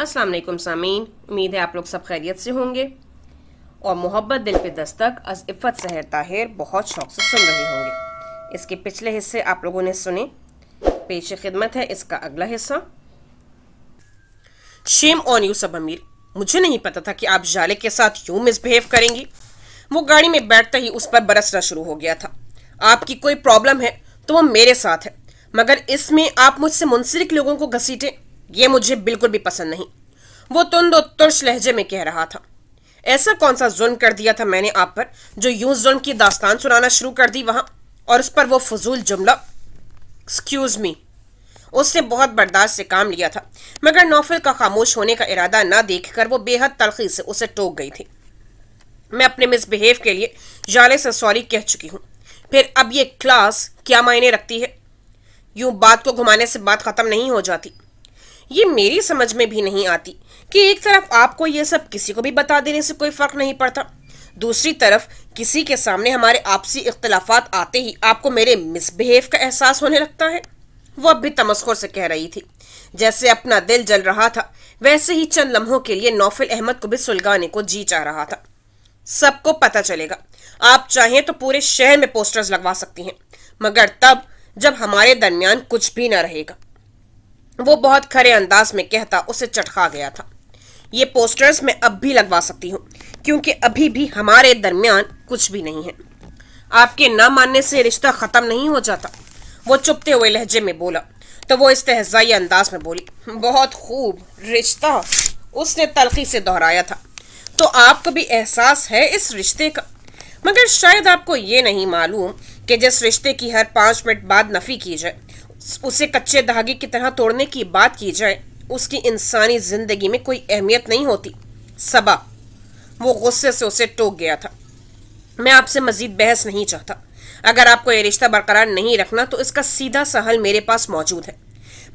अस्सलाम वालेकुम सामीन उम्मीद है आप लोग सब खैरियत से होंगे और मोहब्बत दिल पे दस्तक अज इफ़त सहर ताहिर बहुत शौक से सुन रहे होंगे इसके पिछले हिस्से आप लोगों ने सुने पेश खिदमत है इसका अगला हिस्सा शेम ऑन यू सब अमीर मुझे नहीं पता था कि आप जाले के साथ यूँ मिसबिहेव करेंगी वो गाड़ी में बैठते ही उस पर बरसना शुरू हो गया था आपकी कोई प्रॉब्लम है तो वो मेरे साथ है मगर इसमें आप मुझसे मुंसलिक लोगों को घसीटें ये मुझे बिल्कुल भी पसंद नहीं वो तुंद और तुर्श लहजे में कह रहा था ऐसा कौन सा जुल्म कर दिया था मैंने आप पर जो यूं जुल्म की दास्तान सुनाना शुरू कर दी वहां और उस पर वो फजूल जुमला एक्सक्यूज मी उसने बहुत बर्दाश्त से काम लिया था मगर नौफिल का खामोश होने का इरादा ना देखकर वो बेहद तलखी से उसे टोक गई थी मैं अपने मिसबिहेव के लिए जाले से सॉरी कह चुकी हूँ फिर अब ये क्लास क्या मायने रखती है यूं बात को घुमाने से बात ख़त्म नहीं हो जाती ये मेरी समझ में भी नहीं आती कि एक तरफ आपको ये सब किसी को भी बता देने से कोई फ़र्क नहीं पड़ता दूसरी तरफ किसी के सामने हमारे आपसी इख्तलाफात आते ही आपको मेरे मिसबिहेव का एहसास होने लगता है वो अब भी तमस्खोर से कह रही थी जैसे अपना दिल जल रहा था वैसे ही चंद लम्हों के लिए नौफिल अहमद को भी सुलगाने को जी चाह रहा था सबको पता चलेगा आप चाहें तो पूरे शहर में पोस्टर्स लगवा सकती हैं मगर तब जब हमारे दरमियान कुछ भी ना रहेगा वो बहुत खरे अंदाज में कहता उसे चटका गया था ये पोस्टर्स मैं अब भी लगवा सकती हूँ क्योंकि अभी भी हमारे दरमियान कुछ भी नहीं है आपके ना मानने से रिश्ता ख़त्म नहीं हो जाता वो चुपते हुए लहजे में बोला तो वो इस्तेजाई अंदाज में बोली बहुत खूब रिश्ता उसने तलखी से दोहराया था तो आपको भी एहसास है इस रिश्ते का मगर शायद आपको ये नहीं मालूम कि जिस रिश्ते की हर पाँच मिनट बाद नफ़ी की जाए उसे कच्चे धागे की तरह तोड़ने की बात की जाए उसकी इंसानी जिंदगी में कोई अहमियत नहीं होती सबा वो गुस्से से उसे टोक गया था मैं आपसे मजीद बहस नहीं चाहता अगर आपको ये रिश्ता बरकरार नहीं रखना तो इसका सीधा सा हल मेरे पास मौजूद है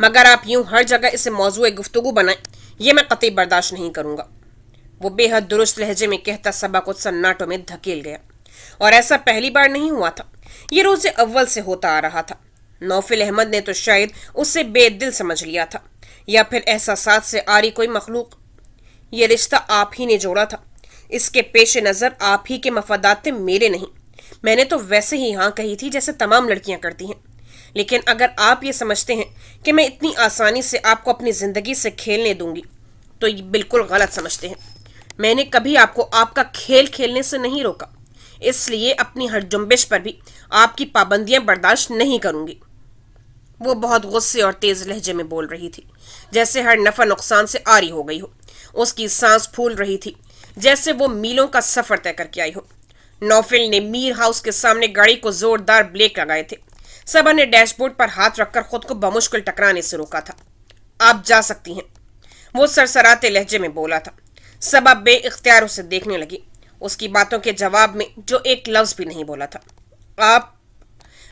मगर आप यूं हर जगह इसे मौजू गुफ्तु बनाएं यह मैं कतई बर्दाश्त नहीं करूंगा वो बेहद दुरुस्त लहजे में कहता सबा को सन्नाटों में धकेल गया और ऐसा पहली बार नहीं हुआ था ये रोज़ अव्वल से होता आ रहा था नौफिल अहमद ने तो शायद उससे बेदिल समझ लिया था या फिर एहसास से आ रही कोई मखलूक ये रिश्ता आप ही ने जोड़ा था इसके पेश नज़र आप ही के मफादात थे मेरे नहीं मैंने तो वैसे ही हाँ कही थी जैसे तमाम लड़कियाँ करती हैं लेकिन अगर आप ये समझते हैं कि मैं इतनी आसानी से आपको अपनी ज़िंदगी से खेलने दूंगी तो ये बिल्कुल गलत समझते हैं मैंने कभी आपको आपका खेल खेलने से नहीं रोका इसलिए अपनी हर जुम्बिश पर भी आपकी पाबंदियां बर्दाश्त नहीं करूंगी वो बहुत गुस्से और तेज लहजे में बोल रही थी जैसे हर नफा नुकसान से आरी हो गई हो उसकी सांस फूल रही थी जैसे वो मीलों का सफर तय करके आई हो नौफिल ने मीर हाउस के सामने गाड़ी को जोरदार ब्लेक लगाए थे सबा ने डैशबोर्ड पर हाथ रखकर खुद को बमुश्किल टकराने से रोका था आप जा सकती हैं वो सरसराते लहजे में बोला था सबा बे इख्तियार उसे देखने लगी उसकी बातों के जवाब में जो एक लफ्ज भी नहीं बोला था आप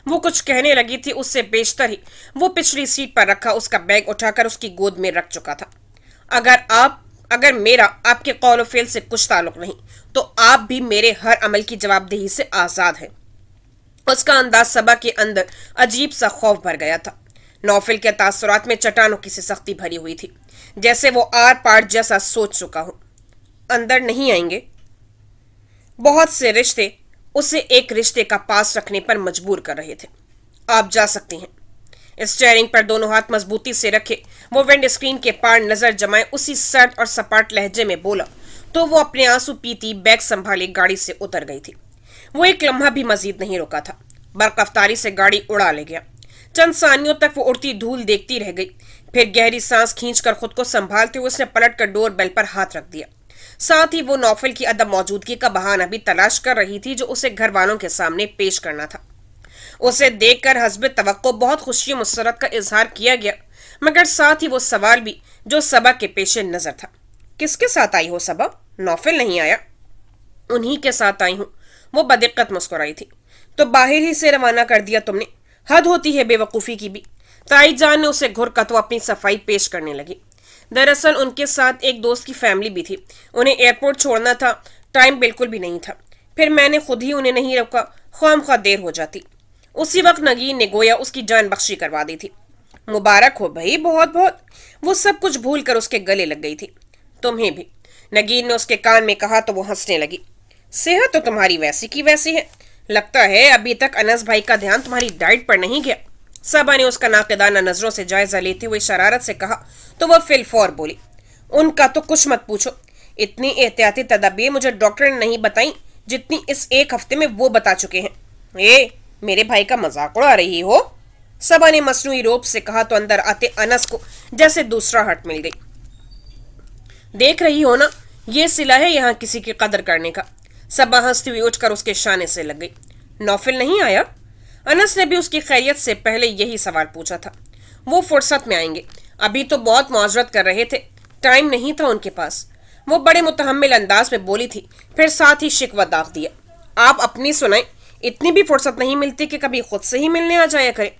वो कुछ कहने लगी थी उससे बेशतर ही वो पिछली सीट पर रखा उसका बैग उठाकर उसकी गोद में रख चुका था अगर आप अगर मेरा आपके कौल फेल से कुछ ताल्लुक नहीं तो आप भी मेरे हर अमल की जवाबदेही से आज़ाद हैं उसका अंदाज सभा के अंदर अजीब सा खौफ भर गया था नौफिल के तासरात में चट्टानों की सख्ती भरी हुई थी जैसे वो आर पार जैसा सोच चुका हो अंदर नहीं आएंगे बहुत से रिश्ते उसे एक रिश्ते का पास रखने पर मजबूर कर रहे थे आप जा सकती हैं स्टेयरिंग पर दोनों हाथ मजबूती से रखे वो विंड स्क्रीन के पार नजर जमाए उसी सर्द और सपाट लहजे में बोला तो वो अपने आंसू पीती बैग संभाले गाड़ी से उतर गई थी वो एक लम्हा भी मजीद नहीं रुका था बरकफ्तारी से गाड़ी उड़ा ले गया चंद सानियों तक वो उड़ती धूल देखती रह गई फिर गहरी सांस खींचकर खुद को संभालते हुए उसने पलट कर डोर बेल पर हाथ रख दिया साथ ही वो नौफिल की अदब मौजूदगी का बहाना भी तलाश कर रही थी जो उसे घर वालों के सामने पेश करना था उसे देखकर हजब तो बहुत खुशी मुसरत का इजहार किया गया मगर साथ ही वो सवाल भी जो सबा के पेश नज़र था किसके साथ आई हो सबा नौफिल नहीं आया उन्हीं के साथ आई हूँ वो बदिक्कत मुस्कुराई थी तो बाहर ही से रवाना कर दिया तुमने हद होती है बेवकूफ़ी की भी ताई जान ने उसे घुर तो अपनी सफाई पेश करने लगी दरअसल उनके साथ एक दोस्त की फैमिली भी थी उन्हें एयरपोर्ट छोड़ना था टाइम बिल्कुल भी नहीं था फिर मैंने खुद ही उन्हें नहीं रोका खाम खा देर हो जाती उसी वक्त नगीन ने गोया उसकी जान बख्शी करवा दी थी मुबारक हो भाई बहुत बहुत वो सब कुछ भूल कर उसके गले लग गई थी तुम्हें भी नगीन ने उसके कान में कहा तो वो हंसने लगी सेहत तो तुम्हारी वैसी की वैसी है लगता है अभी तक अनस भाई का ध्यान तुम्हारी डाइट पर नहीं गया सबा ने उसका नाकदाना नजरों से जायजा लेते हुए शरारत से कहा तो वह फिलफौर बोली उनका तो कुछ मत पूछो इतनी एहतियाती तदाबीर मुझे डॉक्टर ने नहीं बताई जितनी इस एक हफ्ते में वो बता चुके हैं ए मेरे भाई का मजाक उड़ा रही हो सबा ने मसनू रोप से कहा तो अंदर आते अनस को जैसे दूसरा हट मिल गई देख रही हो ना ये सिला है यहाँ किसी की कदर करने का सबा हंसती हुई उठकर उसके शाने से लग गई नौफिल नहीं आया अनस ने भी उसकी खैरियत से पहले यही सवाल पूछा था वो फुर्सत में आएंगे अभी तो बहुत माजरत कर रहे थे टाइम नहीं था उनके पास वो बड़े मुतहमल अंदाज में बोली थी फिर साथ ही शिकवा दाग दिया आप अपनी सुनाएं इतनी भी फुर्सत नहीं मिलती कि कभी खुद से ही मिलने आ जाया करें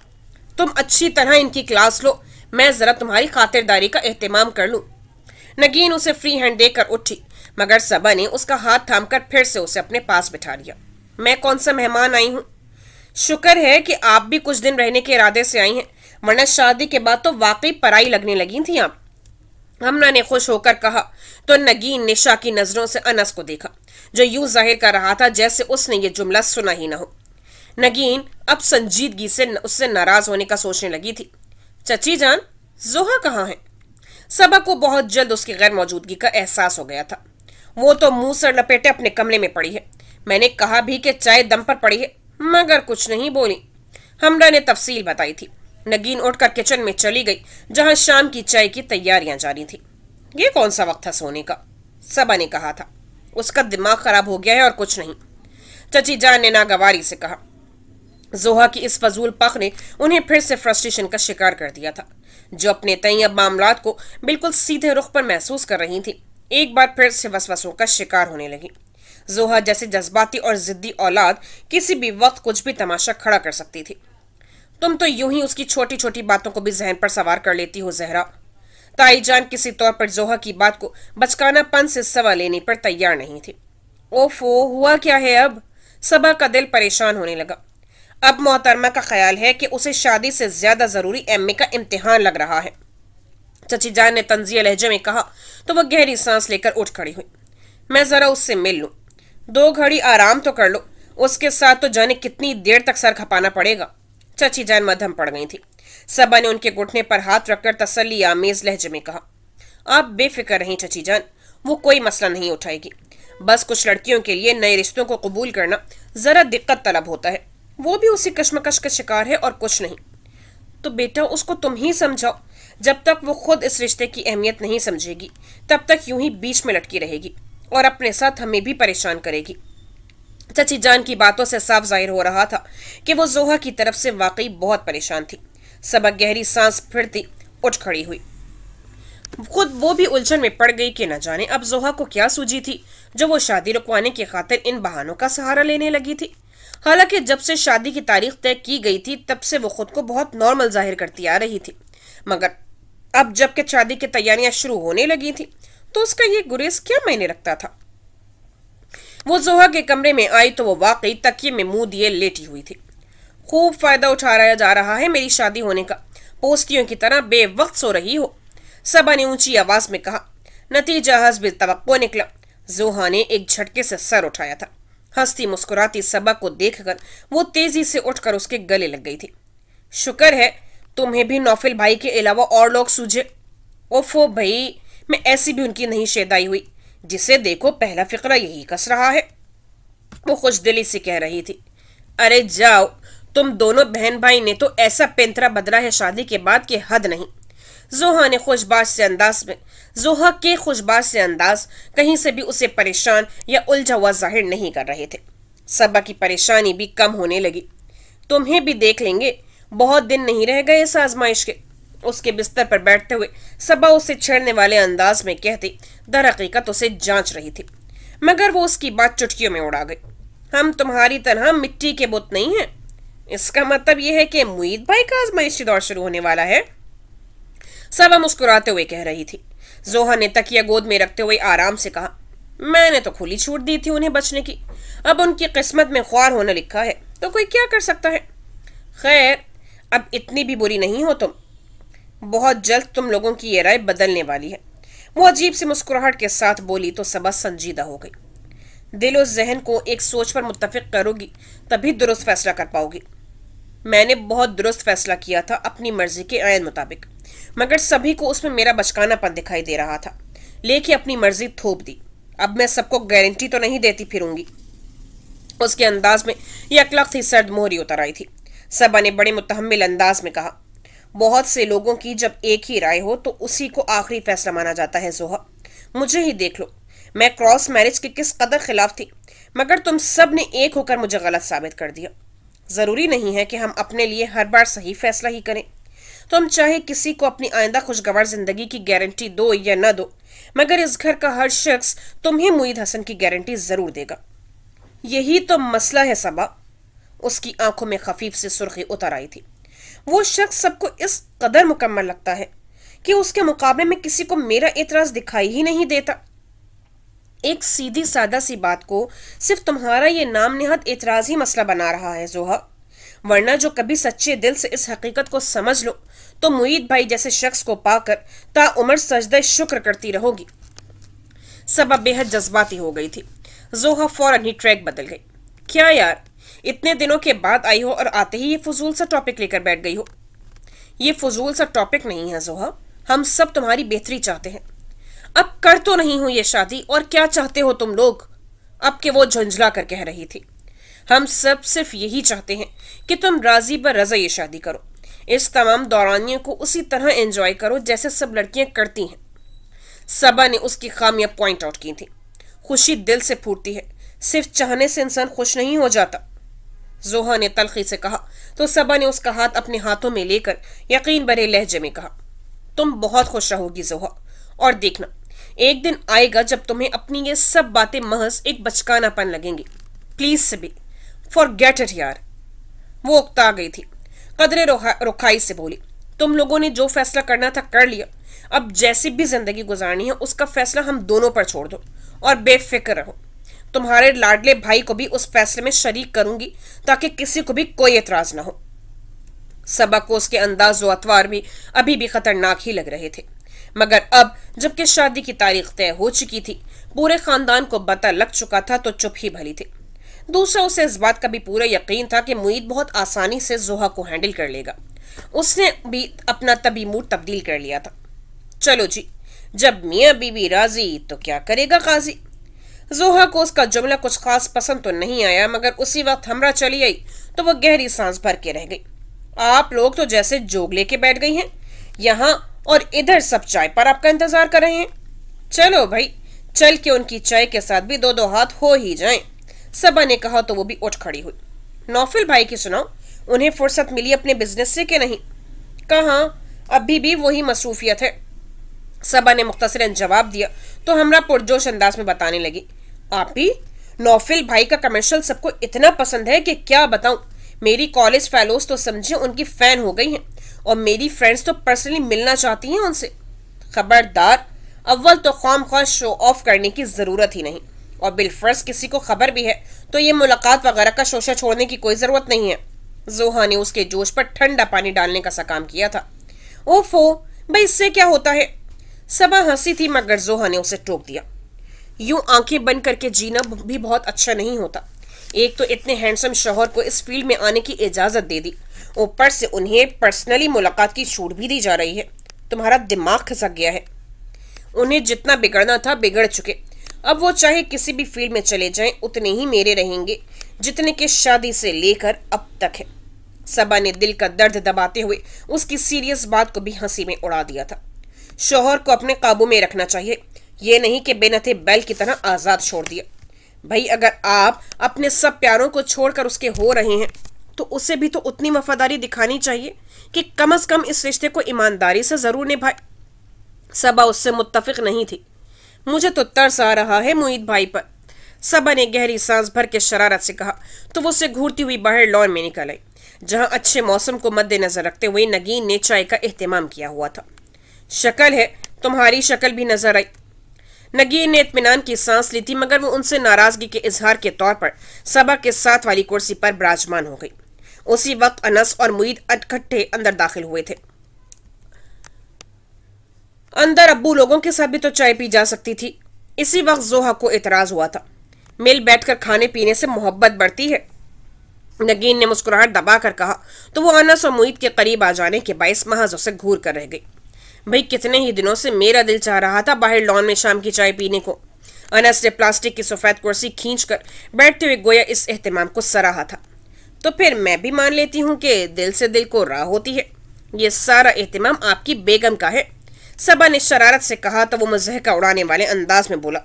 तुम अच्छी तरह इनकी क्लास लो मैं ज़रा तुम्हारी खातिरदारी का एहतमाम कर लूँ नगीन उसे फ्री हैंड देकर उठी मगर सबा ने उसका हाथ थाम कर फिर से उसे अपने पास बिठा लिया मैं कौन सा मेहमान आई हूँ शुक्र है कि आप भी कुछ दिन रहने के इरादे से आई हैं वरना शादी के बाद तो वाकई पराई लगने लगी थी आप हमना ने खुश होकर कहा तो नगीन निशा की नज़रों से अनस को देखा जो यूं जाहिर कर रहा था जैसे उसने ये जुमला सुना ही ना हो नगीन अब संजीदगी से उससे नाराज होने का सोचने लगी थी चची जान जोहा कहाँ है सबा को बहुत जल्द उसकी गैर मौजूदगी का एहसास हो गया था वो तो मुंह सर लपेटे अपने कमरे में पड़ी है मैंने कहा भी कि चाय दम पर पड़ी है मगर कुछ नहीं बोली हमरा ने तफसील बताई थी नगीन उठकर किचन में चली गई जहां शाम की चाय की तैयारियां जारी थी ये कौन सा वक्त था सोने का सबा ने कहा था उसका दिमाग खराब हो गया है और कुछ नहीं चची जान ने नागवारी से कहा जोहा की इस फजूल पख ने उन्हें फिर से फ्रस्ट्रेशन का शिकार कर दिया था जो अपने तय अब मामला को बिल्कुल सीधे रुख पर महसूस कर रही थी एक बार फिर से वसवसों का शिकार होने लगी जोहर जैसे जज्बाती और ज़िद्दी औलाद किसी भी वक्त कुछ भी तमाशा खड़ा कर सकती थी तुम तो यूं ही उसकी छोटी छोटी बातों को भी जहन पर सवार कर लेती हो जहरा ताई जान किसी तौर पर जोहा की बात को बचकानापन से सवा लेने पर तैयार नहीं थी ओफो हुआ क्या है अब सबा का दिल परेशान होने लगा अब मोहतरमा का ख्याल है कि उसे शादी से ज्यादा ज़रूरी एम का इम्तहान लग रहा है चची जान ने तंजिया लहजे में कहा तो वह गहरी सांस लेकर उठ खड़ी हुई मैं ज़रा उससे मिल लूँ दो घड़ी आराम तो कर लो उसके साथ तो जाने कितनी देर तक सर खपाना पड़ेगा चची जान मध्यम पड़ गई थी सबा ने उनके घुटने पर हाथ रखकर तसली आमेज लहजे में कहा आप बेफिक्र रहें चची जान वो कोई मसला नहीं उठाएगी बस कुछ लड़कियों के लिए नए रिश्तों को कबूल करना ज़रा दिक्कत तलब होता है वो भी उसी कश्मकश का शिकार है और कुछ नहीं तो बेटा उसको तुम ही समझाओ जब तक वो खुद इस रिश्ते की अहमियत नहीं समझेगी तब तक यूं ही बीच में लटकी रहेगी और अपने साथ हमें भी परेशान करेगी चची जान की बातों से साफ जाहिर हो रहा था कि वो जोहा की तरफ से वाकई बहुत परेशान थी सबक गहरी सांस फिरती उठ खड़ी हुई खुद वो भी उलझन में पड़ गई कि न जाने अब जोहा को क्या सूझी थी जो वो शादी रुकवाने की खातिर इन बहानों का सहारा लेने लगी थी हालांकि जब से शादी की तारीख तय की गई थी तब से वो खुद को बहुत नॉर्मल जाहिर करती आ रही थी मगर अब जबकि शादी की तैयारियां शुरू होने लगी थी तो उसका ये गुरेज क्या मायने रखता था वो जोहा के कमरे में आई तो वो वाकई तकिए में मुंह दिए लेटी हुई थी खूब फायदा उठाया जा रहा है मेरी शादी होने का पोस्तियों की तरह बेवक्त सो रही हो सबा ने ऊंची आवाज में कहा नतीजा हसब तो निकला जोहा ने एक झटके से सर उठाया था हंसती मुस्कुराती सबा को देखकर वो तेजी से उठकर उसके गले लग गई थी शुक्र है तुम्हें भी नौफिल भाई के अलावा और लोग सूझे ओफो भाई में ऐसी भी उनकी नहीं शेदाई हुई जिसे देखो पहला फिक्रा यही कस रहा है वो खुश दिली से कह रही थी अरे जाओ तुम दोनों बहन भाई ने तो ऐसा पेंतरा बदला है शादी के बाद के हद नहीं जोहा ने खुशबाज से अंदाज में जोहा के खुशबाज से अंदाज कहीं से भी उसे परेशान या उलझा हुआ जाहिर नहीं कर रहे थे सबा की परेशानी भी कम होने लगी तुम्हें भी देख लेंगे बहुत दिन नहीं रह गए इस आजमाइश के उसके बिस्तर पर बैठते हुए सबा उसे छेड़ने वाले अंदाज में कहती दरहकीकत उसे जांच रही थी मगर वो उसकी बात चुटकियों में उड़ा गई हम तुम्हारी तरह मिट्टी के बुत नहीं हैं इसका मतलब यह है कि मुईद भाई का आजमाइशी दौर शुरू होने वाला है सबा मुस्कुराते हुए कह रही थी जोहा ने तकिया गोद में रखते हुए आराम से कहा मैंने तो खुली छूट दी थी उन्हें बचने की अब उनकी किस्मत में ख्वार होना लिखा है तो कोई क्या कर सकता है खैर अब इतनी भी बुरी नहीं हो तुम बहुत जल्द तुम लोगों की ये राय बदलने वाली है वो अजीब सी मुस्कुराहट के साथ बोली तो सबा संजीदा हो गई दिल और जहन को एक सोच पर मुतफिक करोगी तभी दुरुस्त फैसला कर पाओगी मैंने बहुत दुरुस्त फैसला किया था अपनी मर्जी के आयन मुताबिक मगर सभी को उसमें मेरा बचकानापन दिखाई दे रहा था लेके अपनी मर्जी थोप दी अब मैं सबको गारंटी तो नहीं देती फिरूंगी उसके अंदाज में यह अकलक थी सर्द मोहरी उतर आई थी सबा ने बड़े मुतहमिल अंदाज में कहा बहुत से लोगों की जब एक ही राय हो तो उसी को आखिरी फैसला माना जाता है जोहा मुझे ही देख लो मैं क्रॉस मैरिज के किस कदर खिलाफ थी मगर तुम सब ने एक होकर मुझे गलत साबित कर दिया ज़रूरी नहीं है कि हम अपने लिए हर बार सही फैसला ही करें तुम चाहे किसी को अपनी आइंदा खुशगवार जिंदगी की गारंटी दो या न दो मगर इस घर का हर शख्स तुम्हें मुईद हसन की गारंटी ज़रूर देगा यही तो मसला है सबा उसकी आंखों में खफीफ से सुर्खी उतर आई थी वो शख्स सबको इस कदर मुकम्मल लगता है कि उसके मुकाबले में किसी को मेरा एतराज दिखाई ही नहीं देता एक सीधी सादा सी बात को सिर्फ तुम्हारा ये नाम नेहद एतराज ही मसला बना रहा है जोहा वरना जो कभी सच्चे दिल से इस हकीकत को समझ लो तो मुईद भाई जैसे शख्स को पाकर ताउमर सजद शुक्र करती रहोगी सब अब बेहद जज्बाती हो गई थी जोहा फौरन ही ट्रैक बदल गई क्या यार इतने दिनों के बाद आई हो और आते ही ये फजूल सा टॉपिक लेकर बैठ गई हो ये फजूल सा टॉपिक नहीं है जोहा हम सब तुम्हारी बेहतरी चाहते हैं अब कर तो नहीं हो ये शादी और क्या चाहते हो तुम लोग अब के वो झुंझला कर कह रही थी हम सब सिर्फ यही चाहते हैं कि तुम राजी ब रजा ये शादी करो इस तमाम दौरानियों को उसी तरह एंजॉय करो जैसे सब लड़कियां करती हैं सबा ने उसकी खामियां पॉइंट आउट की थी खुशी दिल से फूटती है सिर्फ चाहने से इंसान खुश नहीं हो जाता जोहा ने तलखी से कहा तो सबा ने उसका हाथ अपने हाथों में लेकर यकीन भरे लहजे में कहा तुम बहुत खुश रहोगी जोहा और देखना एक दिन आएगा जब तुम्हें अपनी ये सब बातें महज एक बचकानापन लगेंगी प्लीज सबी फॉर गेट इट यार वो उकता गई थी कदरे रुखाई से बोली तुम लोगों ने जो फैसला करना था कर लिया अब जैसी भी जिंदगी गुजारनी है उसका फैसला हम दोनों पर छोड़ दो और बेफिक्र रहो तुम्हारे लाडले भाई को भी उस फैसले में शरीक करूंगी ताकि किसी को भी कोई एतराज ना हो सबक को उसके अंदाज व अतवार भी अभी भी खतरनाक ही लग रहे थे मगर अब जबकि शादी की तारीख तय हो चुकी थी पूरे खानदान को पता लग चुका था तो चुप ही भली थी दूसरा उसे इस बात का भी पूरा यकीन था कि मुईद बहुत आसानी से जोहा को हैंडल कर लेगा उसने भी अपना तभी मूड तब्दील कर लिया था चलो जी जब मियाँ बीबी राजी तो क्या करेगा काजी जोहा को उसका जुमला कुछ खास पसंद तो नहीं आया मगर उसी वक्त हमरा चली आई तो वह गहरी सांस भर के रह गई आप लोग तो जैसे जोग लेके बैठ गई हैं यहाँ और इधर सब चाय पर आपका इंतजार कर रहे हैं चलो भाई चल के उनकी चाय के साथ भी दो दो हाथ हो ही जाए सबा ने कहा तो वो भी उठ खड़ी हुई नौफिल भाई की सुनाओ उन्हें फुर्सत मिली अपने बिजनेस से कि नहीं कहा अभी भी वही मसरूफियत है सबा ने मुख्तरा जवाब दिया तो हमरा पुरजोश अंदाज में बताने लगी आप भी नौफिल भाई का कमर्शियल सबको इतना पसंद है कि क्या बताऊं मेरी कॉलेज फेलोज तो समझे उनकी फ़ैन हो गई हैं और मेरी फ्रेंड्स तो पर्सनली मिलना चाहती हैं उनसे खबरदार अव्वल तो खाम खास शो ऑफ करने की ज़रूरत ही नहीं और बिलफर्स किसी को खबर भी है तो ये मुलाकात वगैरह का शोशा छोड़ने की कोई ज़रूरत नहीं है जोहा ने उसके जोश पर ठंडा पानी डालने का सा काम किया था ओफो भाई इससे क्या होता है सबा हंसी थी मगर जोहा ने उसे टोक दिया यूं आंखें बंद करके जीना भी बहुत अच्छा नहीं होता एक तो इतने हैंडसम शोहर को इस फील्ड में आने की इजाज़त दे दी ऊपर से उन्हें पर्सनली मुलाकात की छूट भी दी जा रही है तुम्हारा दिमाग खसक गया है उन्हें जितना बिगड़ना था बिगड़ चुके अब वो चाहे किसी भी फील्ड में चले जाएं उतने ही मेरे रहेंगे जितने के शादी से लेकर अब तक है सबा ने दिल का दर्द दबाते हुए उसकी सीरियस बात को भी हंसी में उड़ा दिया था शोहर को अपने काबू में रखना चाहिए ये नहीं कि बेनथे बैल की तरह आज़ाद छोड़ दिया भाई अगर आप अपने सब प्यारों को छोड़कर उसके हो रहे हैं तो उसे भी तो उतनी वफादारी दिखानी चाहिए कि कम अज़ कम इस रिश्ते को ईमानदारी से ज़रूर निभाए सबा उससे मुत्तफिक नहीं थी मुझे तो तरस आ रहा है मुईद भाई पर सबा ने गहरी सांस भर के शरारत से कहा तो वो उसे घूरती हुई बाहर लॉन में निकल आई जहां अच्छे मौसम को मद्देनजर रखते हुए नगीन ने चाय का एहतमाम किया हुआ था शक्ल है तुम्हारी शक्ल भी नजर आई नगीन ने इतमान की सांस ली थी मगर वो उनसे नाराजगी के इजहार के तौर पर सबा के साथ वाली कुर्सी पर बराजमान हो गई उसी वक्त अनस और मुईद अटकट्ठे अंदर दाखिल हुए थे अंदर अब्बू लोगों के साथ भी तो चाय पी जा सकती थी इसी वक्त जोहा को एतराज हुआ था मिल बैठकर खाने पीने से मोहब्बत बढ़ती है नगीन ने मुस्कुराहट दबाकर कहा तो वो अनस और मुईद के करीब आ जाने के बायस महाज उसे घूर कर रह गई भाई कितने ही दिनों से मेरा दिल चाह रहा था बाहर लॉन में शाम की चाय पीने को अनस ने प्लास्टिक की सफ़ेद कुर्सी खींचकर बैठते हुए गोया इस अहतमाम को सराहा था तो फिर मैं भी मान लेती हूँ कि दिल से दिल को राह होती है ये सारा अहतमाम आपकी बेगम का है सबा ने शरारत से कहा तो वो मजहका उड़ाने वाले अंदाज में बोला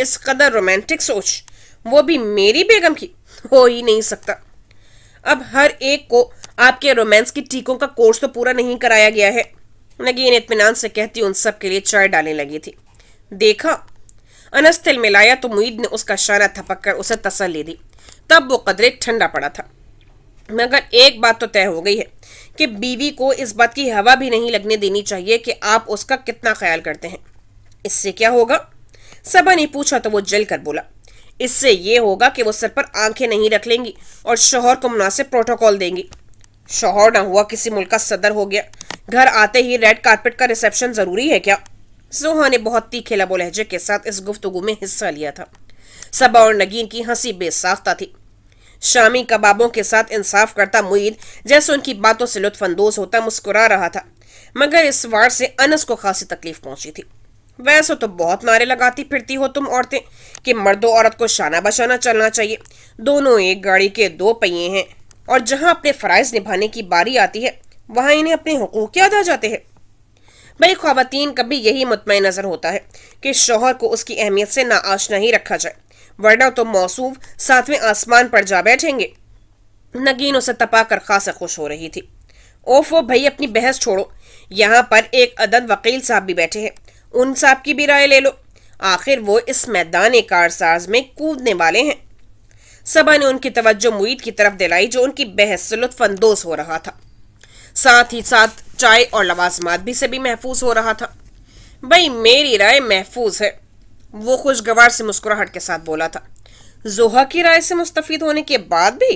इस कदर रोमांटिक सोच वो भी मेरी बेगम की हो ही नहीं सकता अब हर एक को आपके रोमांस की टीकों का कोर्स तो पूरा नहीं कराया गया है नगीन इतमान से कहती उन सब के लिए चाय डालने लगी थी देखा अनस तिल मिलाया तो मुईद ने उसका शाना थपक कर उसे तसल दी तब वो कदरे ठंडा पड़ा था मगर एक बात तो तय हो गई है कि बीवी को इस बात की हवा भी नहीं लगने देनी चाहिए कि आप उसका कितना ख्याल करते हैं इससे क्या होगा सबा ने पूछा तो वो जल कर बोला इससे ये होगा कि वो सर पर आंखें नहीं रख लेंगी और शोहर को मुनासिब प्रोटोकॉल देंगी शोहर ना हुआ किसी मुल्क का सदर हो गया घर आते ही रेड कारपेट का रिसेप्शन ज़रूरी है क्या जोहा ने बहुत तीखे लबो लहजे के साथ इस गुफ्तगु में हिस्सा लिया था सबा और नगीन की हंसी बेसाख्ता थी शामी कबाबों के साथ इंसाफ करता मुईद जैसे उनकी बातों से लुत्फानंदोज होता मुस्कुरा रहा था मगर इस वार से अनस को खासी तकलीफ पहुंची थी वैसे तो बहुत नारे लगाती फिरती हो तुम औरतें कि मर्दों औरत को शाना बशाना चलना चाहिए दोनों एक गाड़ी के दो पहिए हैं और जहां अपने फ़रज़ निभाने की बारी आती है वहां इन्हें अपने हकूक़ याद आ जाते हैं मेरी खातन का भी यही मतमिन नज़र होता है कि शोहर को उसकी अहमियत से नाआशना ही रखा जाए वरना तो मौसू सातवें आसमान पर जा बैठेंगे नगीन उसे तपा कर खासा खुश हो रही थी ओफ वो भाई अपनी बहस छोड़ो यहाँ पर एक अदद वकील साहब भी बैठे हैं उन साहब की भी राय ले लो आखिर वो इस मैदान कारसाज में कूदने वाले हैं सभा ने उनकी तवज्जो मुईद की तरफ दिलाई जो उनकी बहस लुत्फानंदोज हो रहा था साथ ही साथ चाय और लवाजमात भी से भी महफूज हो रहा था भाई मेरी राय महफूज है वो खुशगवार से मुस्कुराहट के साथ बोला था जोहा की राय से मुस्तफ़ होने के बाद भी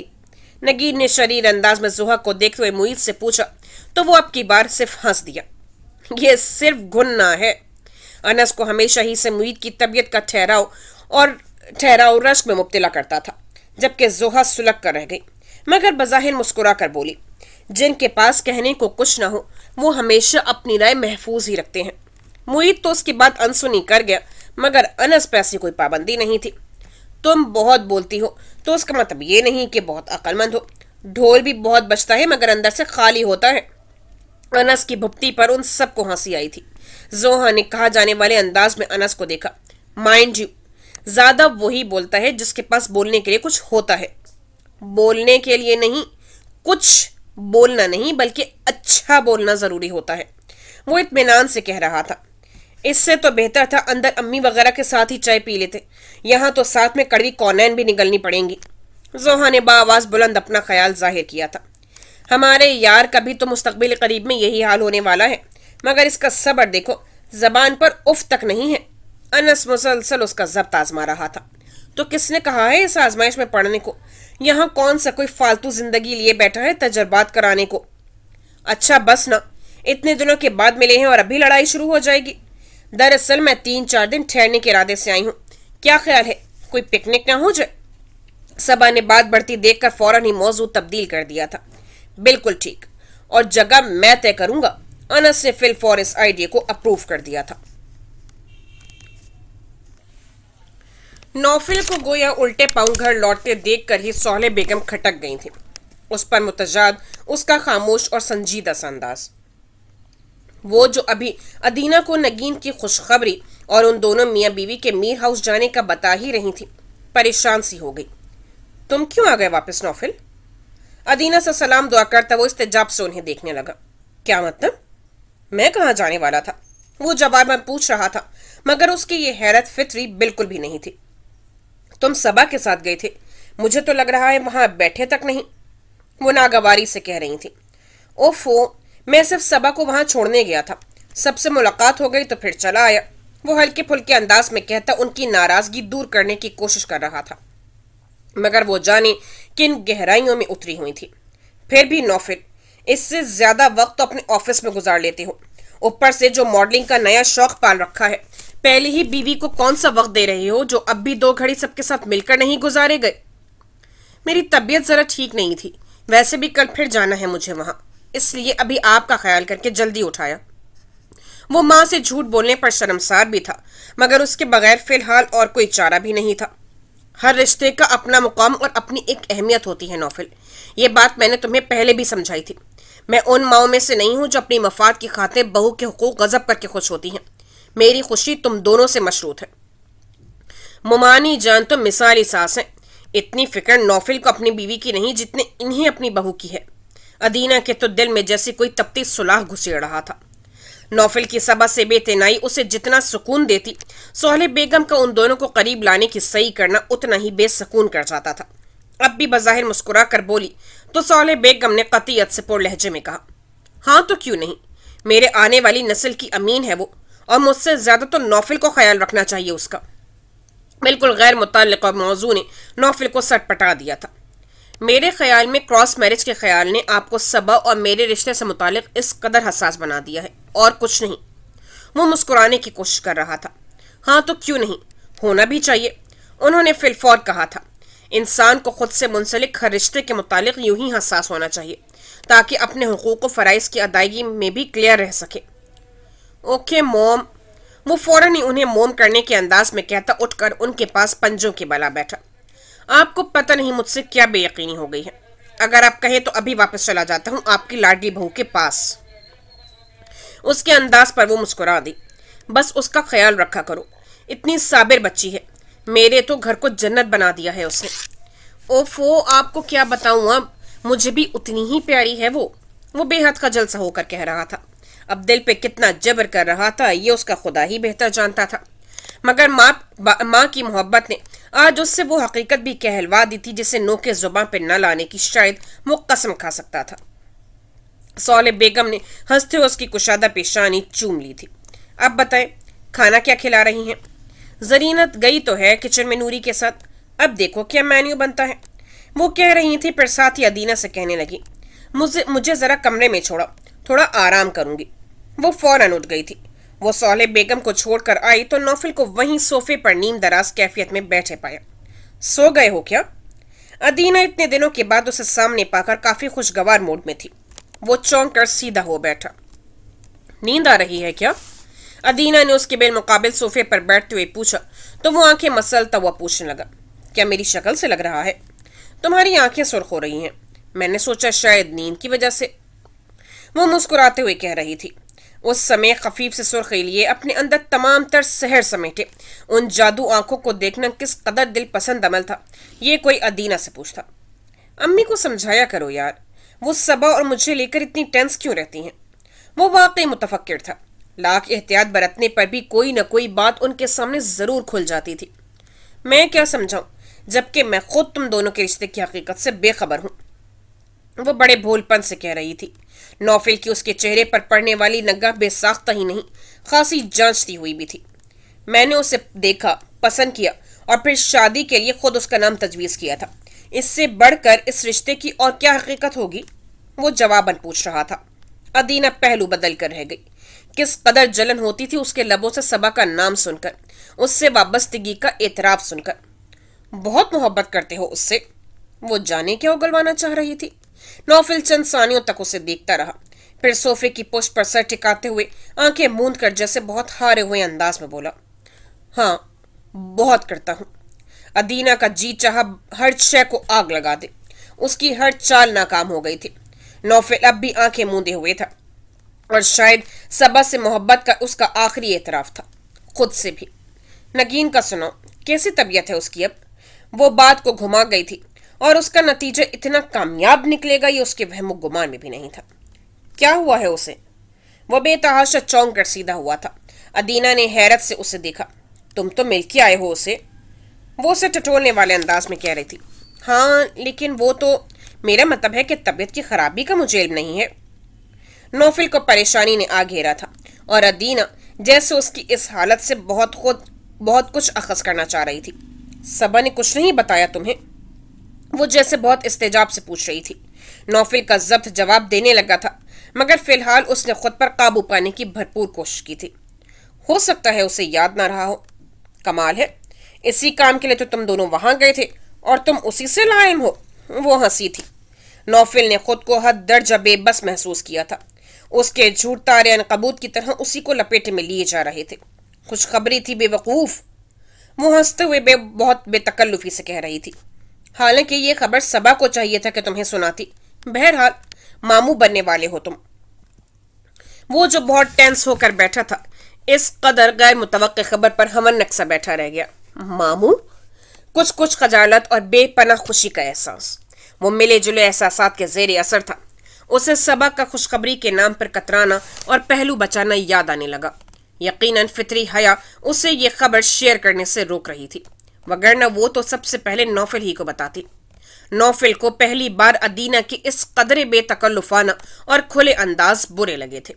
नगीर ने शरीर अंदाज में जोहा को देखते हुए मुईद से पूछा तो वो अब की बार सिर्फ हंस दिया ये सिर्फ घुनना है अनस को हमेशा ही से मुईद की तबीयत का ठहराव और ठहराव रश्क में मुब्तला करता था जबकि जोहा सुलग कर रह गई मगर बज़ाहिर मुस्कुरा कर बोली जिनके पास कहने को कुछ ना हो वो हमेशा अपनी राय महफूज ही रखते हैं मुईद तो उसकी बात अनसुनी कर गया मगर अनस पर ऐसी कोई पाबंदी नहीं थी तुम बहुत बोलती हो तो उसका मतलब ये नहीं कि बहुत अक्लमंद हो ढोल भी बहुत बचता है मगर अंदर से खाली होता है अनस की भुप्ती पर उन सबको हंसी आई थी जोहा ने कहा जाने वाले अंदाज में अनस को देखा माइंड यू ज़्यादा वही बोलता है जिसके पास बोलने के लिए कुछ होता है बोलने के लिए नहीं कुछ बोलना नहीं बल्कि अच्छा बोलना ज़रूरी होता है वो इतमान से कह रहा था इससे तो बेहतर था अंदर अम्मी वगैरह के साथ ही चाय पी लेते यहाँ तो साथ में कड़वी कौनैन भी निकलनी पड़ेंगी जोहा ने बाआवाज़ बुलंद अपना ख्याल जाहिर किया था हमारे यार का भी तो मुस्तबिल करीब में यही हाल होने वाला है मगर इसका सब्र देखो जबान पर उफ तक नहीं है अनस मुसलसल उसका जब्त आजमा रहा था तो किसने कहा है इस आजमाइश में पढ़ने को यहाँ कौन सा कोई फालतू जिंदगी लिए बैठा है तजर्बात कराने को अच्छा बस ना इतने दिनों के बाद मिले हैं और अभी लड़ाई शुरू हो जाएगी दरअसल मैं तीन चार दिन ठहरने के इरादे से आई हूँ क्या ख्याल है कोई पिकनिक ना हो जाए सबा ने बात बढ़ती देखकर फौरन ही मौजूद तब्दील कर दिया था बिल्कुल ठीक और जगह मैं तय करूंगा अनस ने फिल फॉर इस आइडिया को अप्रूव कर दिया था नौफिल को गोया उल्टे पाँव घर लौटते देखकर ही सोहले बेगम खटक गई थी उस पर मुतजाद उसका खामोश और संजीदा सा वो जो अभी अदीना को नगीन की खुशखबरी और उन दोनों मियाँ बीवी के मीर हाउस जाने का बता ही रही थी परेशान सी हो गई तुम क्यों आ गए वापस नौफिल अदीना से सलाम दुआ करता वो इस्तेजाब से उन्हें देखने लगा क्या मतलब मैं कहाँ जाने वाला था वो जवाब में पूछ रहा था मगर उसकी ये हैरत फितरी बिल्कुल भी नहीं थी तुम सबा के साथ गए थे मुझे तो लग रहा है वहां बैठे तक नहीं वो नागवारी से कह रही थी ओफो मैं सिर्फ सबा को वहां छोड़ने गया था सबसे मुलाकात हो गई तो फिर चला आया वो हल्के फुल्के अंदाज में कहता उनकी नाराजगी दूर करने की कोशिश कर रहा था मगर वो जाने किन गहराइयों में उतरी हुई थी फिर भी नौफिर इससे ज्यादा वक्त तो अपने ऑफिस में गुजार लेते हो ऊपर से जो मॉडलिंग का नया शौक पाल रखा है पहले ही बीवी को कौन सा वक्त दे रहे हो जो अब भी दो घड़ी सबके साथ मिलकर नहीं गुजारे गए मेरी तबीयत ज़रा ठीक नहीं थी वैसे भी कल फिर जाना है मुझे वहाँ इसलिए अभी आपका ख्याल करके जल्दी उठाया वो माँ से झूठ बोलने पर शर्मसार भी था मगर उसके बगैर फिलहाल और कोई चारा भी नहीं था हर रिश्ते का अपना मुकाम और अपनी एक अहमियत होती है नौफिल ये बात मैंने तुम्हें पहले भी समझाई थी मैं उन माओं में से नहीं हूँ जो अपनी मफाद की खाते बहू के हकूक गजब करके खुश होती हैं मेरी खुशी तुम दोनों से मशरूत है मुमानी जान तो मिसाली सास है इतनी फिक्र नौफिल को अपनी बीवी की नहीं जितने इन्हें अपनी बहू की है अदीना के तो दिल में जैसे कोई तपती सुलह घुसेड़ रहा था नौफिल की सबा से बेतनाई उसे जितना सुकून देती सोहले बेगम का उन दोनों को करीब लाने की सही करना उतना ही बेसकून कर जाता था अब भी बज़ाहिर मुस्कुरा कर बोली तो सोहले बेगम ने कतीयत से पुर लहजे में कहा हाँ तो क्यों नहीं मेरे आने वाली नस्ल की अमीन है वो और मुझसे ज़्यादा तो नौफिल को ख्याल रखना चाहिए उसका बिल्कुल गैर मुतल मौजू ने नौफिल को सटपटा दिया था मेरे ख्याल में क्रॉस मैरिज के ख्याल ने आपको सबा और मेरे रिश्ते से मुतल इस कदर हसास बना दिया है और कुछ नहीं वो मुस्कुराने की कोशिश कर रहा था हाँ तो क्यों नहीं होना भी चाहिए उन्होंने फिलफौर कहा था इंसान को खुद से मुंसलिक हर रिश्ते के मुतालिक यूं ही हसास होना चाहिए ताकि अपने हकूक़ व फ़राइज़ की अदायगी में भी क्लियर रह सके ओके मोम वो फौरन ही उन्हें मोम करने के अंदाज में कहता उठकर उनके पास पंजों के बला बैठा आपको पता नहीं मुझसे क्या बेयकीनी हो गई है अगर आप कहें तो अभी वापस चला जाता हूँ आपकी लाडली बहू के पास उसके अंदाज पर वो मुस्कुरा दी बस उसका ख्याल रखा करो इतनी साबिर बच्ची है मेरे तो घर को जन्नत बना दिया है उसने ओफो आपको क्या बताऊँ अब मुझे भी उतनी ही प्यारी है वो वो बेहद खजल सा होकर कह रहा था अब दिल पे कितना जबर कर रहा था ये उसका खुदा ही बेहतर जानता था मगर माँ माँ की मोहब्बत ने आज उससे वो हकीकत भी कहलवा दी थी जिसे नोके जुबान पर न लाने की शायद वो कसम खा सकता था सौल बेगम ने हंसते हुए उसकी कुशादा पेशानी चूम ली थी अब बताएं खाना क्या खिला रही हैं जरीनत गई तो है किचन में नूरी के साथ अब देखो क्या मेन्यू बनता है वो कह रही थी पर साथ ही अदीना से कहने लगी मुझे मुझे ज़रा कमरे में छोड़ा थोड़ा आराम करूंगी वो फौरन उठ गई थी वो सोले बेगम को छोड़कर आई तो नौफिल को वहीं सोफे पर नीम दराज कैफियत में बैठे पाया सो गए हो क्या अदीना इतने दिनों के बाद उसे सामने पाकर काफी खुशगवार मूड में थी वो चौंक कर सीधा हो बैठा नींद आ रही है क्या अदीना ने उसके बेलमुकाबिल सोफे पर बैठते हुए पूछा तो वो आंखें मसलता हुआ पूछने लगा क्या मेरी शक्ल से लग रहा है तुम्हारी आंखें सुर्ख हो रही हैं मैंने सोचा शायद नींद की वजह से वो मुस्कुराते हुए कह रही थी उस समय खफीफ से सुर्ख लिए अपने अंदर तमाम तर सहर समेटे उन जादू आंखों को देखना किस कदर दिल पसंद अमल था ये कोई अदीना से पूछता अम्मी को समझाया करो यार वो सबा और मुझे लेकर इतनी टेंस क्यों रहती हैं वो वाकई मुतफक्र था लाख एहतियात बरतने पर भी कोई ना कोई बात उनके सामने ज़रूर खुल जाती थी मैं क्या समझाऊँ जबकि मैं खुद तुम दोनों के रिश्ते की हकीकत से बेखबर हूँ वो बड़े भोलपन से कह रही थी नौफिल की उसके चेहरे पर पड़ने वाली नग्गा बेसाख्ता ही नहीं खासी जांचती हुई भी थी मैंने उसे देखा पसंद किया और फिर शादी के लिए खुद उसका नाम तजवीज़ किया था इससे बढ़कर इस रिश्ते की और क्या हकीकत होगी वो जवाबन पूछ रहा था अदीना पहलू बदल कर रह गई किस कदर जलन होती थी उसके लबों से सबा का नाम सुनकर उससे वाबस्तगी का एतराफ़ सुनकर बहुत मोहब्बत करते हो उससे वो जाने क्या उगलवाना चाह रही थी नौफिल चंद सानियों तक उसे देखता रहा फिर सोफे की पुष्ट पर सर टिकाते हुए आंखें मूंद कर जैसे बहुत हारे हुए अंदाज में बोला हाँ बहुत करता हूँ अदीना का जी चाह हर शय को आग लगा दे उसकी हर चाल नाकाम हो गई थी नौफिल अब भी आंखें मूंदे हुए था और शायद सबा से मोहब्बत का उसका आखिरी एतराफ़ था खुद से भी नगीन का सुनो कैसी तबीयत है उसकी अब वो बात को घुमा गई थी और उसका नतीजा इतना कामयाब निकलेगा ये उसके वहम गुमान में भी नहीं था क्या हुआ है उसे वह बेतहाशा चौंक कर सीधा हुआ था अदीना ने हैरत से उसे देखा तुम तो मिल के आए हो उसे वो उसे टटोलने वाले अंदाज में कह रही थी हाँ लेकिन वो तो मेरा मतलब है कि तबीयत की खराबी का मुझे इल्म नहीं है नौफिल को परेशानी ने आ घेरा था और अदीना जैसे उसकी इस हालत से बहुत खुद बहुत कुछ अखज करना चाह रही थी सबा ने कुछ नहीं बताया तुम्हें वो जैसे बहुत इस्तेजाब से पूछ रही थी नौफिल का जब्त जवाब देने लगा था मगर फिलहाल उसने खुद पर काबू पाने की भरपूर कोशिश की थी हो सकता है उसे याद ना रहा हो कमाल है इसी काम के लिए तो तुम दोनों वहां गए थे और तुम उसी से लायम हो वो हंसी थी नौफिल ने खुद को हद दर्जा बेबस महसूस किया था उसके झूठ तारे कबूत की तरह उसी को लपेटे में लिए जा रहे थे खुशखबरी थी बेवकूफ़ वो हंसते हुए बे बहुत बेतकल्लुफी से कह रही थी हालांकि ये खबर सबा को चाहिए था कि तुम्हें सुनाती बहरहाल मामू बनने वाले हो तुम वो जो बहुत टेंस होकर बैठा था इस कदर गैर मुतव खबर पर हमन नक्शा बैठा रह गया मामू कुछ कुछ खजालत और बेपना खुशी का एहसास वो मिले जुले एहसास के जेर असर था उसे सबा का खुशखबरी के नाम पर कतराना और पहलू बचाना याद आने लगा यकीनन फितरी हया उसे ये खबर शेयर करने से रोक रही थी वगरना वो तो सबसे पहले नौफिल ही को बताती नौफिल को पहली बार अदीना के इस कदर बेतकल्लुफाना और खुले अंदाज बुरे लगे थे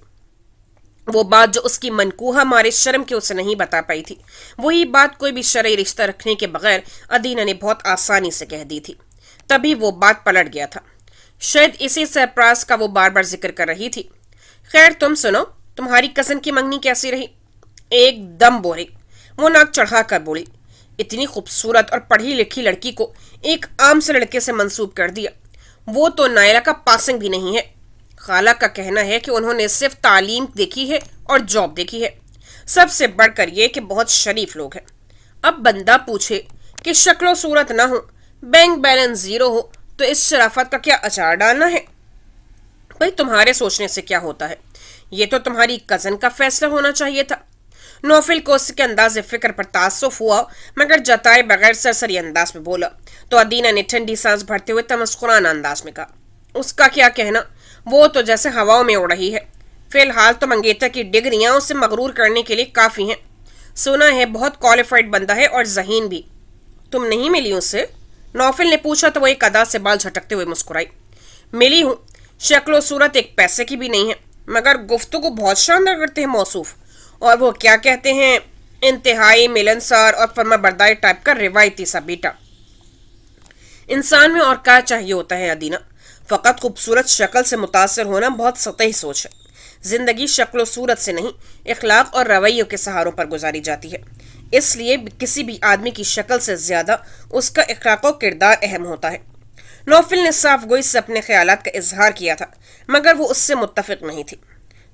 वो बात जो उसकी मनकूहा मारे शर्म के उसे नहीं बता पाई थी वही बात कोई भी शर्य रिश्ता रखने के बगैर अदीना ने बहुत आसानी से कह दी थी तभी वो बात पलट गया था शायद इसी सरप्राज का वो बार बार जिक्र कर रही थी खैर तुम सुनो तुम्हारी कजन की मंगनी कैसी रही एकदम बोरी वो नाक चढ़ा कर बोली इतनी खूबसूरत और पढ़ी लिखी लड़की को एक आम से लड़के से मंसूब कर दिया वो तो नायला का पासिंग भी नहीं है खाला का कहना है कि उन्होंने सिर्फ तालीम देखी है और जॉब देखी है सबसे बढ़कर यह कि बहुत शरीफ लोग हैं अब बंदा पूछे कि शक्लो सूरत ना हो बैंक बैलेंस ज़ीरो हो तो इस शराफत का क्या अचार डालना है भाई तुम्हारे सोचने से क्या होता है ये तो तुम्हारी कज़न का फैसला होना चाहिए था नौफिल को उसके अंदाज फिक्र पर तासुफ हुआ मगर जताए बगैर सरसरी अंदाज में बोला तो अदीना ने ठंडी सांस भरते हुए तमस्कुरान अंदाज में कहा उसका क्या कहना वो तो जैसे हवाओं में उड़ रही है फिलहाल तो मंगेतर की डिग्रियां उसे मकरूर करने के लिए काफ़ी हैं सुना है बहुत क्वालिफाइड बंदा है और जहीन भी तुम नहीं मिली उससे नौफिल ने पूछा तो वो एक अदा से बाल झटकते हुए मुस्कुराई मिली हूँ शक्लो सूरत एक पैसे की भी नहीं है मगर गुफ्तु को बहुत शानदार करते हैं मौसूफ़ और वो क्या कहते हैं इंतहाई मिलनसार और फर्मा बरदारी टाइप का रिवायती सा बेटा इंसान में और क्या चाहिए होता है अदीना फ़कत खूबसूरत शक्ल से मुतासर होना बहुत सतही सोच है ज़िंदगी शक्ल सूरत से नहीं इखलाक और रवैयों के सहारों पर गुजारी जाती है इसलिए किसी भी आदमी की शक्ल से ज़्यादा उसका इखलाक किरदार अहम होता है नौफिल ने साफ गोई से अपने ख्याल का इजहार किया था मगर वो उससे मुतफिक नहीं थी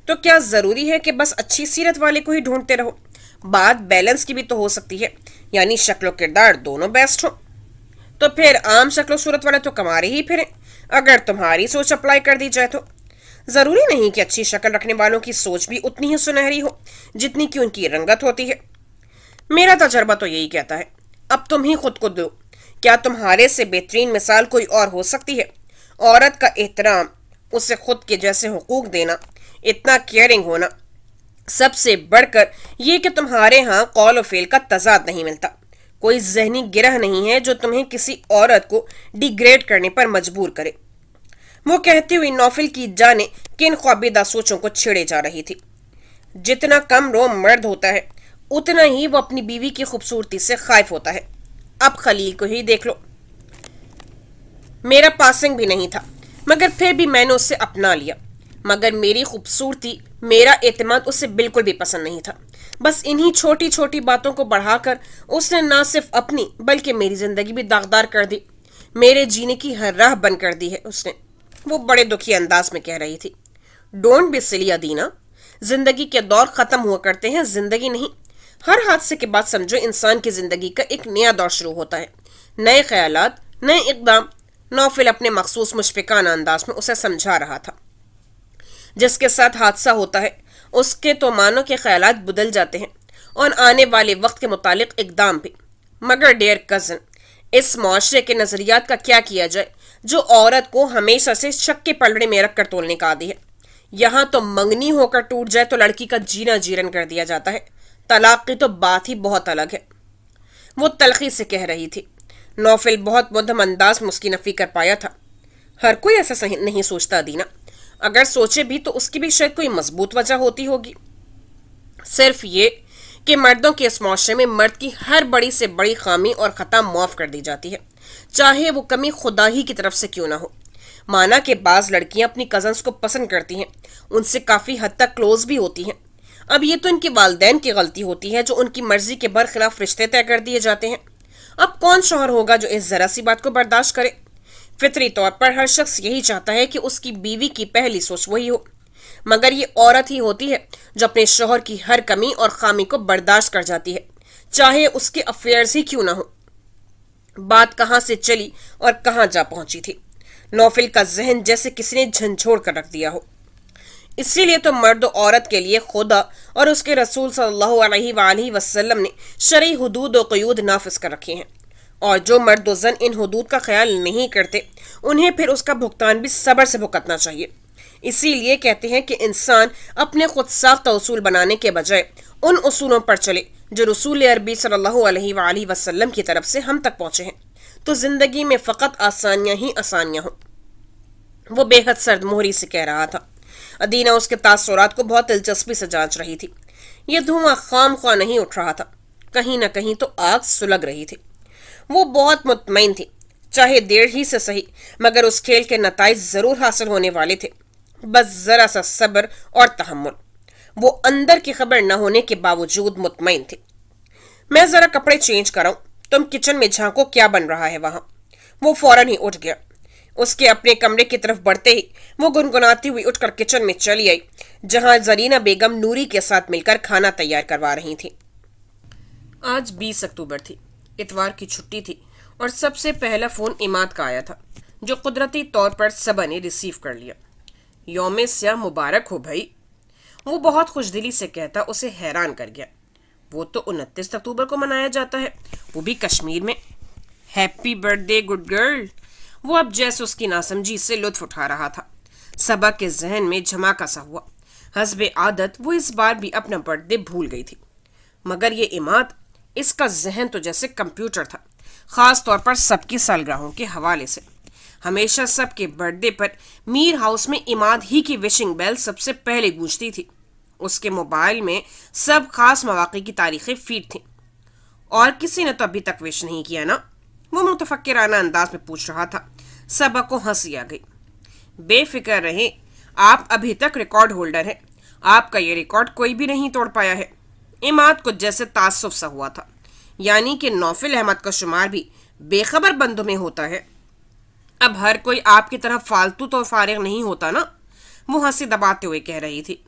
तो क्या ज़रूरी है कि बस अच्छी सीरत वाले को ही ढूंढते रहो बात बैलेंस की भी तो हो सकती है यानी शक्लो किरदार दोनों बेस्ट हो तो फिर आम शक्लो सूरत वाले तो कमारे ही फिरें अगर तुम्हारी सोच अप्लाई कर दी जाए तो ज़रूरी नहीं कि अच्छी शक्ल रखने वालों की सोच भी उतनी ही सुनहरी हो जितनी कि उनकी रंगत होती है मेरा तजर्बा तो यही कहता है अब तुम ही खुद को दो क्या तुम्हारे से बेहतरीन मिसाल कोई और हो सकती है औरत का एहतराम उसे खुद के जैसे हकूक देना इतना केयरिंग होना सबसे बढ़कर यह कि तुम्हारे यहाँ कॉल और फेल का तजाद नहीं मिलता कोई जहनी गिरह नहीं है जो तुम्हें किसी औरत को डिग्रेड करने पर मजबूर करे वो कहती हुई नौफिल की जाने किन ख्वाबीदा सोचों को छेड़े जा रही थी जितना कम रो मर्द होता है उतना ही वो अपनी बीवी की खूबसूरती से खाइफ होता है अब खलील को ही देख लो मेरा पासिंग भी नहीं था मगर फिर भी मैंने उससे अपना लिया मगर मेरी खूबसूरती मेरा एतमाद उसे बिल्कुल भी पसंद नहीं था बस इन्हीं छोटी छोटी बातों को बढ़ाकर उसने ना सिर्फ अपनी बल्कि मेरी ज़िंदगी भी दागदार कर दी मेरे जीने की हर राह बंद कर दी है उसने वो बड़े दुखी अंदाज में कह रही थी डोंट बी सिलिया दीना जिंदगी के दौर ख़त्म हुआ करते हैं जिंदगी नहीं हर हादसे के बाद समझो इंसान की ज़िंदगी का एक नया दौर शुरू होता है नए ख्याल नए इकदाम नौफिल अपने मखसूस मुशफिकाना अंदाज में उसे समझा रहा था जिसके साथ हादसा होता है उसके तो मानो के ख्याल बदल जाते हैं और आने वाले वक्त के मुतालिक इकदाम भी मगर डेयर कज़न इस माशरे के नज़रियात का क्या किया जाए जो औरत को हमेशा से शक के पलड़े में रख कर तोलने का आदि है यहाँ तो मंगनी होकर टूट जाए तो लड़की का जीना जीरन कर दिया जाता है तलाक की तो बात ही बहुत अलग है वो तलखी से कह रही थी नौफिल बहुत मुद्दम अंदाज मुस्किन नफी कर पाया था हर कोई ऐसा सही नहीं सोचता दीना अगर सोचे भी तो उसकी भी शायद कोई मजबूत वजह होती होगी सिर्फ ये कि मर्दों के इस मुआरे में मर्द की हर बड़ी से बड़ी खामी और ख़ता मुआफ़ कर दी जाती है चाहे वो कमी खुदा ही की तरफ से क्यों ना हो माना के बाज़ लड़कियां अपनी कज़न्स को पसंद करती हैं उनसे काफ़ी हद तक क्लोज भी होती हैं अब ये तो इनके वालदेन की गलती होती है जो उनकी मर्ज़ी के खिलाफ़ रिश्ते तय कर दिए जाते हैं अब कौन शोहर होगा जो इस ज़रा सी बात को बर्दाश्त करे फितरी तौर पर हर शख्स यही चाहता है कि उसकी बीवी की पहली सोच वही हो मगर ये औरत ही होती है जो अपने शोहर की हर कमी और खामी को बर्दाश्त कर जाती है चाहे उसके अफेयर्स ही क्यों ना हो बात कहाँ से चली और कहाँ जा पहुंची थी नौफिल का जहन जैसे किसी ने झंझोड़ कर रख दिया हो इसीलिए तो मर्द औरत के लिए खुदा और उसके रसूल सल्लल्लाहु अलैहि वसल्लम ने शरी हदूद और कयूद नाफिज कर रखे हैं और जो मर्द वजन इन हदूद का ख्याल नहीं करते उन्हें फिर उसका भुगतान भी सब्र से भुगतना चाहिए इसीलिए कहते हैं कि इंसान अपने खुद साख्ता असूल बनाने के बजाय उन असूलों पर चले जो रसूल अरबी सल्ला वसलम की तरफ से हम तक पहुँचे हैं तो ज़िंदगी में फ़कत आसानियाँ ही आसानियाँ हों वो बेहद सर्द मोहरी से कह रहा था अदीना उसके तासरात को बहुत दिलचस्पी से जाँच रही थी यह धुआं खाम खा नहीं उठ रहा था कहीं ना कहीं तो आग सुलग रही थी वो बहुत मुतमिन थी चाहे देर ही से सही मगर उस खेल के नतज ज़रूर हासिल होने वाले थे बस ज़रा सा सब्र और तहमुल वो अंदर की खबर न होने के बावजूद मुतमिन थे मैं ज़रा कपड़े चेंज कराऊं तुम किचन में झांको क्या बन रहा है वहां वो फौरन ही उठ गया उसके अपने कमरे की तरफ बढ़ते ही वो गुनगुनाती हुई उठकर किचन में चली आई जहां जरीना बेगम नूरी के साथ मिलकर खाना तैयार करवा रही थी आज 20 अक्टूबर थी इतवार की छुट्टी थी और सबसे पहला फ़ोन इमाद का आया था जो कुदरती तौर पर सबा ने रिसीव कर लिया योम स्या मुबारक हो भाई वो बहुत खुश दिली से कहता उसे हैरान कर गया वो तो उनतीस अक्टूबर को मनाया जाता है वो भी कश्मीर में हैप्पी बर्थडे गुड गर्ल वो अब जैसे उसकी नासमझी से लुत्फ उठा रहा था सबा के जहन में झमाका सा हुआ हसब आदत वो इस बार भी अपना बर्थडे भूल गई थी मगर ये इमाद इसका जहन तो जैसे कंप्यूटर था ख़ास तौर पर सबकी सालग्राहों के हवाले से हमेशा सबके बर्थडे पर मीर हाउस में इमाद ही की विशिंग बेल सबसे पहले गूंजती थी उसके मोबाइल में सब खास मौाक़े की तारीखें फीट थीं और किसी ने तो अभी तक विश नहीं किया ना वो मुतफ़राना अंदाज में पूछ रहा था सबा को हंसी आ गई बेफिक्र रहें आप अभी तक रिकॉर्ड होल्डर हैं आपका ये रिकॉर्ड कोई भी नहीं तोड़ पाया है इमाद को जैसे तासुफ सा हुआ था यानी कि नौफिल अहमद का शुमार भी बेखबर बंदों में होता है अब हर कोई आपकी तरह फालतू तो फारिग नहीं होता ना वो हंसी दबाते हुए कह रही थी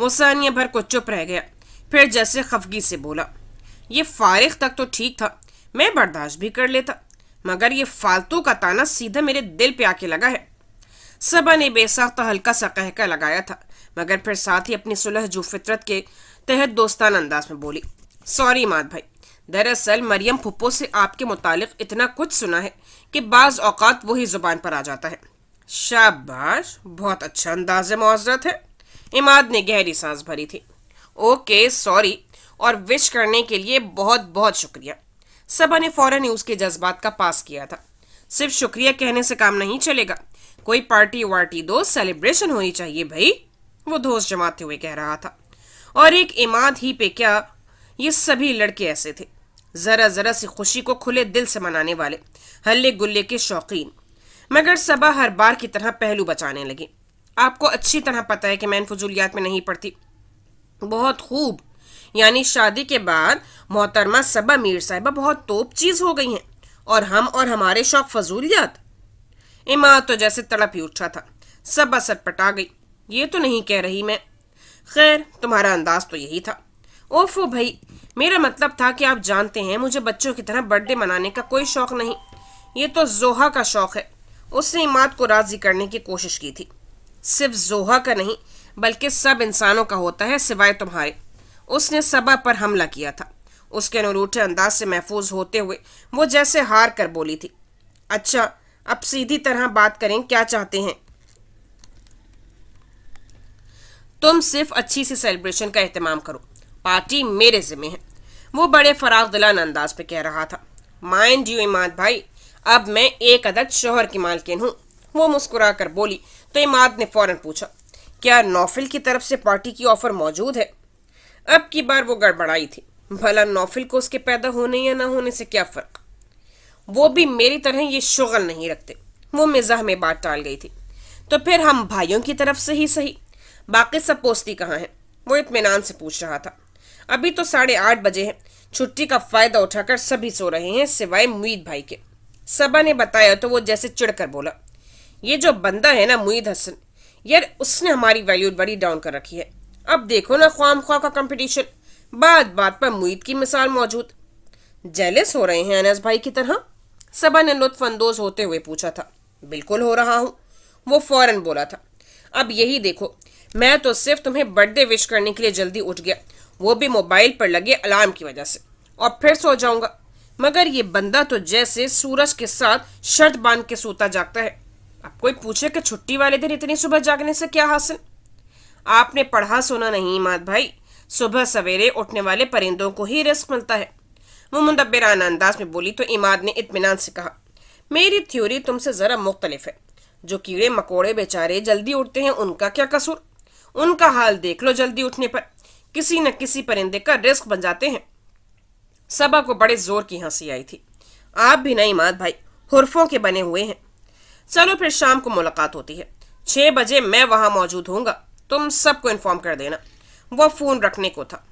वो सानिया भर को चुप रह गया फिर जैसे खफगी से बोला ये फारिग तक तो ठीक था मैं बर्दाश्त भी कर लेता मगर ये फालतू का ताना सीधा मेरे दिल पे आके लगा है सबा ने बेसाख्ता हल्का सा कहका लगाया था मगर फिर साथ ही अपनी सुलह जो फितरत के तहत दोस्तान अंदाज में बोली सॉरी माद भाई दरअसल मरियम फुप्पो से आपके मुतालिक इतना कुछ सुना है कि बाज़ औकात वही ज़ुबान पर आ जाता है शाबाश बहुत अच्छा अंदाज मुआजरत है इमाद ने गहरी सांस भरी थी ओके सॉरी और विश करने के लिए बहुत बहुत शुक्रिया सबा ने फ़ौरन ही उसके जज्बात का पास किया था सिर्फ शुक्रिया कहने से काम नहीं चलेगा कोई पार्टी वार्टी दो सेलिब्रेशन होनी चाहिए भाई वो दोस्त जमाते हुए कह रहा था और एक इमाद ही पे क्या ये सभी लड़के ऐसे थे ज़रा ज़रा सी खुशी को खुले दिल से मनाने वाले हल्ले गुल्ले के शौकीन मगर सबा हर बार की तरह पहलू बचाने लगी आपको अच्छी तरह पता है कि मैं इन फजूलियात में नहीं पढ़ती बहुत खूब यानी शादी के बाद मोहतरमा सबा मीर साहिबा बहुत तोप चीज़ हो गई हैं और हम और हमारे शौक फजूलियात इमाद तो जैसे तड़प ही उठा था सबा सटपटा गई ये तो नहीं कह रही मैं खैर तुम्हारा अंदाज तो यही था ओफो भाई मेरा मतलब था कि आप जानते हैं मुझे बच्चों की तरह बर्थडे मनाने का कोई शौक नहीं ये तो जोहा का शौक है उसने इमाद को राजी करने की कोशिश की थी सिर्फ जोहा का नहीं बल्कि सब इंसानों का होता है सिवाय तुम्हारे उसने सबा पर हमला किया था उसके अनुरूठे अंदाज से महफूज होते हुए वो जैसे हार कर बोली थी अच्छा अब सीधी तरह बात करें क्या चाहते हैं तुम सिर्फ अच्छी सी सेलिब्रेशन का अहतमाम करो पार्टी मेरे जिम्मे है वो बड़े फराग दिलान अंदाज पे कह रहा था माइंड यू इमाद भाई अब मैं एक अदद शोहर की मालकिन हूँ वो मुस्कुरा कर बोली तो इमाद ने फौरन पूछा क्या नौफिल की तरफ से पार्टी की ऑफर मौजूद है अब की बार वो गड़बड़ाई थी भला नौफिल को उसके पैदा होने या ना होने से क्या फ़र्क वो भी मेरी तरह ये शुगल नहीं रखते वो मिजाह में बात टाल गई थी तो फिर हम भाइयों की तरफ से ही सही बाकी सब पोस्ती कहाँ हैं वो इतमान से पूछ रहा था अभी तो साढ़े आठ बजे हैं छुट्टी का फायदा उठाकर सभी सो रहे हैं सिवाय मुईद भाई के सबा ने बताया तो वो जैसे चिड़कर बोला ये जो बंदा है ना मुईद हसन यार उसने हमारी वैल्यू बड़ी डाउन कर रखी है अब देखो ना ख्वाम ख्वा का कंपटीशन बात बात पर मुईद की मिसाल मौजूद जेलस हो रहे हैं अनस भाई की तरह सबा ने लुत्फानंदोज होते हुए पूछा था बिल्कुल हो रहा हूँ वो फौरन बोला था अब यही देखो मैं तो सिर्फ तुम्हें बर्थडे विश करने के लिए जल्दी उठ गया वो भी मोबाइल पर लगे अलार्म की वजह से और फिर सो जाऊंगा मगर ये बंदा तो जैसे सूरज के साथ शर्त बांध के सोता जागता है अब कोई पूछे कि छुट्टी वाले दिन इतनी सुबह जागने से क्या हासिल आपने पढ़ा सोना नहीं इमाद भाई सुबह सवेरे उठने वाले परिंदों को ही रिस्क मिलता है वो मुंदबिराना अंदाज में बोली तो इमाद ने इतमान से कहा मेरी थ्योरी तुमसे ज़रा मुख्तलिफ है जो कीड़े मकोड़े बेचारे जल्दी उठते हैं उनका क्या कसूर उनका हाल देख लो जल्दी उठने पर किसी न किसी परिंदे का रिस्क बन जाते हैं सबा को बड़े जोर की हंसी आई थी आप भी नहीं मात भाई हुरफों के बने हुए हैं चलो फिर शाम को मुलाकात होती है छह बजे मैं वहां मौजूद होऊंगा तुम सबको इन्फॉर्म कर देना वह फ़ोन रखने को था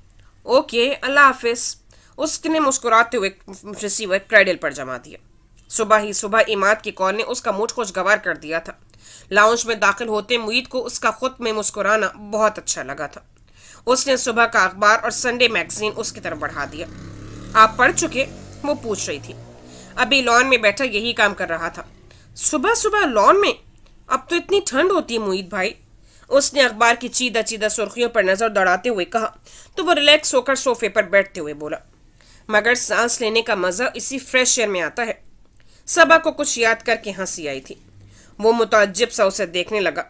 ओके अल्लाह हाफिज उसने मुस्कुराते हुए रिसीवर क्रेडिल पर जमा दिया सुबह ही सुबह इमाद की कॉल ने उसका मूड कुछ गवार कर दिया था लाउंज में दाखिल होते मुईद को उसका खुद में मुस्कुराना बहुत अच्छा लगा था उसने सुबह का अखबार और संडे मैगजीन उसकी तरफ बढ़ा दिया आप पढ़ चुके वो पूछ रही थी अभी लॉन में बैठा यही काम कर रहा था सुबह सुबह लॉन में अब तो इतनी ठंड होती है मुईद भाई उसने अखबार की चीदा चीदा सुर्खियों पर नज़र दौड़ाते हुए कहा तो वो रिलैक्स होकर सोफे पर बैठते हुए बोला मगर सांस लेने का मज़ा इसी फ्रेश एयर में आता है सबा को कुछ याद करके हंसी आई थी वो मुतजब सा उसे देखने लगा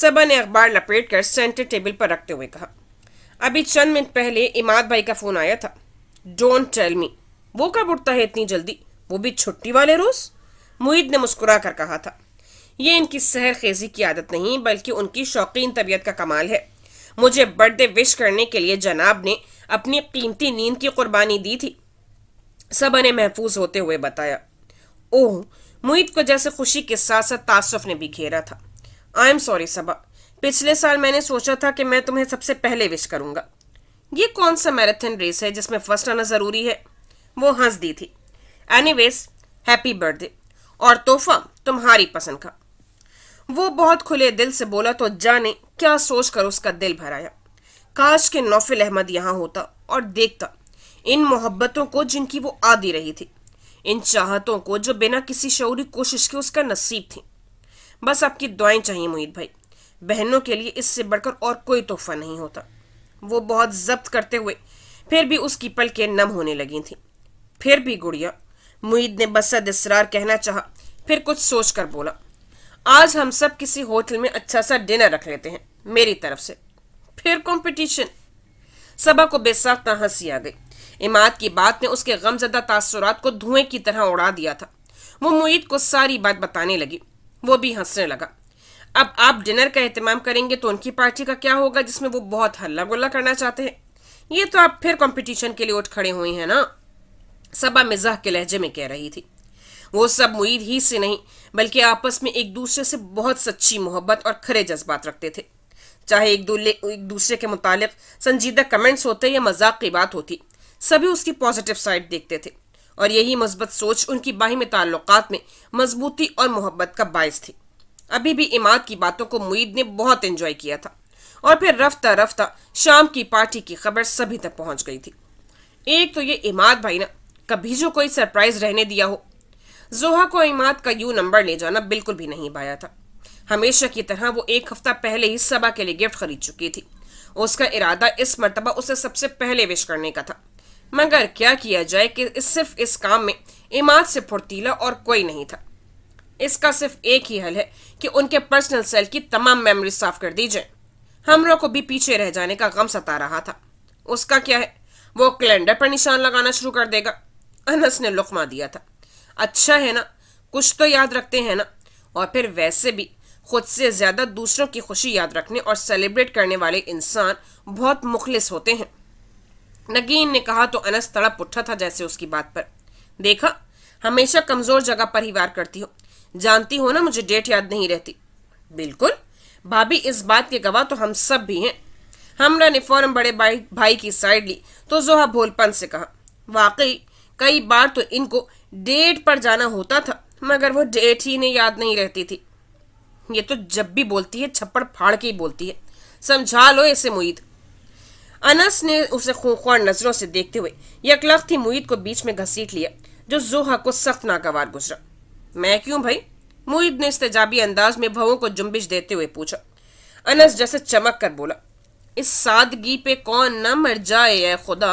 सबा ने अखबार लपेट कर सेंटर टेबल पर रखते हुए कहा अभी चंद मिनट पहले इमाद भाई का फ़ोन आया था डोंट टेल मी वो कब उठता है इतनी जल्दी वो भी छुट्टी वाले रोज़ मुईद ने मुस्कुरा कर कहा था ये इनकी सहर खेजी की आदत नहीं बल्कि उनकी शौकीन तबीयत का कमाल है मुझे बर्थडे विश करने के लिए जनाब ने अपनी कीमती नींद की कुर्बानी दी थी सबा ने महफूज होते हुए बताया ओह मुहित को जैसे खुशी के साथ साथ तासफ ने भी घेरा था आई एम सॉरी सबा पिछले साल मैंने सोचा था कि मैं तुम्हें सबसे पहले विश करूंगा ये कौन सा मैराथन रेस है जिसमें फर्स्ट आना ज़रूरी है वो हंस दी थी वेज हैप्पी बर्थडे और तोहफा तुम्हारी पसंद का वो बहुत खुले दिल से बोला तो जाने क्या सोच कर उसका दिल भराया काश के नौफिल अहमद यहाँ होता और देखता इन मोहब्बतों को जिनकी वो आदि रही थी इन चाहतों को जो बिना किसी शौरी कोशिश के उसका नसीब थी बस आपकी दुआएं चाहिए मोहित भाई बहनों के लिए इससे बढ़कर और कोई तोहफा नहीं होता वो बहुत जब्त करते हुए फिर भी उसकी पल के नम होने लगी थी फिर भी गुड़िया मुईद ने बसद इसरार कहना चाहा फिर कुछ सोच कर बोला आज हम सब किसी होटल में अच्छा सा डिनर रख लेते हैं मेरी तरफ से फिर कंपटीशन सभा को बेसाख्ता हंसी आ गई इमाद की बात ने उसके गमजदा तासुरात को धुएं की तरह उड़ा दिया था वो मुईद को सारी बात बताने लगी वो भी हंसने लगा अब आप डिनर का अहतमाम करेंगे तो उनकी पार्टी का क्या होगा जिसमें वो बहुत हल्ला गुल्ला करना चाहते हैं ये तो आप फिर कंपटीशन के लिए उठ खड़े हुए हैं ना सबा मिजाह के लहजे में कह रही थी वो सब मुईद ही से नहीं बल्कि आपस में एक दूसरे से बहुत सच्ची मोहब्बत और खरे जज्बात रखते थे चाहे एक, एक दूसरे के मुतालिक संजीदा कमेंट्स होते या मजाक की बात होती सभी उसकी पॉजिटिव साइड देखते थे और यही मजबूत सोच उनकी में ताल्लुकात में मजबूती और मोहब्बत का बायस थी अभी भी इमाद की बातों को मुईद ने बहुत एंजॉय किया था और फिर रफ्ता रफ्ता शाम की पार्टी की खबर सभी तक पहुंच गई थी एक तो ये इमाद भाई ना कभी जो कोई सरप्राइज रहने दिया हो जोहा को इमाद का यू नंबर ले जाना बिल्कुल भी नहीं पाया था हमेशा की तरह वो एक हफ्ता पहले ही सबा के लिए गिफ्ट खरीद चुकी थी उसका इरादा इस मरतबा उसे सबसे पहले विश करने का था मगर क्या किया जाए कि इस सिर्फ इस काम में इमाद से फुर्तीला और कोई नहीं था इसका सिर्फ एक ही हल है कि उनके पर्सनल सेल की तमाम मेमोरी साफ कर दी जाए हमरों को भी पीछे रह जाने का गम सता रहा था उसका क्या है वो कैलेंडर पर निशान लगाना शुरू कर देगा अनस ने लुकमा दिया था अच्छा है ना कुछ तो याद रखते हैं ना और फिर वैसे भी खुद से ज़्यादा दूसरों की खुशी याद रखने और सेलिब्रेट करने वाले इंसान बहुत मुखलिस होते हैं नगीन ने कहा तो अनस तड़प उठा था जैसे उसकी बात पर देखा हमेशा कमजोर जगह पर ही वार करती हो जानती हो ना मुझे डेट याद नहीं रहती बिल्कुल भाभी इस बात के गवाह तो हम सब भी हैं हमरा ने फौरन बड़े भाई, भाई की साइड ली तो जोहा भोलपन से कहा वाकई कई बार तो इनको डेट पर जाना होता था मगर वो डेट ही नहीं याद नहीं रहती थी ये तो जब भी बोलती है छप्पड़ फाड़ के ही बोलती है समझा लो इसे मुईद अनस ने उसे खूंखार नजरों से देखते हुए यकलख थी मुईद को बीच में घसीट लिया जो जोहा को सख्त नागवार गुजरा मैं क्यों भाई मुईद ने इस्तेजाबी अंदाज में भवों को जुम्बिश देते हुए पूछा अनस जैसे चमक कर बोला इस सादगी पे कौन न मर जाए ऐ खुदा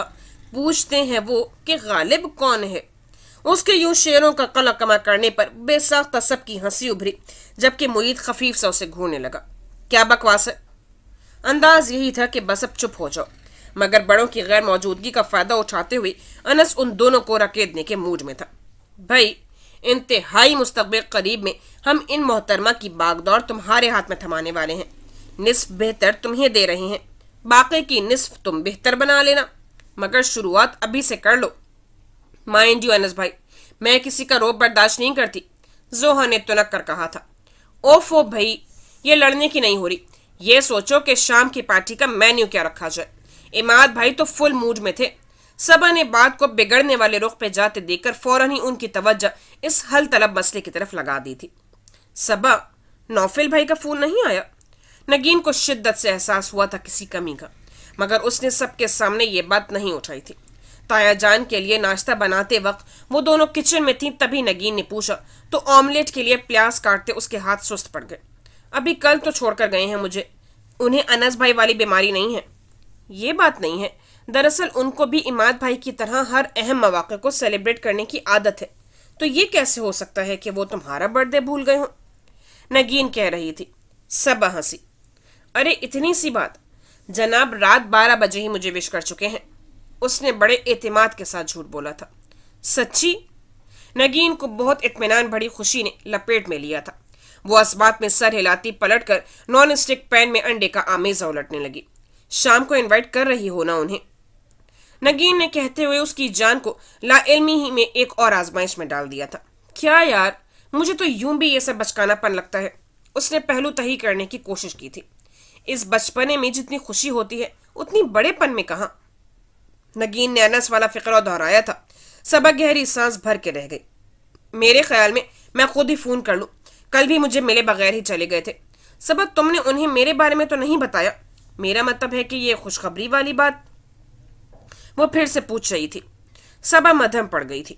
पूछते हैं वो कि गालिब कौन है उसके यूं शेरों का कला कमा करने पर बेसाख्ता सबकी की हंसी उभरी जबकि मुईद खफीफ सा उसे घूरने लगा क्या बकवास है अंदाज यही था कि बस अब चुप हो जाओ मगर बड़ों की गैर मौजूदगी का फायदा उठाते हुए अनस उन दोनों को रकेदने के मूड में था भाई इंतहाई मुस्तबिल करीब में हम इन मोहतरमा की बागदौड़ तुम्हारे हाथ में थमाने वाले हैं निसफ बेहतर तुम्हें दे रहे हैं बाकी की निसफ तुम बेहतर बना लेना मगर शुरुआत अभी से कर लो माइंड यू अनस भाई मैं किसी का रोप बर्दाश्त नहीं करती जोहा ने तुनक कर कहा था ओफो भाई ये लड़ने की नहीं हो रही ये सोचो कि शाम की पार्टी का मेन्यू क्या रखा जाए इमाद भाई तो फुल मूड में थे सबा ने बात को बिगड़ने वाले रुख पे जाते देखकर फौरन ही उनकी तवज्जो इस हल तलब मसले की तरफ लगा दी थी सबा नौफिल भाई का फ़ोन नहीं आया नगीन को शिद्दत से एहसास हुआ था किसी कमी का मगर उसने सबके सामने ये बात नहीं उठाई थी ताया जान के लिए नाश्ता बनाते वक्त वो दोनों किचन में थी तभी नगीन ने पूछा तो ऑमलेट के लिए प्याज काटते उसके हाथ सुस्त पड़ गए अभी कल तो छोड़कर गए हैं मुझे उन्हें अनस भाई वाली बीमारी नहीं है ये बात नहीं है दरअसल उनको भी इमाद भाई की तरह हर अहम मौाक़े को सेलिब्रेट करने की आदत है तो ये कैसे हो सकता है कि वो तुम्हारा बर्थडे भूल गए हों नगीन कह रही थी सब हंसी अरे इतनी सी बात जनाब रात बारह बजे ही मुझे विश कर चुके हैं उसने बड़े एतमाद के साथ झूठ बोला था सच्ची नगीन को बहुत इतमान भरी खुशी ने लपेट में लिया था वो असबात बात में सर हिलाती पलट कर नॉन स्टिक पैन में अंडे का आमेजा उलटने लगी शाम को इनवाइट कर रही हो ना उन्हें नगीन ने कहते हुए उसकी जान को लाइलमी ही में एक और आजमाइश में डाल दिया था क्या यार मुझे तो यूं भी यह सब बचकानापन लगता है उसने पहलू तही करने की कोशिश की थी इस बचपने में जितनी खुशी होती है उतनी बड़ेपन में कहा नगीन ने अनस वाला फिक्रा दोहराया था सबक गहरी सांस भर के रह गई मेरे ख्याल में मैं खुद ही फोन कर लूँ कल भी मुझे मिले बगैर ही चले गए थे सबक तुमने उन्हें मेरे बारे में तो नहीं बताया मेरा मतलब है कि ये खुशखबरी वाली बात वो फिर से पूछ रही थी सबा मध्यम पड़ गई थी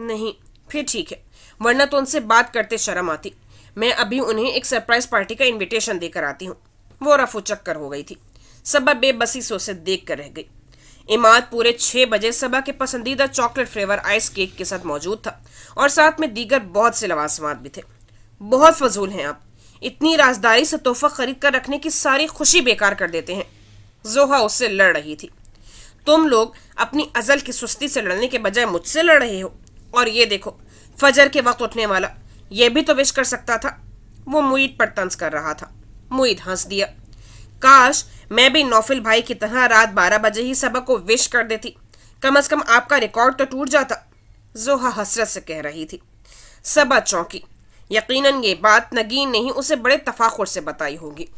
नहीं फिर ठीक है वरना तो उनसे बात करते शर्म आती मैं अभी उन्हें एक सरप्राइज पार्टी का इनविटेशन देकर आती हूँ वो रफो चक्कर हो गई थी सबा बेबसी से उसे देख कर रह गई इमाद पूरे छः बजे सबा के पसंदीदा चॉकलेट फ्लेवर आइस केक के साथ मौजूद था और साथ में दीगर बहुत से लवासमात भी थे बहुत फजूल हैं आप इतनी राजदारी से तोहफा खरीद कर रखने की सारी खुशी बेकार कर देते हैं जोहा उससे लड़ रही थी तुम लोग अपनी अजल की सुस्ती से लड़ने के बजाय मुझसे लड़ रहे हो और ये देखो फजर के वक्त उठने वाला यह भी तो विश कर सकता था वो मुईद पर तंज कर रहा था मुईद हंस दिया काश मैं भी नौफिल भाई की तरह रात बारह बजे ही सबक को विश कर देती कम अज कम आपका रिकॉर्ड तो टूट जाता जोहा हसरत से कह रही थी सबा चौंकी यकीनन ये बात नगीन नहीं उसे बड़े तफाखुर से बताई होगी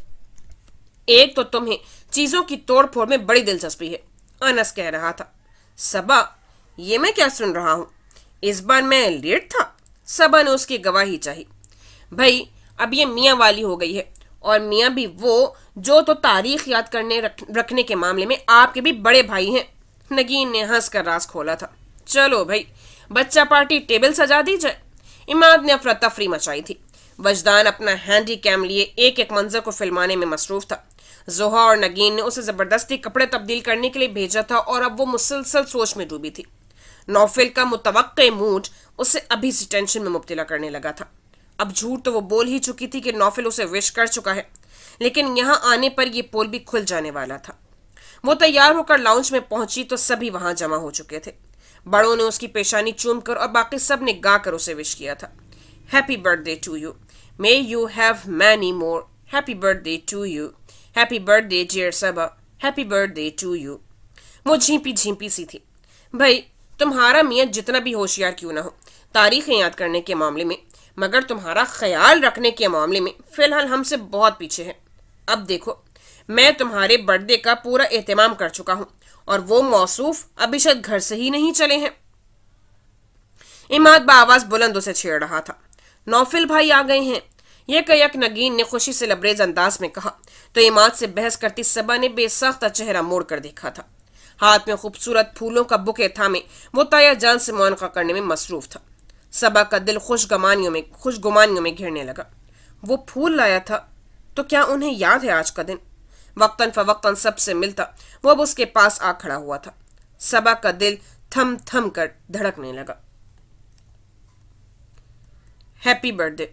एक तो तुम्हें चीज़ों की तोड़ फोड़ में बड़ी दिलचस्पी है अनस कह रहा था सबा ये मैं क्या सुन रहा हूं इस बार मैं लेट था सबा ने उसकी गवाही चाही भाई अब ये मियाँ वाली हो गई है और मियाँ भी वो जो तो तारीख याद करने रख, रखने के मामले में आपके भी बड़े भाई हैं नगीन ने हंस कर रास खोला था चलो भाई बच्चा पार्टी टेबल सजा दी जाए इमाद ने अफरा तफरी मचाई थी वजदान अपना हैंडी कैम लिए एक एक मंजर को फिल्माने में मसरूफ था जोहा और नगीन ने उसे ज़बरदस्ती कपड़े तब्दील करने के लिए भेजा था और अब वो मुसलसल सोच में डूबी थी नौफिल का मुतव मूड उसे अभी से टेंशन में मुबतला करने लगा था अब झूठ तो वो बोल ही चुकी थी कि नौफिल उसे विश कर चुका है लेकिन यहाँ आने पर यह पोल भी खुल जाने वाला था वो तैयार होकर लाउंज में पहुंची तो सभी वहां जमा हो चुके थे बड़ों ने उसकी पेशानी चूम कर और बाकी सब ने गा कर उसे विश किया था happy birthday to you may you have many more happy birthday to you happy birthday dear Saba happy birthday to you वो झीपी झीपी सी थी भाई तुम्हारा मियाँ जितना भी होशियार क्यों ना हो तारीखें याद करने के मामले में मगर तुम्हारा ख्याल रखने के मामले में फ़िलहाल हमसे बहुत पीछे है अब देखो मैं तुम्हारे बर्थडे का पूरा एहतमाम कर चुका हूँ और वो मौसूफ अभी शायद घर से ही नहीं चले हैं इमाद बावाज बुलंद उसे छेड़ रहा था नौफिल भाई आ गए हैं यह कयक नगीन ने खुशी से लबरेज अंदाज में कहा तो इमाद से बहस करती सबा ने बेसख्त चेहरा मोड़ कर देखा था हाथ में खूबसूरत फूलों का बुके थामे वो ताया जान से मुआनका करने में मसरूफ था सबा का दिल खुशगमानियों में खुशगुमानियों में घिरने लगा वो फूल लाया था तो क्या उन्हें याद है आज का दिन वक्ता फवक्तन सबसे मिलता वो अब उसके पास आ खड़ा हुआ था सबा का दिल थम थम कर धड़कने लगा हैप्पी बर्थडे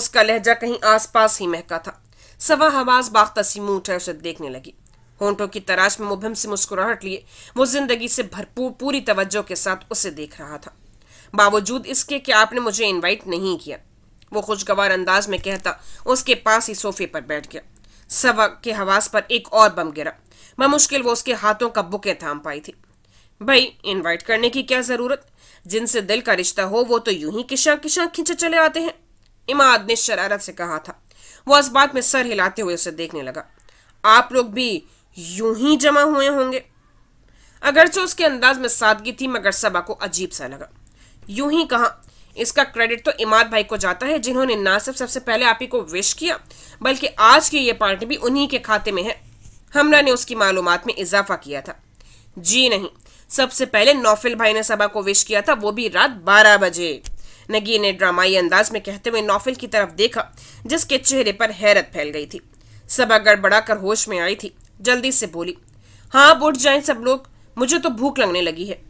उसका लहजा कहीं आसपास ही महका था सबा हवास बाख्ता सी मुंह उठा उसे देखने लगी होंठों की तराश में मुभिम से मुस्कुराहट लिए वो जिंदगी से भरपूर पूरी तवज्जो के साथ उसे देख रहा था बावजूद इसके कि आपने मुझे इनवाइट नहीं किया वो खुशगवार अंदाज में कहता उसके पास ही सोफे पर बैठ गया सबक के हवास पर एक और बम गिरा मैं मुश्किल वो उसके हाथों का बुके थाम पाई थी भाई इनवाइट करने की क्या जरूरत जिनसे दिल का रिश्ता हो वो तो यूं ही किशा किशा खींचे चले आते हैं इमाद ने शरारत से कहा था वो इस बात में सर हिलाते हुए उसे देखने लगा आप लोग भी यूं ही जमा हुए होंगे अगरचे उसके अंदाज में सादगी थी मगर सबा को अजीब सा लगा यूं ही कहा इसका क्रेडिट तो इमाद भाई को जाता है जिन्होंने ना सिर्फ सबसे पहले आप ही को विश किया बल्कि आज की ये पार्टी भी उन्हीं के खाते में है हमला ने उसकी मालूम में इजाफा किया था जी नहीं सबसे पहले नौफिल भाई ने सभा को विश किया था वो भी रात बारह बजे नगी ने ड्रामाई अंदाज में कहते हुए नौफिल की तरफ देखा जिसके चेहरे पर हैरत फैल गई थी सभा गड़बड़ा कर होश में आई थी जल्दी से बोली हाँ बुट जाए जाएं सब लोग मुझे तो भूख लगने लगी है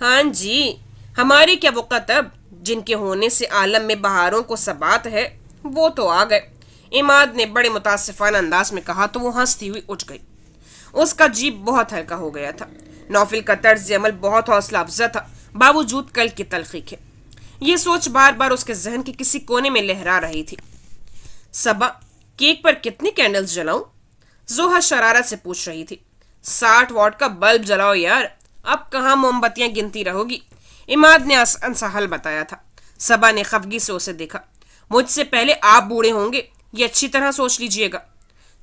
हाँ जी हमारी क्या वक्त अब जिनके होने से आलम में बहारों को सबात है वो तो आ गए इमाद ने बड़े मुतासफाना अंदाज में कहा तो वो हंसती हुई उठ गई उसका जीप बहुत हल्का हो गया था नौफिल का तर्ज अमल बहुत हौसला अफजा था बावजूद कल की तलखी के ये सोच बार बार उसके जहन के किसी कोने में लहरा रही थी सबा केक पर कितनी कैंडल्स जलाऊं जोहा शरारत से पूछ रही थी साठ वॉट का बल्ब जलाओ यार अब कहा मोमबत्तियां गिनती रहोगी इमाद ने आसान सा हल बताया था सबा ने खफगी से उसे देखा मुझसे पहले आप बूढ़े होंगे ये अच्छी तरह सोच लीजिएगा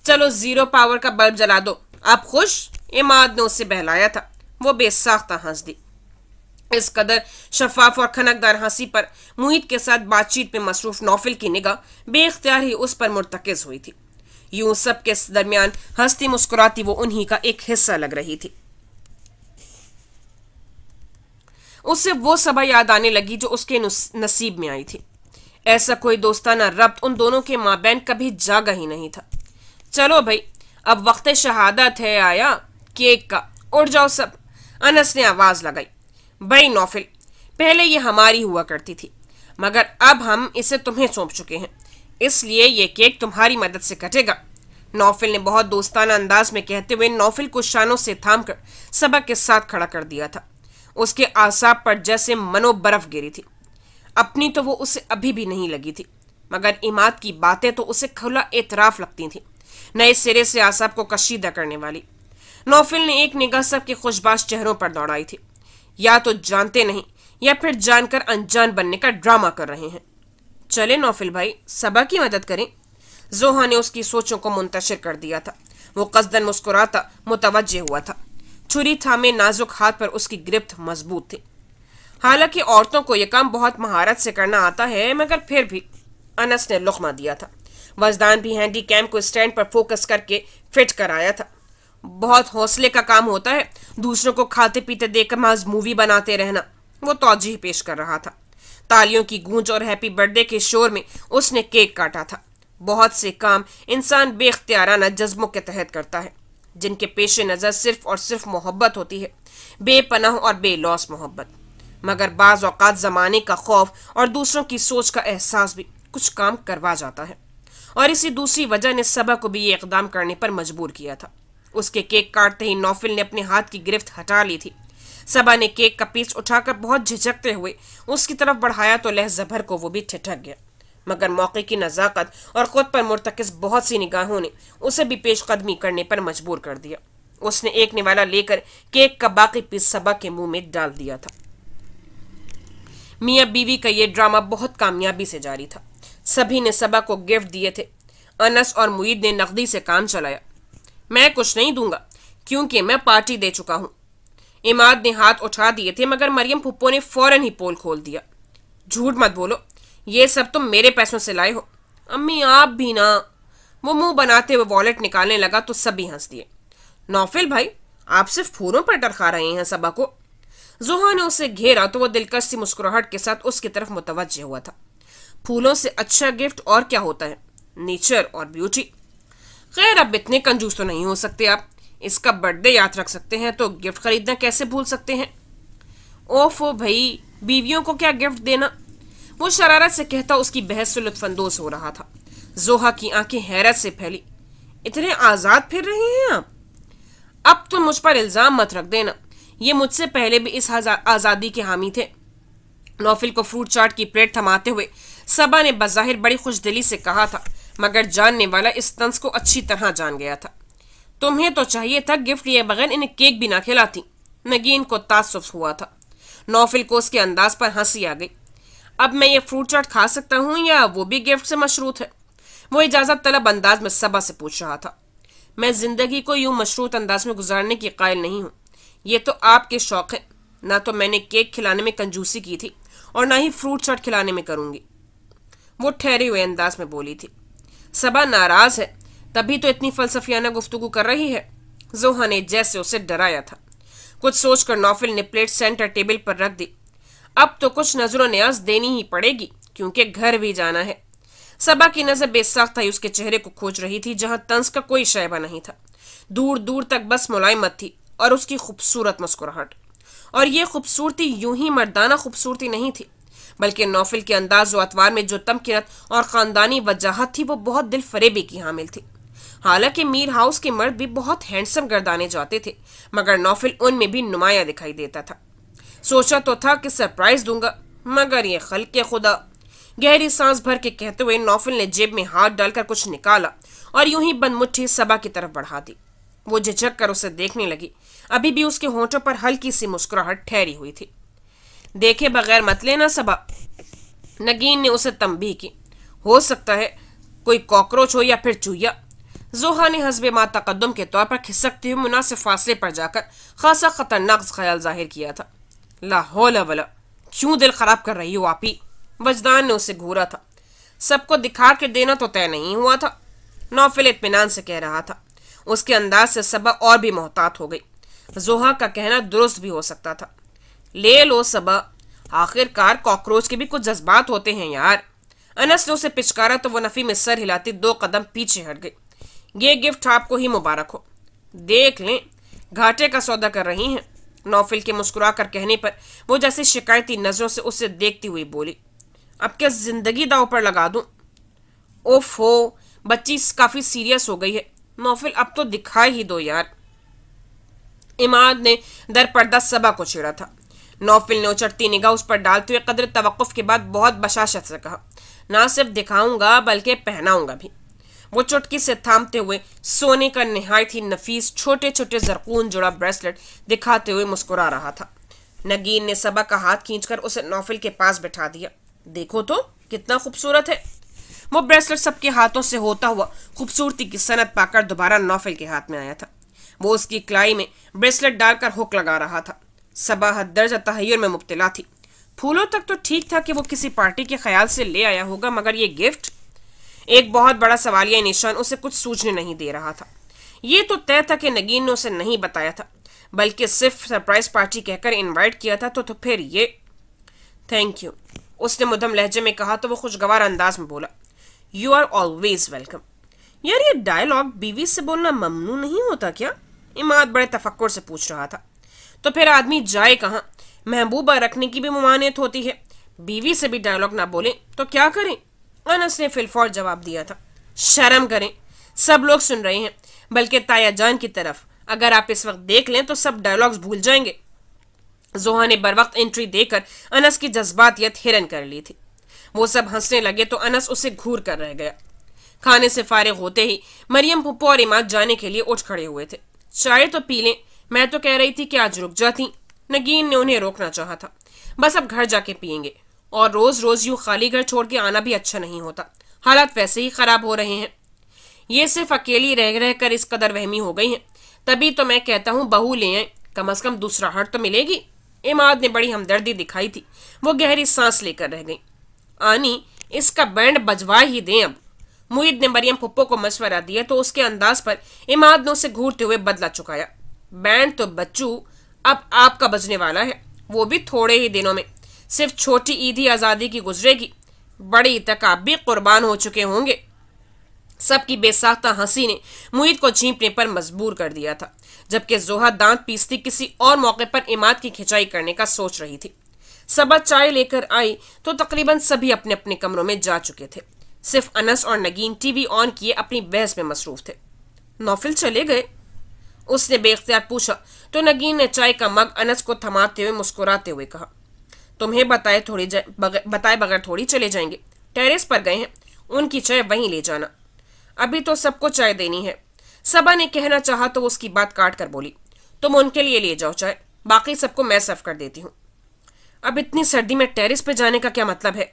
चलो जीरो पावर का बल्ब जला दो आप खुश इमाद ने उसे बहलाया था वो बेसाख्ता हंस दी इस कदर शफाफ और खनकदार हंसी पर मुहित के साथ बातचीत में मसरूफ नौफिल की निगाह बेख्तियार ही उस पर मुर्तकज हुई थी यूं सब के दरमियान हंसती मुस्कुराती वो उन्हीं का एक हिस्सा लग रही थी उसे वो सभा याद आने लगी जो उसके नसीब में आई थी ऐसा कोई दोस्ताना रब्त उन दोनों के बहन कभी जागा ही नहीं था चलो भाई अब वक्त शहादत है आया केक का उड़ जाओ सब अनस ने आवाज़ लगाई भाई नौफिल पहले ये हमारी हुआ करती थी मगर अब हम इसे तुम्हें सौंप चुके हैं इसलिए ये केक तुम्हारी मदद से कटेगा नौफिल ने बहुत दोस्ताना अंदाज में कहते हुए नौफिल को शानों से थाम कर सबक के साथ खड़ा कर दिया था उसके आसाब पर जैसे मनोबर्फ गिरी थी अपनी तो वो उसे अभी भी नहीं लगी थी मगर इमाद की बातें तो उसे खुला एतराफ़ लगती थी नए सिरे से आसाब को कशीदा करने वाली नौफिल ने एक निगाह सबके खुशबाश चेहरों पर दौड़ाई थी या तो जानते नहीं या फिर जानकर अनजान बनने का ड्रामा कर रहे हैं चले नौफिल भाई सबा की मदद करें जोहा ने उसकी सोचों को मुंतशिर कर दिया था वो कसदन मुस्कुराता मुतवजह हुआ था छुरी थामे नाजुक हाथ पर उसकी गिरफ्त मजबूत थी हालांकि औरतों को यह काम बहुत महारत से करना आता है मगर फिर भी अनस ने लुकमा दिया था वजदान भी हैंडी कैम को स्टैंड पर फोकस करके फिट कराया था बहुत हौसले का काम होता है दूसरों को खाते पीते देखकर महज मूवी बनाते रहना वो तोजीह पेश कर रहा था तालियों की गूंज और हैप्पी बर्थडे के शोर में उसने केक काटा था बहुत से काम इंसान बेख्तियाराना जज्बों के तहत करता है जिनके पेश नज़र सिर्फ और सिर्फ मोहब्बत होती है बेपनाह और बेलौस मोहब्बत मगर बाज़ अवत ज़माने का खौफ और दूसरों की सोच का एहसास भी कुछ काम करवा जाता है और इसी दूसरी वजह ने सबा को भी ये इकदाम करने पर मजबूर किया था उसके केक काटते ही नौफिल ने अपने हाथ की गिरफ्त हटा ली थी सबा ने केक का पीस उठाकर बहुत झिझकते हुए उसकी तरफ बढ़ाया तो लह जबर को वो भी ठिठक गया मगर मौके की नज़ाकत और ख़ुद पर मुरतकस बहुत सी निगाहों ने उसे भी पेशकदमी करने पर मजबूर कर दिया उसने एक निवाला लेकर केक का बाकी पीस सबा के मुंह में डाल दिया था मियाँ बीवी का यह ड्रामा बहुत कामयाबी से जारी था सभी ने सबा को गिफ्ट दिए थे अनस और मुईद ने नकदी से काम चलाया मैं कुछ नहीं दूंगा क्योंकि मैं पार्टी दे चुका हूं इमाद ने हाथ उठा दिए थे मगर मरियम पुप्पो ने फौरन ही पोल खोल दिया झूठ मत बोलो ये सब तुम मेरे पैसों से लाए हो अम्मी आप भी ना वो मुंह बनाते हुए वॉलेट निकालने लगा तो सभी हंस दिए नौफिल भाई आप सिर्फ फूलों पर डर खा रहे हैं सबा को जोहा ने उसे घेरा तो वह दिलकश सी मुस्कुराहट के साथ उसकी तरफ मुतवजह हुआ था फूलों से अच्छा गिफ्ट और क्या होता है नेचर और ब्यूटी खैर अब इतने कंजूस तो नहीं हो सकते आप इसका बर्थडे याद रख सकते हैं तो गिफ्ट खरीदना कैसे भूल सकते हैं ओफो भाई बीवियों को क्या गिफ्ट देना वो शरारत से कहता उसकी बहस से लुत्फानंदोज हो रहा था जोहा की आंखें हैरत से फैली इतने आज़ाद फिर रहे हैं आप अब तो मुझ पर इल्ज़ाम मत रख देना ये मुझसे पहले भी इस आज़ादी के हामी थे नौफिल को फ्रूट चाट की प्लेट थमाते हुए सबा ने बज़ाहिर बड़ी खुश दिली से कहा था मगर जानने वाला इस तंस को अच्छी तरह जान गया था तुम्हें तो चाहिए था गिफ्ट लिए बगैर इन्हें केक भी ना खिलाती नगीन को तासुफ हुआ था नौफिल को उसके अंदाज पर हंसी आ गई अब मैं ये फ्रूट चाट खा सकता हूँ या वो भी गिफ्ट से मशरूत है वो इजाज़त तलब अंदाज में सबा से पूछ रहा था मैं ज़िंदगी को यूँ मशरूत अंदाज में गुजारने की कायल नहीं हूँ ये तो आपके शौक़ है ना तो मैंने केक खिलाने में कंजूसी की थी और ना ही फ्रूट चाट खिलाने में करूँगी वो ठहरे हुए अंदाज में बोली थी सबा नाराज़ है तभी तो इतनी फलसफियाना गुफ्तु कर रही है जोहा ने जैसे उसे डराया था कुछ सोचकर नौफिल ने प्लेट सेंटर टेबल पर रख दी अब तो कुछ नजर न्याज देनी ही पड़ेगी क्योंकि घर भी जाना है सबा की नजर बेसाख्ता ही उसके चेहरे को खोज रही थी जहां तंस का कोई शायबा नहीं था दूर दूर तक बस मुलायमत थी और उसकी खूबसूरत मुस्कुराहट और ये खूबसूरती यूं ही मर्दाना खूबसूरती नहीं थी बल्कि नौफिल के अंदाज व अतवार में जो तमकिनत और ख़ानदानी वजाहत थी वो बहुत दिल फरेबी की हामिल थी हालांकि मीर हाउस के मर्द भी बहुत हैंडसम गर्दाने जाते थे मगर नौफिल उनमें भी नुमाया दिखाई देता था सोचा तो था कि सरप्राइज दूंगा मगर ये खल के खुदा गहरी सांस भर के कहते हुए नौफिल ने जेब में हाथ डालकर कुछ निकाला और यूं ही बंद मुट्ठी सबा की तरफ बढ़ा दी वो झिझक कर उसे देखने लगी अभी भी उसके होठों पर हल्की सी मुस्कुराहट ठहरी हुई थी देखे बगैर मत लेना सबा नगीन ने उसे तंबी की हो सकता है कोई कॉकरोच हो या फिर चूया जोहा ने माता कदम के तौर पर खिसकते हुए मुनासिब फासले पर जाकर खासा खतरनाक ख्याल जाहिर किया था लाहौल वाला क्यों दिल खराब कर रही हो आपी वजदान ने उसे घूरा था सबको दिखा के देना तो तय नहीं हुआ था नौफिल इतमान से कह रहा था उसके अंदाज से सबा और भी मोहतात हो गई जोहा का कहना दुरुस्त भी हो सकता था ले लो सबा आखिरकार कॉकरोच के भी कुछ जज्बात होते हैं यार अनस ने उसे पिचकारा तो वो नफ़ी में सर हिलाती दो कदम पीछे हट गई ये गिफ्ट आपको ही मुबारक हो देख लें घाटे का सौदा कर रही हैं नौफिल के मुस्कुरा कर कहने पर वो जैसे शिकायती नज़रों से उसे देखती हुई बोली अब क्या जिंदगी दाव पर लगा दूं? ओफ हो बच्ची काफ़ी सीरियस हो गई है नौफिल अब तो दिखाई ही दो यार इमाद ने दर पर्दा सबा को छेड़ा था नौफिल ने उचटती निगाह उस पर डालते हुए कदर तवक़ के बाद बहुत बशाशत से कहा ना सिर्फ दिखाऊंगा बल्कि पहनाऊंगा भी वो चुटकी से थामते हुए सोने का नहायत ही नफीस छोटे छोटे जरकून जुड़ा ब्रेसलेट दिखाते हुए मुस्कुरा रहा था नगीन ने सबा का हाथ खींचकर उसे नौफिल के पास बैठा दिया देखो तो कितना खूबसूरत है वो ब्रेसलेट सबके हाथों से होता हुआ खूबसूरती की सनत पाकर दोबारा नौफिल के हाथ में आया था वो उसकी कलाई में ब्रेसलेट डालकर हुक लगा रहा था सबा हद दर्ज तहैर में मुबतला थी फूलों तक तो ठीक था कि वो किसी पार्टी के ख्याल से ले आया होगा मगर ये गिफ्ट एक बहुत बड़ा सवालिया निशान उसे कुछ सूझने नहीं दे रहा था ये तो तय था कि नगीन ने उसे नहीं बताया था बल्कि सिर्फ सरप्राइज पार्टी कहकर इनवाइट किया था तो, तो फिर ये थैंक यू उसने मुदम लहजे में कहा तो वो खुशगवार अंदाज में बोला यू आर ऑलवेज वेलकम यार ये डायलॉग बीवी से बोलना ममनू नहीं होता क्या इमाद बड़े तफक्र से पूछ रहा था तो फिर आदमी जाए कहाँ महबूबा रखने की भी ममानियत होती है बीवी से भी डायलॉग ना बोले तो क्या करें अनस ने फिलफौर जवाब दिया था शर्म करें सब लोग सुन रहे हैं बल्कि ताया जान की तरफ अगर आप इस वक्त देख लें तो सब डायलॉग्स भूल जाएंगे जोहा ने बर वक्त एंट्री देकर अनस की यत हिरन कर ली थी वो सब हंसने लगे तो अनस उसे घूर कर रह गया खाने से फारिग होते ही मरियम पुप्पो और इमाद जाने के लिए उठ खड़े हुए थे चाय तो पी लें मैं तो कह रही थी कि आज रुक जाती नगीन ने उन्हें रोकना चाहा था बस अब घर जाके पियेंगे और रोज़ रोज़ यूं खाली घर छोड़ के आना भी अच्छा नहीं होता हालात वैसे ही ख़राब हो रहे हैं ये सिर्फ अकेली रह रह कर इस कदर वहमी हो गई है तभी तो मैं कहता हूँ बहू ले आए कम अज़ कम दूसरा हट तो मिलेगी इमाद ने बड़ी हमदर्दी दिखाई थी वो गहरी सांस लेकर रह गई आनी इसका बैंड बजवा ही दें अब मुहिद ने मरियम पुप्पो को मशवरा दिया तो उसके अंदाज पर इमाद ने उसे घूरते हुए बदला चुकाया बैंड तो बच्चू अब आपका बजने वाला है वो भी थोड़े ही दिनों में सिर्फ छोटी ईद ही आज़ादी की गुजरेगी बड़ी आप भी कुर्बान हो चुके होंगे सबकी बेसाख्ता हंसी ने मुहित को झीपने पर मजबूर कर दिया था जबकि जोहा दांत पीसती किसी और मौके पर इमाद की खिंचाई करने का सोच रही थी सबा चाय लेकर आई तो तकरीबन सभी अपने अपने कमरों में जा चुके थे सिर्फ अनस और नगीन टीवी ऑन किए अपनी बहस में मसरूफ थे नौफिल चले गए उसने बेख्तियार पूछा तो नगीन ने चाय का मग अनस को थमाते हुए मुस्कुराते हुए कहा तुम्हें बताए थोड़ी बग, बताए बगैर थोड़ी चले जाएंगे टेरेस पर गए हैं उनकी चाय वहीं ले जाना अभी तो सबको चाय देनी है सबा ने कहना चाहा तो उसकी बात काट कर बोली तुम उनके लिए ले जाओ चाय बाकी सबको मैं सर्व कर देती हूँ अब इतनी सर्दी में टेरिस पर जाने का क्या मतलब है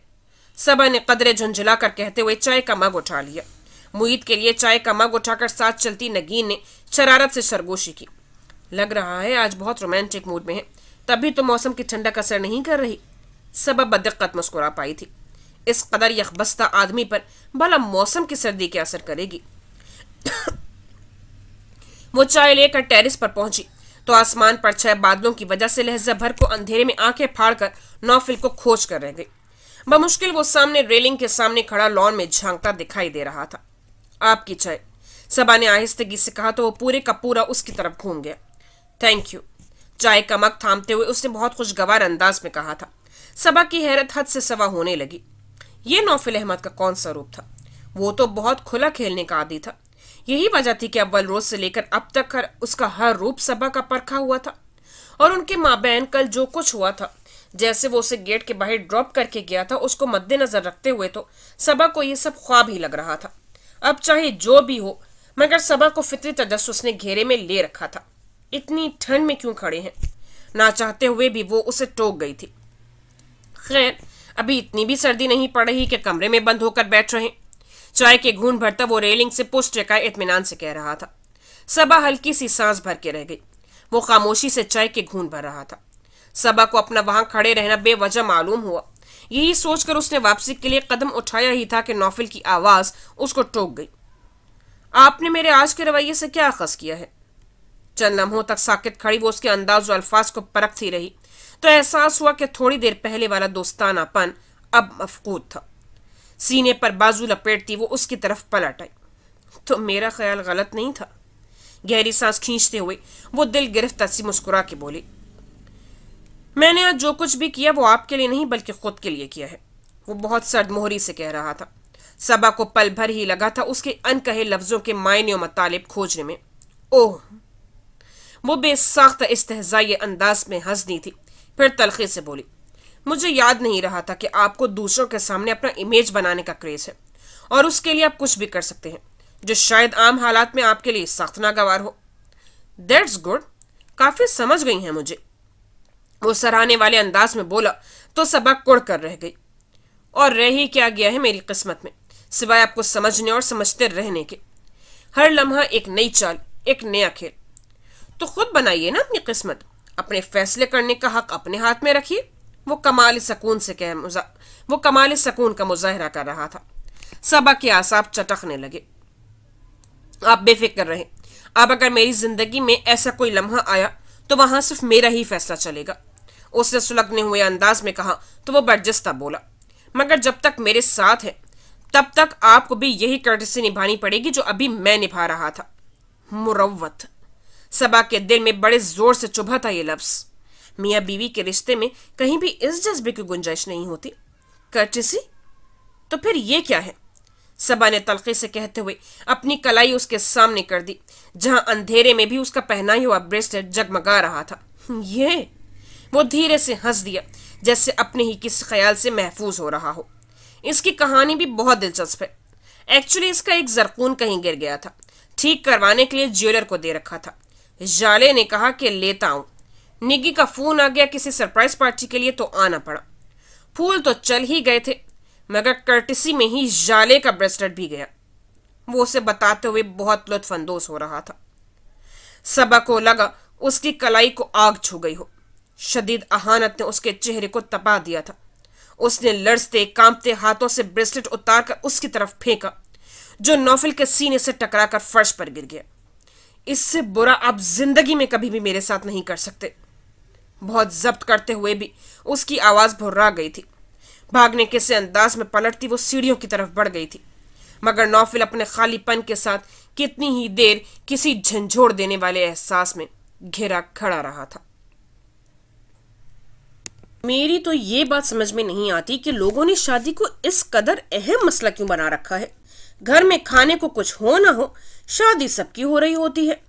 सबा ने कदरे झुंझुला कर कहते हुए चाय का मग उठा लिया मुईद के लिए चाय का मग उठाकर साथ चलती नगीन ने शरारत से सरगोशी की लग रहा है आज बहुत रोमांटिक मूड में है तभी तो मौसम की ठंडक असर नहीं कर रही सब बदक्कत मुस्कुरा पाई थी इस कदर यखबस्ता आदमी पर भला मौसम की सर्दी के असर करेगी वो चाय लेकर टेरिस पर पहुंची तो आसमान पर छह बादलों की वजह से लहजा भर को अंधेरे में आंखें फाड़कर नौफिल को खोज कर रह गई बमुश्किल वो सामने रेलिंग के सामने खड़ा लॉन में झांकता दिखाई दे रहा था आपकी चाय सबा ने आहिस्तगी से कहा तो वो पूरे का पूरा उसकी तरफ घूम गया थैंक यू चाय का मक थामते हुए उसने बहुत खुशगवार अंदाज में कहा था सबा की हैरत हद से सवा होने लगी ये नौफिल अहमद का कौन सा रूप था वो तो बहुत खुला खेलने का आदि था यही वजह थी कि अव्वल रोज से लेकर अब तक हर उसका हर रूप सबा का परखा हुआ था और उनके माँ बहन कल जो कुछ हुआ था जैसे वो उसे गेट के बाहर ड्रॉप करके गया था उसको मद्देनजर रखते हुए तो सबा को ये सब ख्वाब ही लग रहा था अब चाहे जो भी हो मगर सबा को फितरी तजस्स ने घेरे में ले रखा था इतनी ठंड में क्यों खड़े हैं ना चाहते हुए भी वो उसे टोक गई थी खैर अभी इतनी भी सर्दी नहीं पड़ रही कि कमरे में बंद होकर बैठ रहे चाय के घून भरता वो रेलिंग से पुष्ट का इतमान से कह रहा था सबा हल्की सी सांस भर के रह गई वो खामोशी से चाय के घून भर रहा था सबा को अपना वहां खड़े रहना बेवजह मालूम हुआ यही सोचकर उसने वापसी के लिए कदम उठाया ही था कि नौफिल की आवाज उसको टोक गई आपने मेरे आज के रवैये से क्या अखज किया है चंद लम्हों तक साकित खड़ी वो उसके अंदाज और अल्फाज को परखती रही तो एहसास हुआ कि थोड़ी देर पहले वाला दोस्तानापन अब मफकूद था सीने पर बाजू लपेटती वो उसकी तरफ पलट आई तो मेरा ख्याल गलत नहीं था गहरी सांस खींचते हुए वो दिल गिरफ्त सी मुस्कुरा के बोली मैंने आज जो कुछ भी किया वो आपके लिए नहीं बल्कि खुद के लिए किया है वो बहुत सर्द मोहरी से कह रहा था सबा को पल भर ही लगा था उसके अनकहे लफ्ज़ों के मायने और खोजने में ओह वो बेसाख्त इस्तेजाई अंदाज में हंस दी थी फिर तलखी से बोली मुझे याद नहीं रहा था कि आपको दूसरों के सामने अपना इमेज बनाने का क्रेज़ है और उसके लिए आप कुछ भी कर सकते हैं जो शायद आम हालात में आपके लिए सख्त नागवार हो दैट्स गुड काफ़ी समझ गई हैं मुझे वो सराहने वाले अंदाज में बोला तो सबक कुड़ कर रह गई और रह ही क्या गया है मेरी किस्मत में सिवाय आपको समझने और समझते रहने के हर लम्हा एक नई चाल एक नया खेल तो खुद बनाइए ना अपनी किस्मत अपने फैसले करने का हक अपने हाथ में रखिए वो कमाल सकून से कह वो कमाल सकून का मुजाहरा कर रहा था सबा के आसाब चटकने लगे आप बेफिक्र रहे अब अगर मेरी जिंदगी में ऐसा कोई लम्हा आया तो वहां सिर्फ मेरा ही फैसला चलेगा उसने सुलगने हुए अंदाज में कहा तो वो बर्जस्ता बोला मगर जब तक मेरे साथ है तब तक आपको भी यही कर्टसी निभानी पड़ेगी जो अभी मैं निभा रहा था मुरवत सबा के दिल में बड़े जोर से चुभा था ये लफ्ज़ मियाँ बीवी के रिश्ते में कहीं भी इस जज्बे की गुंजाइश नहीं होती कर्टिसी तो फिर ये क्या है सबा ने तलखे से कहते हुए अपनी कलाई उसके सामने कर दी जहां अंधेरे में भी उसका पहना हुआ ब्रेसलेट जगमगा रहा था ये वो धीरे से हंस दिया जैसे अपने ही किस ख्याल से महफूज हो रहा हो इसकी कहानी भी बहुत दिलचस्प है एक्चुअली इसका एक जरकून कहीं गिर गया था ठीक करवाने के लिए ज्वेलर को दे रखा था जाले ने कहा कि लेता हूं निगी का फोन आ गया किसी सरप्राइज पार्टी के लिए तो आना पड़ा फूल तो चल ही गए थे मगर कर्टिसी में ही जाले का ब्रेसलेट भी गया वो उसे बताते हुए बहुत लुत्फानंदोज हो रहा था सबा को लगा उसकी कलाई को आग छू गई हो शदीद अहानत ने उसके चेहरे को तपा दिया था उसने लड़ते कांपते हाथों से ब्रेसलेट उतारकर उसकी तरफ फेंका जो नौफिल के सीने से टकराकर फर्श पर गिर गया इससे बुरा आप जिंदगी में कभी भी मेरे साथ नहीं कर सकते बहुत जब्त करते हुए भी उसकी आवाज़ भुर्रा गई थी भागने के से अंदाज में पलटती वो सीढ़ियों की तरफ बढ़ गई थी मगर नौफिल अपने खालीपन के साथ कितनी ही देर किसी झंझोड़ देने वाले एहसास में घिरा खड़ा रहा था मेरी तो ये बात समझ में नहीं आती कि लोगों ने शादी को इस कदर अहम मसला क्यों बना रखा है घर में खाने को कुछ हो ना हो शादी सबकी हो रही होती है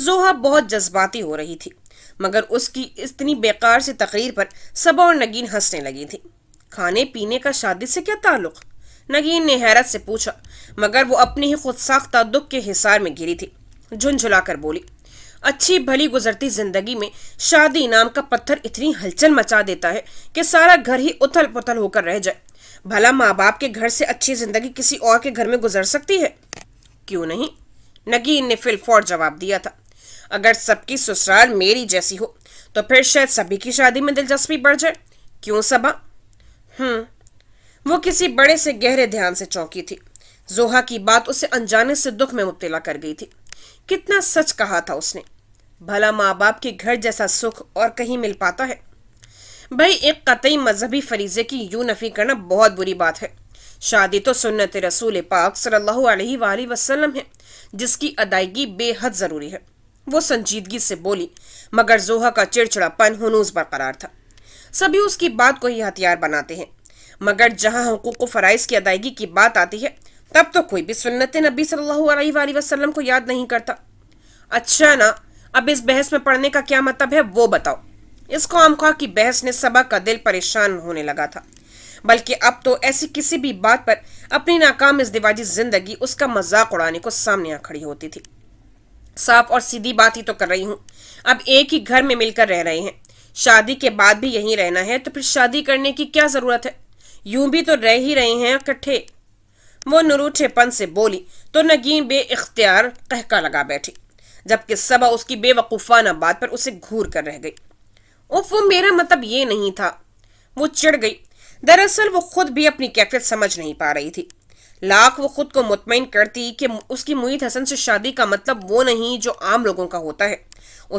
जोहा बहुत जज्बाती हो रही थी मगर उसकी इतनी बेकार सी तकरीर पर सबा और नगीन हंसने लगी थी खाने पीने का शादी से क्या ताल्लुक नगीन ने हैरत से पूछा मगर वो अपनी ही खुद साख्ता दुख के हिसार में गिरी थी झुंझुला कर बोली अच्छी भली गुजरती जिंदगी में शादी नाम का पत्थर इतनी हलचल मचा देता है कि सारा घर ही उथल पुथल होकर रह जाए भला माँ बाप के घर से अच्छी जिंदगी किसी और के घर में गुजर सकती है क्यों नहीं नगीन ने फिलफौर जवाब दिया था अगर सबकी ससुराल मेरी जैसी हो तो फिर शायद सभी की शादी में दिलचस्पी बढ़ जाए क्यों सबा हम्म वो किसी बड़े से गहरे ध्यान से चौंकी थी जोहा की बात उसे अनजाने से दुख में मुब्तला कर गई थी कितना सच कहा था उसने भला माँ बाप के घर जैसा सुख और कहीं मिल पाता है भाई एक कतई मजहबी फरीजे की यूं नफी करना बहुत बुरी बात है शादी तो सुन्नत रसूल पाक सल्लल्लाहु अलैहि वसल्लम है जिसकी अदायगी बेहद ज़रूरी है वो संजीदगी से बोली मगर जोहा का चिड़चिड़ापन हनूज बरकरार था सभी उसकी बात को ही हथियार बनाते हैं मगर जहां हकूक फ़राइज़ की अदायगी की बात आती है तब तो कोई भी सुन्नत नबी सल्लल्लाहु अलैहि वसल्लम को याद नहीं करता अच्छा ना अब इस बहस में पढ़ने का क्या मतलब है वो बताओ इस कौम खा की बहस ने सबा का दिल परेशान होने लगा था बल्कि अब तो ऐसी किसी भी बात पर अपनी नाकाम दिवाजी जिंदगी उसका मजाक उड़ाने को सामने आ खड़ी होती थी साफ और सीधी बात ही तो कर रही हूँ अब एक ही घर में मिलकर रह रहे हैं शादी के बाद भी यहीं रहना है तो फिर शादी करने की क्या ज़रूरत है यूं भी तो रह ही रहे हैं इकट्ठे वो नरूठेपन से बोली तो नगीन बे इख्तियार कहका लगा बैठी जबकि सबा उसकी बेवकूफ़ाना बात पर उसे घूर कर रह गई उफ वो मेरा मतलब ये नहीं था वो चिड़ गई दरअसल वो खुद भी अपनी कैफियत समझ नहीं पा रही थी लाख वो खुद को मुतमिन करती कि उसकी मुईद हसन से शादी का मतलब वो नहीं जो आम लोगों का होता है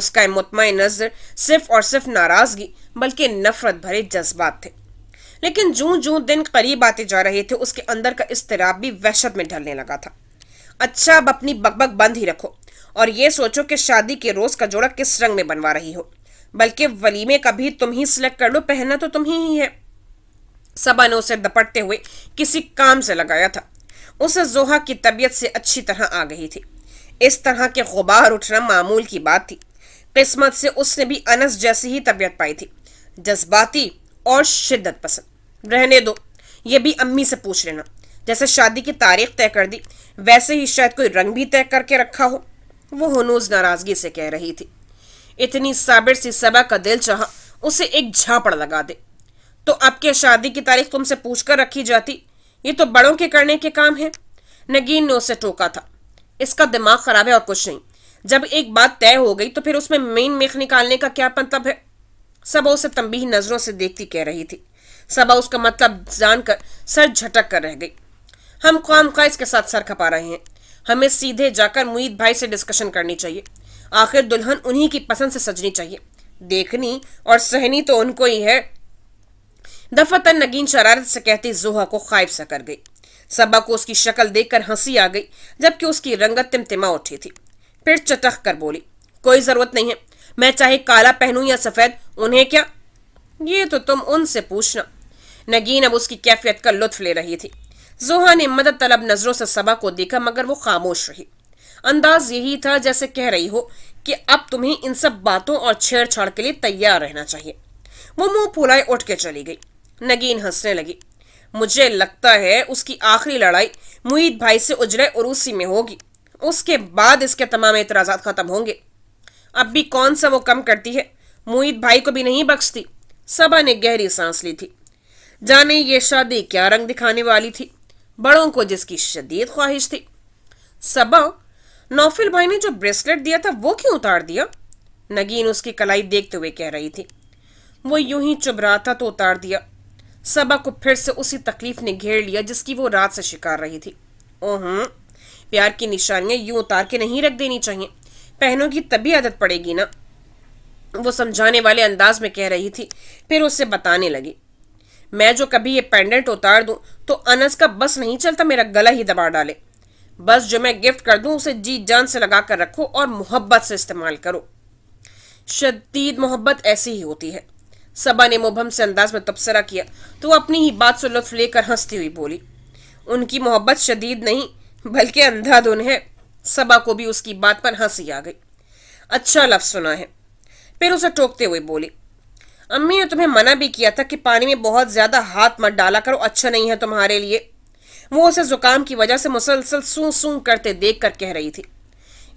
उसका मुतमिन नजर सिर्फ और सिर्फ नाराजगी बल्कि नफरत भरे जज्बात थे लेकिन जू जू दिन करीब आते जा रहे थे उसके अंदर का इसतराब भी वहशत में ढलने लगा था अच्छा अब अपनी बकबक बंद ही रखो और ये सोचो कि शादी के रोज का जोड़ा किस रंग में बनवा रही हो बल्कि वलीमे का भी तुम ही सिलेक्ट कर लो पहनना तो तुम ही, ही है सबा ने उसे दपटते हुए किसी काम से लगाया था उसे जोहा की तबीयत से अच्छी तरह आ गई थी इस तरह के गुबार उठना मामूल की बात थी किस्मत से उसने भी अनस जैसी ही तबीयत पाई थी जज्बाती और शिद्दत पसंद रहने दो ये भी अम्मी से पूछ लेना जैसे शादी की तारीख तय कर दी वैसे ही शायद कोई रंग भी तय करके रखा हो वो हनूज नाराजगी से कह रही थी इतनी साबिर सी सबा का दिल चाह उसे एक झापड़ लगा दे तो अब के शादी की तारीख तुमसे पूछ कर रखी जाती ये तो बड़ों के करने के काम है नगीन ने उसे टोका था इसका दिमाग खराब है और कुछ नहीं जब एक बात तय हो गई तो फिर उसमें मेन मेख निकालने का क्या मतलब है सबा उसे तंबी नजरों से देखती कह रही थी सबा उसका मतलब जानकर सर झटक कर रह गई हम खाम खा इसके साथ सर खपा रहे हैं हमें सीधे जाकर मुईद भाई से डिस्कशन करनी चाहिए आखिर दुल्हन उन्हीं की पसंद से सजनी चाहिए देखनी और सहनी तो उनको ही है दफतन नगीन शरारत से कहती जोहा को खाइब सा कर गई सबा को उसकी शक्ल देखकर हंसी आ गई जबकि उसकी रंगत तिमतिमा उठी थी फिर चटक कर बोली कोई जरूरत नहीं है मैं चाहे काला पहनूं या सफेद उन्हें क्या ये तो तुम उनसे पूछना नगीन अब उसकी कैफियत का लुत्फ ले रही थी जोहा ने मदद तलब नजरों से सबा को देखा मगर वो खामोश रही अंदाज यही था जैसे कह रही हो कि अब तुम्हें इन सब बातों और छेड़छाड़ के लिए तैयार रहना चाहिए वो मुंह फुलाए उठ के चली गई नगीन हंसने लगी मुझे लगता है उसकी आखिरी लड़ाई मुईद भाई से उजरे उरूसी में होगी उसके बाद इसके तमाम एतराज़ा ख़त्म होंगे अब भी कौन सा वो कम करती है मुईद भाई को भी नहीं बख्शती सबा ने गहरी सांस ली थी जाने ये शादी क्या रंग दिखाने वाली थी बड़ों को जिसकी शदीद ख्वाहिश थी सबा नौफिल भाई ने जो ब्रेसलेट दिया था वो क्यों उतार दिया नगीन उसकी कलाई देखते हुए कह रही थी वो यूं ही चुभ रहा था तो उतार दिया सबा को फिर से उसी तकलीफ ने घेर लिया जिसकी वो रात से शिकार रही थी ओह प्यार की निशानियां यूं उतार के नहीं रख देनी चाहिए पहनों की तभी आदत पड़ेगी ना वो समझाने वाले अंदाज में कह रही थी फिर उससे बताने लगी मैं जो कभी ये पेंडेंट उतार दूं तो अनस का बस नहीं चलता मेरा गला ही दबा डाले बस जो मैं गिफ्ट कर दूं उसे जी जान से लगा कर रखो और मोहब्बत से इस्तेमाल करो शदीद मोहब्बत ऐसी ही होती है सबा ने मुबहम से अंदाज में तबसरा किया तो वह अपनी ही बात से लुत्फ लेकर हंसती हुई बोली उनकी मोहब्बत शदीद नहीं बल्कि अंधाधुन है सबा को भी उसकी बात पर हंसी आ गई अच्छा लफ्ज सुना है फिर उसे टोकते हुए बोली अम्मी ने तुम्हें मना भी किया था कि पानी में बहुत ज़्यादा हाथ मत डाला करो अच्छा नहीं है तुम्हारे लिए वो उसे ज़ुकाम की वजह से मुसलसल सूं सूं करते देख कर कह रही थी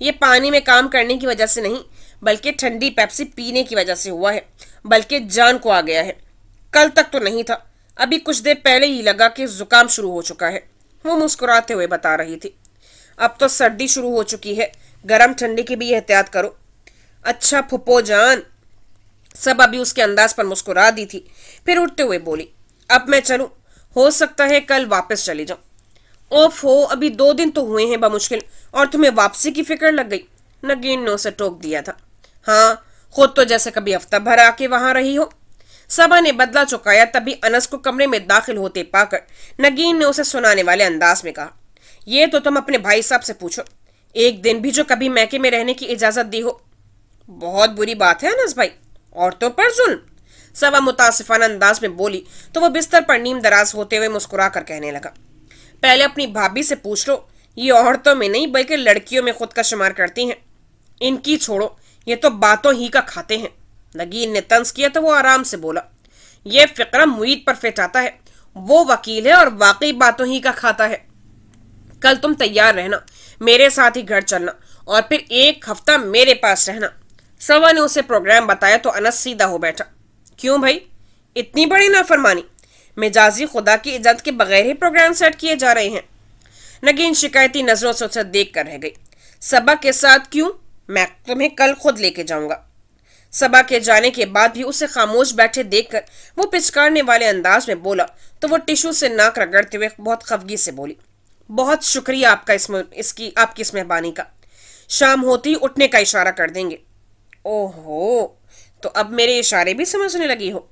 ये पानी में काम करने की वजह से नहीं बल्कि ठंडी पेप्सी पीने की वजह से हुआ है बल्कि जान को आ गया है कल तक तो नहीं था अभी कुछ देर पहले ही लगा कि जुकाम शुरू हो चुका है वो मुस्कुराते हुए बता रही थी अब तो सर्दी शुरू हो चुकी है गर्म ठंडी की भी एहतियात करो अच्छा फुपो जान सब अभी उसके अंदाज पर मुस्कुरा दी थी फिर उठते हुए बोली अब मैं चलूँ हो सकता है कल वापस चले जाऊँ ओफ हो अभी दो दिन तो हुए हैं बामुश्किल और तुम्हें वापसी की फिक्र लग गई नगीन ने उसे टोक दिया था हाँ खुद तो जैसे कभी हफ्ता भर आके वहां रही हो सबा ने बदला चुकाया तभी अनस को कमरे में दाखिल होते पाकर नगीन ने उसे सुनाने वाले अंदाज में कहा यह तो तुम अपने भाई साहब से पूछो एक दिन भी जो कभी मैके में रहने की इजाजत दी हो बहुत बुरी बात है अनस भाई औरतों पर जुल सभा मुतासिफाना अंदाज में बोली तो वो बिस्तर पर नीम दराज होते हुए मुस्कुरा कर कहने लगा पहले अपनी भाभी से पूछ लो ये औरतों में नहीं बल्कि लड़कियों में खुद का शुमार करती हैं इनकी छोड़ो ये तो बातों ही का खाते हैं नगीन ने तंज किया तो वो आराम से बोला ये फिक्र मुईद पर फेटाता है वो वकील है और वाकई बातों ही का खाता है कल तुम तैयार रहना मेरे साथ ही घर चलना और फिर एक हफ्ता मेरे पास रहना सवा ने उसे प्रोग्राम बताया तो अनस सीधा हो बैठा क्यों भाई इतनी बड़ी नाफरमानी मिजाजी खुदा की इजाज़त के बगैर ही प्रोग्राम सेट किए जा रहे हैं नगीन शिकायती नज़रों से उसे देख कर रह गई सबा के साथ क्यों मैं तुम्हें कल खुद लेके जाऊंगा सबा के जाने के बाद भी उसे खामोश बैठे देखकर वो पिचकारने वाले अंदाज में बोला तो वो टिश्यू से नाक रगड़ते हुए बहुत खफगी से बोली बहुत शुक्रिया आपका इस इसकी आपकी इस मेहरबानी का शाम होती उठने का इशारा कर देंगे ओहो तो अब मेरे इशारे भी समझने लगी हो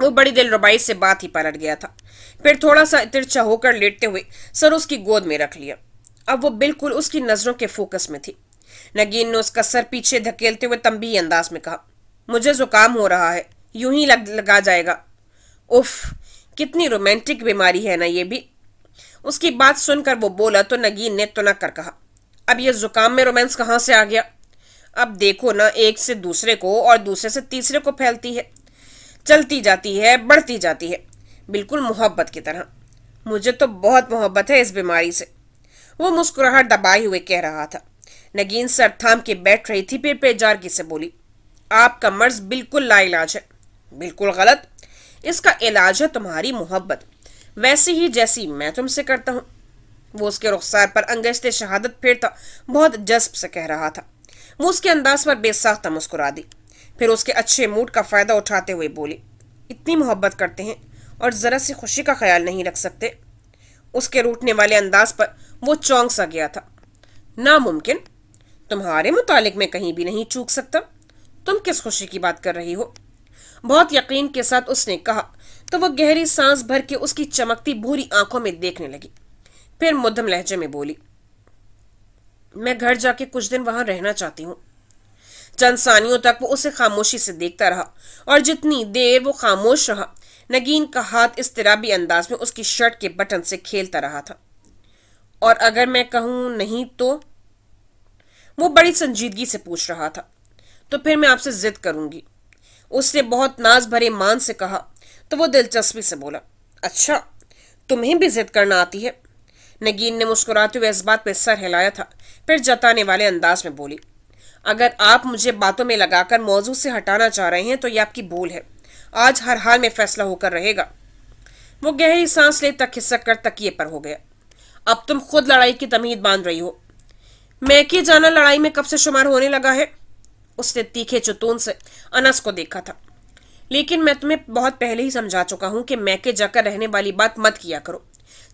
वो बड़ी दिल रुबाई से बात ही पलट गया था फिर थोड़ा सा तिरछा होकर लेटते हुए सर उसकी गोद में रख लिया अब वो बिल्कुल उसकी नज़रों के फोकस में थी नगीन ने उसका सर पीछे धकेलते हुए तंबी अंदाज में कहा मुझे जुकाम हो रहा है यूं ही लग, लगा जाएगा उफ कितनी रोमांटिक बीमारी है ना ये भी उसकी बात सुनकर वो बोला तो नगीन ने तुना तो कर कहा अब ये जुकाम में रोमांस कहाँ से आ गया अब देखो ना एक से दूसरे को और दूसरे से तीसरे को फैलती है चलती जाती है बढ़ती जाती है बिल्कुल मोहब्बत की तरह मुझे तो बहुत मोहब्बत है इस बीमारी से वो मुस्कुराहट दबाए हुए कह रहा था नगीन सर थाम के बैठ रही थी फिर की से बोली आपका मर्ज बिल्कुल लाइलाज है बिल्कुल गलत इसका इलाज है तुम्हारी मोहब्बत वैसी ही जैसी मैं तुमसे करता हूँ वो उसके रुखसार पर अंगजते शहादत फेरता बहुत जज्ब से कह रहा था वो उसके अंदाज पर बेसाख्ता मुस्कुरा दी फिर उसके अच्छे मूड का फ़ायदा उठाते हुए बोली इतनी मोहब्बत करते हैं और ज़रा सी खुशी का ख्याल नहीं रख सकते उसके रूठने वाले अंदाज पर वो चौंक सा गया था नामुमकिन तुम्हारे मुतालिक मैं कहीं भी नहीं चूक सकता तुम किस खुशी की बात कर रही हो बहुत यकीन के साथ उसने कहा तो वह गहरी सांस भर के उसकी चमकती भूरी आंखों में देखने लगी फिर मुद्दम लहजे में बोली मैं घर जाके कुछ दिन वहां रहना चाहती हूँ चंद सानियों तक वो उसे खामोशी से देखता रहा और जितनी देर वो खामोश रहा नगीन का हाथ इस तिराबी अंदाज में उसकी शर्ट के बटन से खेलता रहा था और अगर मैं कहूं नहीं तो वो बड़ी संजीदगी से पूछ रहा था तो फिर मैं आपसे जिद करूंगी उसने बहुत नाज भरे मान से कहा तो वो दिलचस्पी से बोला अच्छा तुम्हें भी जिद करना आती है नगीन ने मुस्कुराते हुए इस बात पर सर हिलाया था फिर जताने वाले अंदाज में बोली अगर आप मुझे बातों में लगाकर मौजू से हटाना चाह रहे हैं तो ये आपकी भूल है आज हर हाल में फैसला होकर रहेगा वो गहरी सांस ले तक खिसक कर तकिए पर हो गया अब तुम खुद लड़ाई की तमीद बांध रही हो मैके जाना लड़ाई में कब से शुमार होने लगा है उसने तीखे चुतून से अनस को देखा था लेकिन मैं तुम्हें बहुत पहले ही समझा चुका हूं कि मैके जाकर रहने वाली बात मत किया करो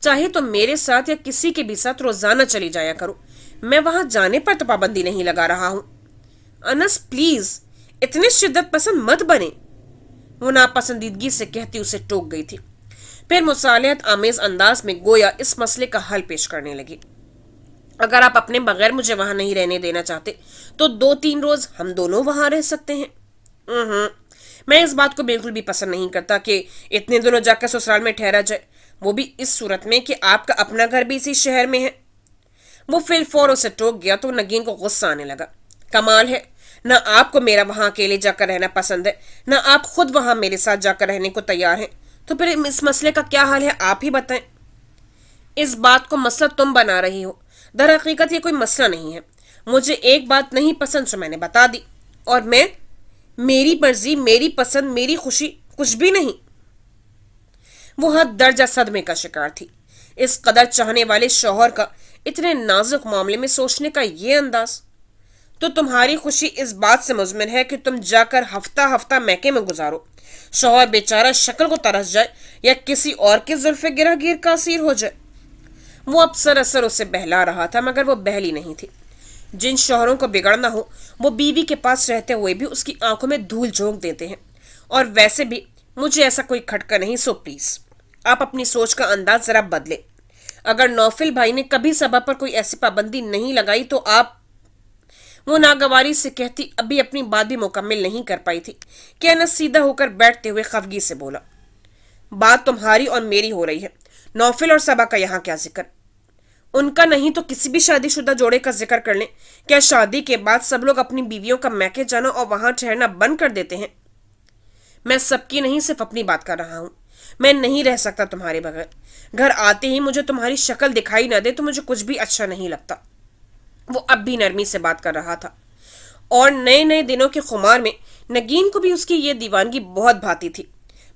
चाहे तो मेरे साथ या किसी के भी साथ रोजाना चली जाया करो मैं वहां जाने पर तो पाबंदी नहीं लगा रहा हूं अनस प्लीज इतने शिद्दत पसंद मत बने वो नापसंदीदगी से कहती उसे टोक गई थी फिर मुसालियत आमेज अंदाज में गोया इस मसले का हल पेश करने लगी अगर आप अपने बगैर मुझे वहां नहीं रहने देना चाहते तो दो तीन रोज हम दोनों वहां रह सकते हैं मैं इस बात को बिल्कुल भी पसंद नहीं करता कि इतने दिनों जाकर ससुराल में ठहरा जाए वो भी इस सूरत में कि आपका अपना घर भी इसी शहर में है वो फिर फौर उसे टोक गया तो नगीन को गुस्सा आने लगा कमाल है ना आपको मेरा वहां अकेले जाकर रहना पसंद है ना आप खुद वहां मेरे साथ जाकर रहने को तैयार हैं तो फिर इस मसले का क्या हाल है आप ही बताएं इस बात को मसला तुम बना रही हो दर हकीकत ये कोई मसला नहीं है मुझे एक बात नहीं पसंद सो मैंने बता दी और मैं मेरी मर्जी मेरी पसंद मेरी खुशी कुछ भी नहीं वो हद दर्जा सदमे का शिकार थी इस कदर चाहने वाले शोहर का इतने नाजुक मामले में सोचने का ये अंदाज तो तुम्हारी खुशी इस बात से मुजमिन है कि तुम जाकर हफ्ता हफ्ता मैके में गुजारो शोहर बेचारा शक्ल को तरस जाए या किसी और के जुल्फे गिरा गिर का सीर हो जाए वो अब असर उसे बहला रहा था मगर वो बहली नहीं थी जिन शोहरों को बिगड़ना हो वो बीवी के पास रहते हुए भी उसकी आंखों में धूल झोंक देते हैं और वैसे भी मुझे ऐसा कोई खटका नहीं सो प्लीज आप अपनी सोच का अंदाज जरा बदले अगर नौफिल भाई ने कभी सभा पर कोई ऐसी पाबंदी नहीं लगाई तो आप वो नागवारी से कहती अभी अपनी बात भी मुकम्मल नहीं कर पाई थी क्या सीधा होकर बैठते हुए खफगी से बोला बात तुम्हारी और मेरी हो रही है नौफिल और सबा का यहाँ क्या जिक्र उनका नहीं तो किसी भी शादीशुदा जोड़े का जिक्र कर लें क्या शादी के बाद सब लोग अपनी बीवियों का मैके जाना और वहां ठहरना बंद कर देते हैं मैं सबकी नहीं सिर्फ अपनी बात कर रहा हूँ मैं नहीं रह सकता तुम्हारे बगैर घर आते ही मुझे तुम्हारी शक्ल दिखाई ना दे तो मुझे कुछ भी अच्छा नहीं लगता वो अब भी नरमी से बात कर रहा था और नए नए दिनों के खुमार में नगीन को भी उसकी ये दीवानगी बहुत भाती थी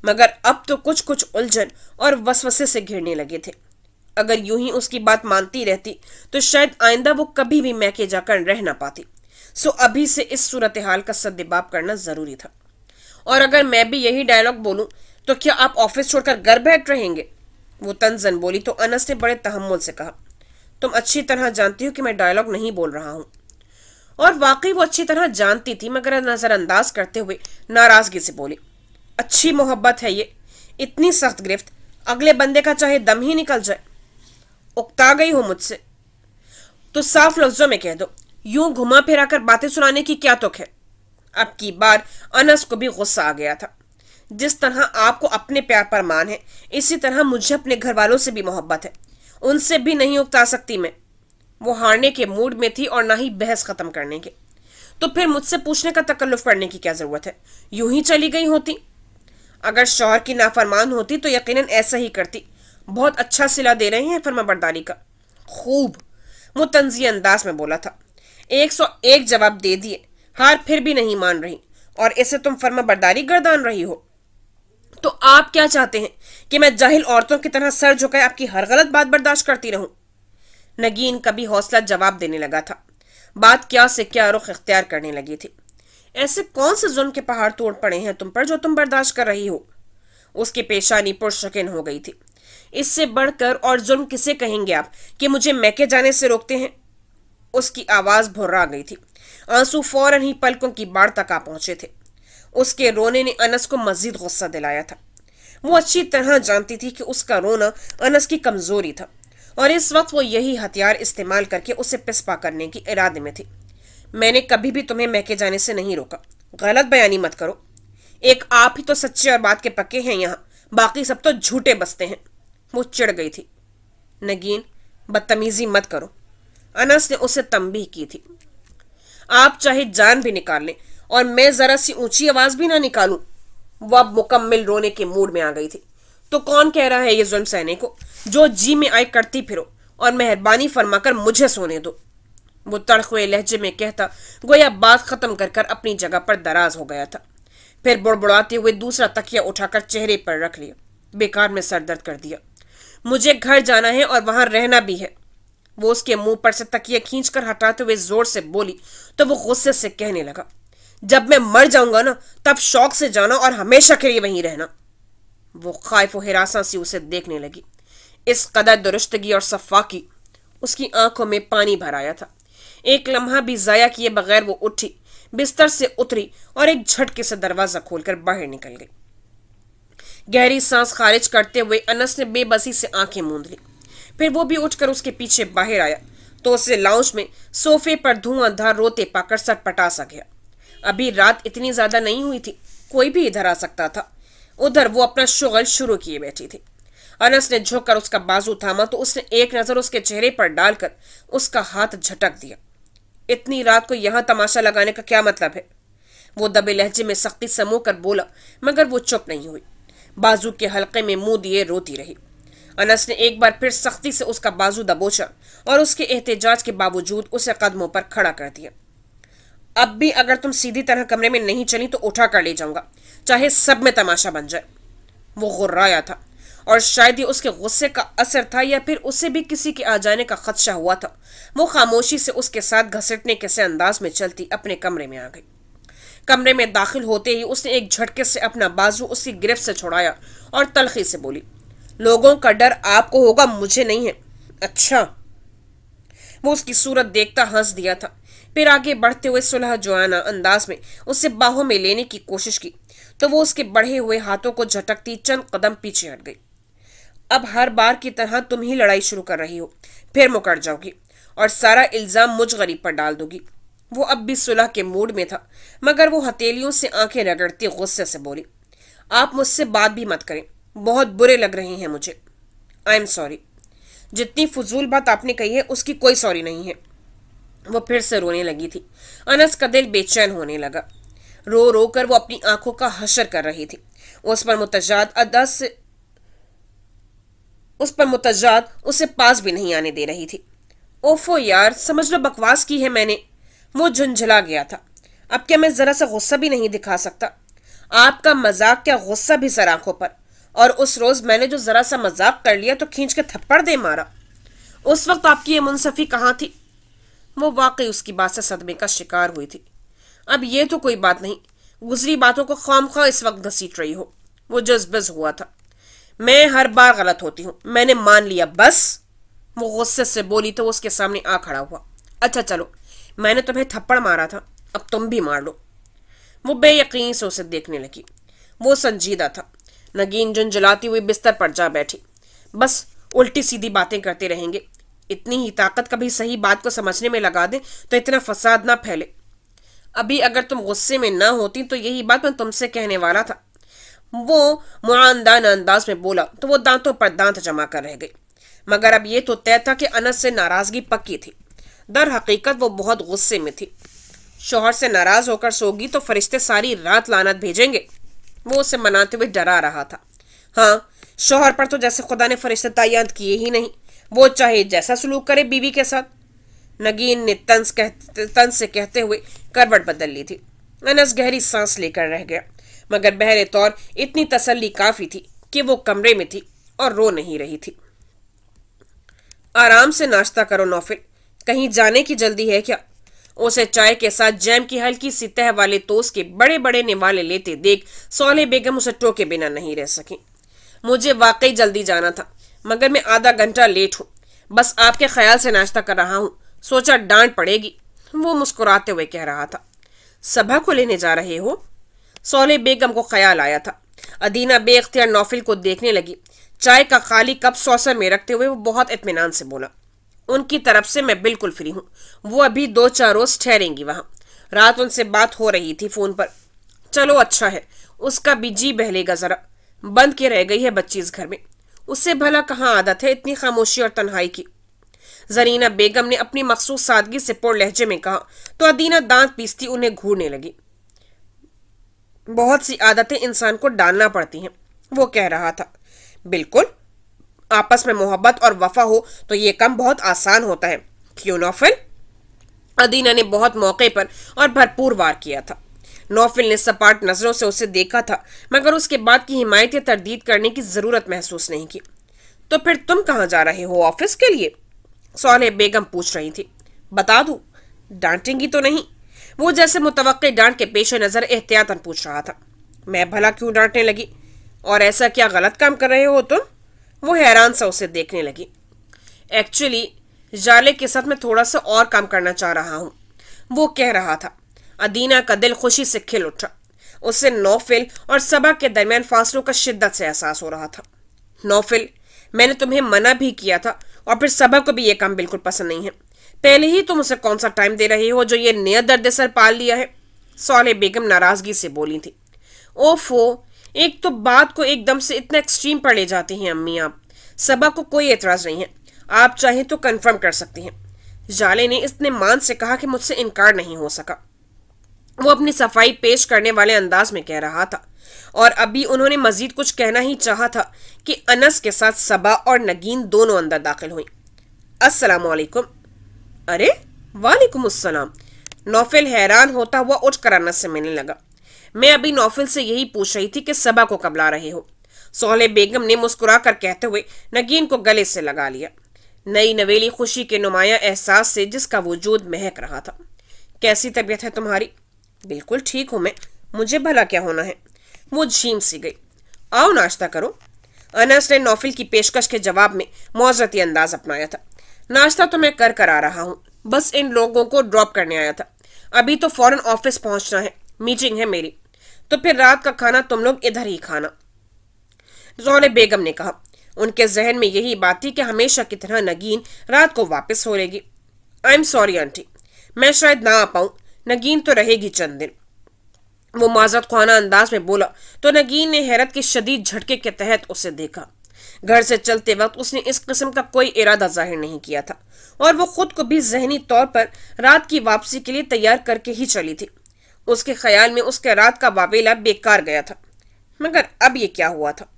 मगर अब तो कुछ कुछ उलझन और वसवसे से घिरने लगे थे अगर यूं ही उसकी बात मानती रहती तो शायद आइंदा वो कभी भी मैके जाकर रह ना पाती सो अभी से इस सूरत हाल का सद्देबाप करना जरूरी था और अगर मैं भी यही डायलॉग बोलूं तो क्या आप ऑफिस छोड़कर घर बैठ रहेंगे वो तनजन बोली तो अनस ने बड़े तहमुल से कहा तुम अच्छी तरह जानती हो कि मैं डायलॉग नहीं बोल रहा हूँ और वाकई वो अच्छी तरह जानती थी मगर नज़रअंदाज करते हुए नाराज़गी से बोली अच्छी मोहब्बत है ये इतनी सख्त गिरफ्त अगले बंदे का चाहे दम ही निकल जाए उकता गई हो मुझसे तो साफ लफ्जों में कह दो यूं घुमा फिरा कर बातें सुनाने की क्या तुख है अब की बार अनस को भी गुस्सा आ गया था जिस तरह आपको अपने प्यार पर मान है इसी तरह मुझे अपने घर वालों से भी मोहब्बत है उनसे भी नहीं उकता सकती मैं वो हारने के मूड में थी और ना ही बहस ख़त्म करने के तो फिर मुझसे पूछने का तकल्लुफ करने की क्या ज़रूरत है यूं ही चली गई होती अगर शौहर की नाफरमान होती तो यकीनन ऐसा ही करती बहुत अच्छा सिला दे रहे हैं फर्मा बरदारी का खूब वो तंजी अंदाज में बोला था एक सौ एक जवाब दे दिए हार फिर भी नहीं मान रही और इसे तुम फर्मा बरदारी गर्दान रही हो तो आप क्या चाहते हैं कि मैं जाहिल औरतों की तरह सर झुकाए आपकी हर गलत बात बर्दाश्त करती रहूं नगीन कभी हौसला जवाब देने लगा था बात क्या से क्या रुख इख्तियार करने लगी थी ऐसे कौन से जुल्म के पहाड़ तोड़ पड़े हैं तुम पर जो तुम बर्दाश्त कर रही हो उसकी पेशानी पुरशकिन हो गई थी इससे बढ़कर और जुल्म किसे कहेंगे आप कि मुझे मैके जाने से रोकते हैं उसकी आवाज भुर्रा गई थी आंसू फौरन ही पलकों की बाढ़ तक आ पहुंचे थे उसके रोने ने अनस को मजीद गुस्सा दिलाया था वो अच्छी तरह जानती थी कि उसका रोना अनस की कमजोरी था और इस वक्त वो यही हथियार इस्तेमाल करके उसे पिसपा करने के इरादे में थी मैंने कभी भी तुम्हें महके जाने से नहीं रोका गलत बयानी मत करो एक आप ही तो सच्चे और बात के पक्के हैं यहाँ बाकी सब तो झूठे बसते हैं वो चिढ़ गई थी नगीन बदतमीजी मत करो अनस ने उसे तंबी की थी आप चाहे जान भी निकाल लें और मैं जरा सी ऊंची आवाज भी ना निकालूं वह अब मुकम्मल रोने के मूड में आ गई थी तो कौन कह रहा है ये जुल्म सहने को जो जी में आए करती फिरो और मेहरबानी फरमाकर मुझे सोने दो वो तड़खुए लहजे में कहता गोया बात खत्म कर कर अपनी जगह पर दराज हो गया था फिर बुड़बुड़ाते हुए दूसरा तकिया उठाकर चेहरे पर रख लिया बेकार में सर दर्द कर दिया मुझे घर जाना है और वहां रहना भी है वो उसके मुंह पर से तकिया खींचकर हटाते हुए जोर से बोली तो वो गुस्से से कहने लगा जब मैं मर जाऊंगा ना तब शौक से जाना और हमेशा के लिए वहीं रहना वो खाइफ व हिरासा सी उसे देखने लगी इस कदर दुरुस्तगी और सफाकी उसकी आंखों में पानी भराया था एक लम्हा भी जाया किए बगैर वो उठी बिस्तर से उतरी और एक झटके से दरवाजा खोलकर बाहर निकल गई गहरी सांस खारिज करते हुए अनस ने बेबसी से आंखें मूंद ली फिर वो भी उठकर उसके पीछे बाहर आया तो उसे लाउंज में सोफे पर धुआंधार रोते पाकर सटपटा सा गया अभी रात इतनी ज्यादा नहीं हुई थी कोई भी इधर आ सकता था उधर वो अपना शुगल शुरू किए बैठी थी अनस ने झुककर उसका बाजू थामा तो उसने एक नजर उसके चेहरे पर डालकर उसका हाथ झटक दिया इतनी रात को यहां तमाशा लगाने का क्या मतलब है वो दबे लहजे में सख्ती से मुंह कर बोला मगर वो चुप नहीं हुई बाजू के हल्के में मुंह दिए रोती रही अनस ने एक बार फिर सख्ती से उसका बाजू दबोचा और उसके एहतजाज के बावजूद उसे कदमों पर खड़ा कर दिया अब भी अगर तुम सीधी तरह कमरे में नहीं चली तो उठा कर ले जाऊंगा चाहे सब में तमाशा बन जाए वो गुर्राया था और शायद ये उसके गुस्से का असर था या फिर उसे भी किसी के आ जाने का खदशा हुआ था वो खामोशी से उसके साथ घसीटने के से अंदाज में चलती अपने कमरे में आ गई कमरे में दाखिल होते ही उसने एक झटके से अपना बाजू उसकी गिरफ्त से छुड़ाया और तलखी से बोली लोगों का डर आपको होगा मुझे नहीं है अच्छा वो उसकी सूरत देखता हंस दिया था फिर आगे बढ़ते हुए सुलह जोआना अंदाज में उसे बाहों में लेने की कोशिश की तो वो उसके बढ़े हुए हाथों को झटकती चंद कदम पीछे हट गई अब हर बार की तरह तुम ही लड़ाई शुरू कर रही हो फिर मुकर जाओगी और सारा इल्ज़ाम मुझ गरीब पर डाल दोगी वो अब भी सुलह के मूड में था मगर वो हथेलियों से आंखें रगड़ती गुस्से से बोली आप मुझसे बात भी मत करें बहुत बुरे लग रहे हैं मुझे आई एम सॉरी जितनी फजूल बात आपने कही है उसकी कोई सॉरी नहीं है वो फिर से रोने लगी थी अनस का दिल बेचैन होने लगा रो रो कर वो अपनी आंखों का हशर कर रही थी उस पर मुतजाद अदस उस पर मुतजाद उसे पास भी नहीं आने दे रही थी ओफो यार समझ लो बकवास की है मैंने वो झुंझला गया था अब क्या मैं ज़रा सा गुस्सा भी नहीं दिखा सकता आपका मजाक क्या गुस्सा भी सर आंखों पर और उस रोज़ मैंने जो ज़रा सा मजाक कर लिया तो खींच के थप्पड़ दे मारा उस वक्त आपकी ये मुनसफ़ी कहाँ थी वो वाकई उसकी बात से सदमे का शिकार हुई थी अब ये तो कोई बात नहीं गुजरी बातों को खाम खा इस वक्त घसीट रही हो वो जज्बज हुआ था मैं हर बार गलत होती हूँ मैंने मान लिया बस वो गुस्से से बोली तो उसके सामने आ खड़ा हुआ अच्छा चलो मैंने तुम्हें थप्पड़ मारा था अब तुम भी मार लो वो बेयकीन से उसे देखने लगी वो संजीदा था नगीन जुन जलाती हुई बिस्तर पर जा बैठी बस उल्टी सीधी बातें करते रहेंगे इतनी ही ताकत कभी सही बात को समझने में लगा दे तो इतना फसाद ना फैले अभी अगर तुम गुस्से में ना होती तो यही बात मैं तुमसे कहने वाला था वो मुआनदान अंदाज में बोला तो वो दांतों पर दांत जमा कर रह गई मगर अब ये तो तय था कि अनस से नाराजगी पक्की थी दर हकीकत वो बहुत गुस्से में थी शोहर से नाराज होकर सोगी तो फरिश्ते सारी रात लानत भेजेंगे वो उसे मनाते हुए डरा रहा था हाँ शोहर पर तो जैसे खुदा ने फरिश्ते तैयार किए ही नहीं वो चाहे जैसा सलूक करे बीवी के साथ नगीन ने तंस कहते तंस से कहते हुए करवट बदल ली थी अनस गहरी सांस लेकर रह गया मगर बहरे तौर इतनी तसल्ली काफ़ी थी कि वो कमरे में थी और रो नहीं रही थी आराम से नाश्ता करो नौफिल कहीं जाने की जल्दी है क्या उसे चाय के साथ जैम की हल्की सी तह वाले तोस के बड़े बड़े निवाले लेते देख सोले बेगम उसे टोके बिना नहीं रह सकी मुझे वाकई जल्दी जाना था मगर मैं आधा घंटा लेट हूँ बस आपके ख्याल से नाश्ता कर रहा हूँ सोचा डांट पड़ेगी वो मुस्कुराते हुए कह रहा था सभा को लेने जा रहे हो सोले बेगम को ख्याल आया था अदीना बेख्तियार नौफिल को देखने लगी चाय का खाली कप सौसर में रखते हुए वो बहुत इतमान से बोला उनकी तरफ से मैं बिल्कुल फ्री हूँ वो अभी दो चार रोज ठहरेंगी वहाँ रात उनसे बात हो रही थी फ़ोन पर चलो अच्छा है उसका भी जी बहलेगा ज़रा बंद के रह गई है बच्ची इस घर में उससे भला कहाँ आदत है इतनी खामोशी और तन्हाई की जरीना बेगम ने अपनी मखसूस सादगी से पोड़ लहजे में कहा तो अदीना दांत पीसती उन्हें घूरने लगी बहुत सी आदतें इंसान को डालना पड़ती हैं वो कह रहा था बिल्कुल आपस में मोहब्बत और वफा हो तो ये काम बहुत आसान होता है क्यों नौफिल अदीना ने बहुत मौके पर और भरपूर वार किया था नौफिल ने सपाट नज़रों से उसे देखा था मगर उसके बाद की हिमायत या तरदीद करने की ज़रूरत महसूस नहीं की तो फिर तुम कहाँ जा रहे हो ऑफिस के लिए सोने बेगम पूछ रही थी बता दू डांटेंगी तो नहीं वो जैसे मुतव डांट के पेश नज़र एहतियातन पूछ रहा था मैं भला क्यों डांटने लगी और ऐसा क्या गलत काम कर रहे हो तुम वो हैरान सा उसे देखने लगी एक्चुअली जाले के साथ मैं थोड़ा सा और काम करना चाह रहा हूँ वो कह रहा था अदीना का दिल खुशी से खिल उठा उसे नौफिल और सबा के दरमियान फासलों का शिद्दत से एहसास हो रहा था नौफिल मैंने तुम्हें मना भी किया था और फिर सबा को भी ये काम बिल्कुल पसंद नहीं है पहले ही तुम उसे कौन सा टाइम दे रहे हो जो ये नया दर्द सर पाल लिया है सोले बेगम नाराजगी से बोली थी ओफो एक तो बात को एकदम से इतना एक्सट्रीम पर ले हैं अम्मी आप सबा को कोई एतराज नहीं है आप चाहें तो कंफर्म कर सकती हैं जाले ने इतने मान से कहा कि मुझसे इनकार नहीं हो सका वो अपनी सफाई पेश करने वाले अंदाज में कह रहा था और अभी उन्होंने मजीद कुछ कहना ही चाहा था कि अनस के साथ सबा और नगीन दोनों अंदर दाखिल हुई असलकुम अरे वालेकुम अस्सलाम नौफिल हैरान होता हुआ उठ कर अनस से मिलने लगा मैं अभी नौफिल से यही पूछ रही थी कि सबा को कबला रहे हो सोहले बेगम ने मुस्कुरा कर कहते हुए नगीन को गले से लगा लिया नई नवेली खुशी के नुमाया एहसास से जिसका वजूद महक रहा था कैसी तबीयत है तुम्हारी बिल्कुल ठीक हूँ मैं मुझे भला क्या होना है वो झीम सी गई आओ नाश्ता करो अनस ने नौफिल की पेशकश के जवाब में मौजती अंदाज अपनाया था नाश्ता तो मैं कर कर आ रहा हूँ बस इन लोगों को ड्रॉप करने आया था अभी तो फॉरन ऑफिस पहुंचना है मीटिंग है मेरी तो फिर रात का खाना तुम लोग इधर ही खाना जौले बेगम ने कहा उनके जहन में यही बात थी कि हमेशा की तरह नगीन रात को वापस हो लेगी आई एम सॉरी आंटी मैं शायद ना आ पाऊं नगीन तो रहेगी चंद दिन वो माजत खाना अंदाज में बोला तो नगीन ने हैरत के शदीद झटके के तहत उसे देखा घर से चलते वक्त उसने इस किस्म का कोई इरादा जाहिर नहीं किया था और वो खुद को भी जहनी तौर पर रात की वापसी के लिए तैयार करके ही चली थी उसके ख्याल में उसके रात का वावेला बेकार गया था मगर अब ये क्या हुआ था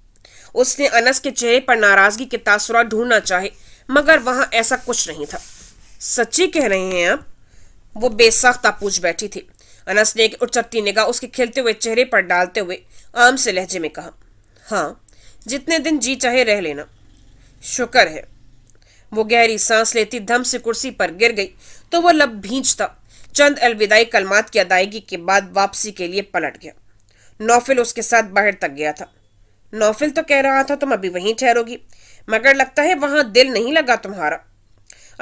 उसने अनस के चेहरे पर नाराजगी के तासुरा ढूंढना चाहे मगर वहां ऐसा कुछ नहीं था सच्ची कह रहे हैं आप वो बेसाख्ता पूछ बैठी थी अनस ने एक उचट्टी निगाह उसके खिलते हुए चेहरे पर डालते हुए आम से लहजे में कहा हाँ जितने दिन जी चाहे रह लेना शुक्र है वो गहरी सांस लेती धम से कुर्सी पर गिर गई तो वह लब भींचता चंद अलविदाई कलमात की अदायगी के बाद वापसी के लिए पलट गया नौफिल उसके साथ बाहर तक गया था नौफिल तो कह रहा था तुम अभी वहीं ठहरोगी मगर लगता है वहां दिल नहीं लगा तुम्हारा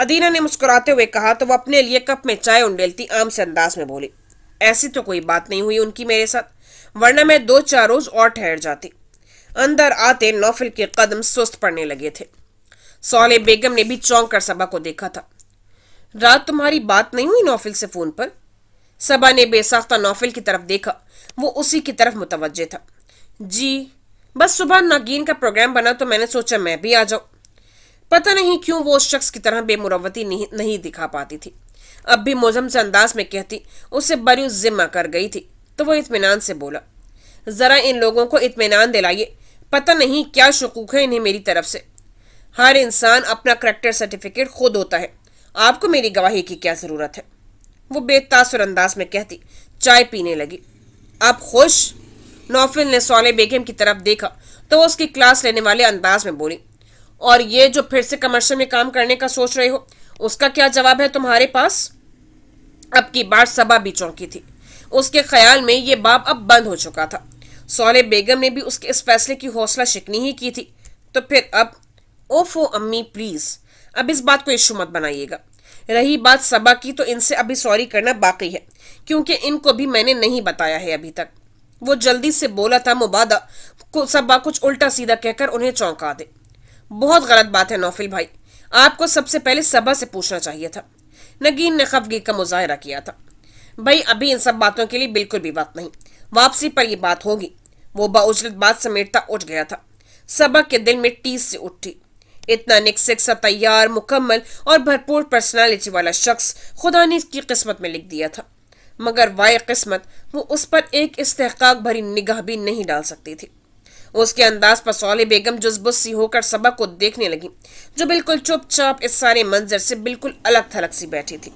अदीना ने मुस्कुराते हुए कहा तो वह अपने लिए कप में चाय उंडेलती आम से अंदाज में बोली ऐसी तो कोई बात नहीं हुई उनकी मेरे साथ वरना मैं दो चार रोज और ठहर जाती अंदर आते नौफिल के कदम सुस्त पड़ने लगे थे सौले बेगम ने भी चौंक कर सबा को देखा था रात तुम्हारी बात नहीं हुई नौफिल से फोन पर सबा ने बेसाख्ता नौफिल की तरफ देखा वो उसी की तरफ मुतवजह था जी बस सुबह नागिन का प्रोग्राम बना तो मैंने सोचा मैं भी आ जाऊं पता नहीं क्यों वो उस शख्स की तरह बेमुरवती नहीं, नहीं दिखा पाती थी अब भी मोजम से अंदाज में कहती उसे बड़ी जिम्मा कर गई थी तो वो इतमान से बोला ज़रा इन लोगों को इतमान दिलाइए पता नहीं क्या शकूक है इन्हें मेरी तरफ से हर इंसान अपना करेक्टर सर्टिफिकेट खुद होता है आपको मेरी गवाही की क्या ज़रूरत है वो बेतासुर अंदाज में कहती चाय पीने लगी आप खुश नौफिल ने सोले बेगम की तरफ देखा तो वो उसकी क्लास लेने वाले अंदाज में बोली और ये जो फिर से कमर्शियल में काम करने का सोच रहे हो उसका क्या जवाब है तुम्हारे पास अब की बार सबा भी चौंकी थी उसके ख्याल में ये बाप अब बंद हो चुका था सोने बेगम ने भी उसके इस फैसले की हौसला शिकनी ही की थी तो फिर अब ओफो अम्मी प्लीज़ अब इस बात को इशू मत बनाइएगा रही बात सबा की तो इनसे अभी सॉरी करना बाकी है क्योंकि इनको भी मैंने नहीं बताया है अभी तक वो जल्दी से बोला था मुबादा को सबा कुछ उल्टा सीधा कहकर उन्हें चौंका दे बहुत गलत बात है नौफिल भाई आपको सबसे पहले सबा से पूछना चाहिए था नगीन ने खफगी का मुजाहरा किया था भाई अभी इन सब बातों के लिए बिल्कुल भी वक्त नहीं वापसी पर यह बात होगी वो बाउजरत बात समेटता उठ गया था सबा के दिल में टीस से उठी इतना निकसिक सा तैयार मुकम्मल और भरपूर पर्सनालिटी वाला शख्स खुदा ने इसकी किस्मत में लिख दिया था मगर वाय किस्मत वो उस पर एक इस्तेकाक भरी निगाह भी नहीं डाल सकती थी उसके अंदाज पर सौले बेगम जुजबुस्सी होकर सबक को देखने लगी जो बिल्कुल चुपचाप इस सारे मंजर से बिल्कुल अलग थलग सी बैठी थी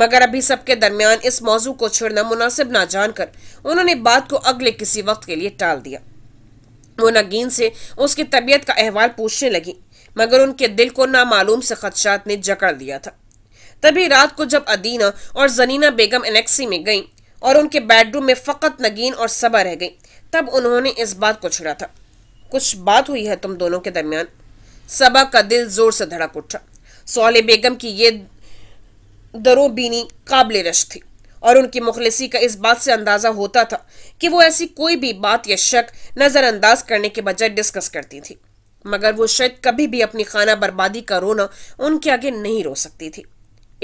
मगर अभी सबके दरमियान इस मौजू को छेड़ना मुनासिब ना जानकर उन्होंने बात को अगले किसी वक्त के लिए टाल दिया वो नगीन से उसकी तबीयत का अहवाल पूछने लगी मगर उनके दिल को नामालूम से खदशात ने जकड़ दिया था तभी रात को जब अदीना और जनीना बेगम एनेक्सी में गईं और उनके बेडरूम में फ़कत नगीन और सबा रह गई तब उन्होंने इस बात को छुड़ा था कुछ बात हुई है तुम दोनों के दरमियान सबा का दिल जोर से धड़क उठा सोले बेगम की ये दरो बीनी काबिल रश थी और उनकी मुखलसी का इस बात से अंदाज़ा होता था कि वो ऐसी कोई भी बात या शक नज़रअंदाज करने के बजाय डिस्कस करती थी मगर वो शायद कभी भी अपनी खाना बर्बादी का रोना उनके आगे नहीं रो सकती थी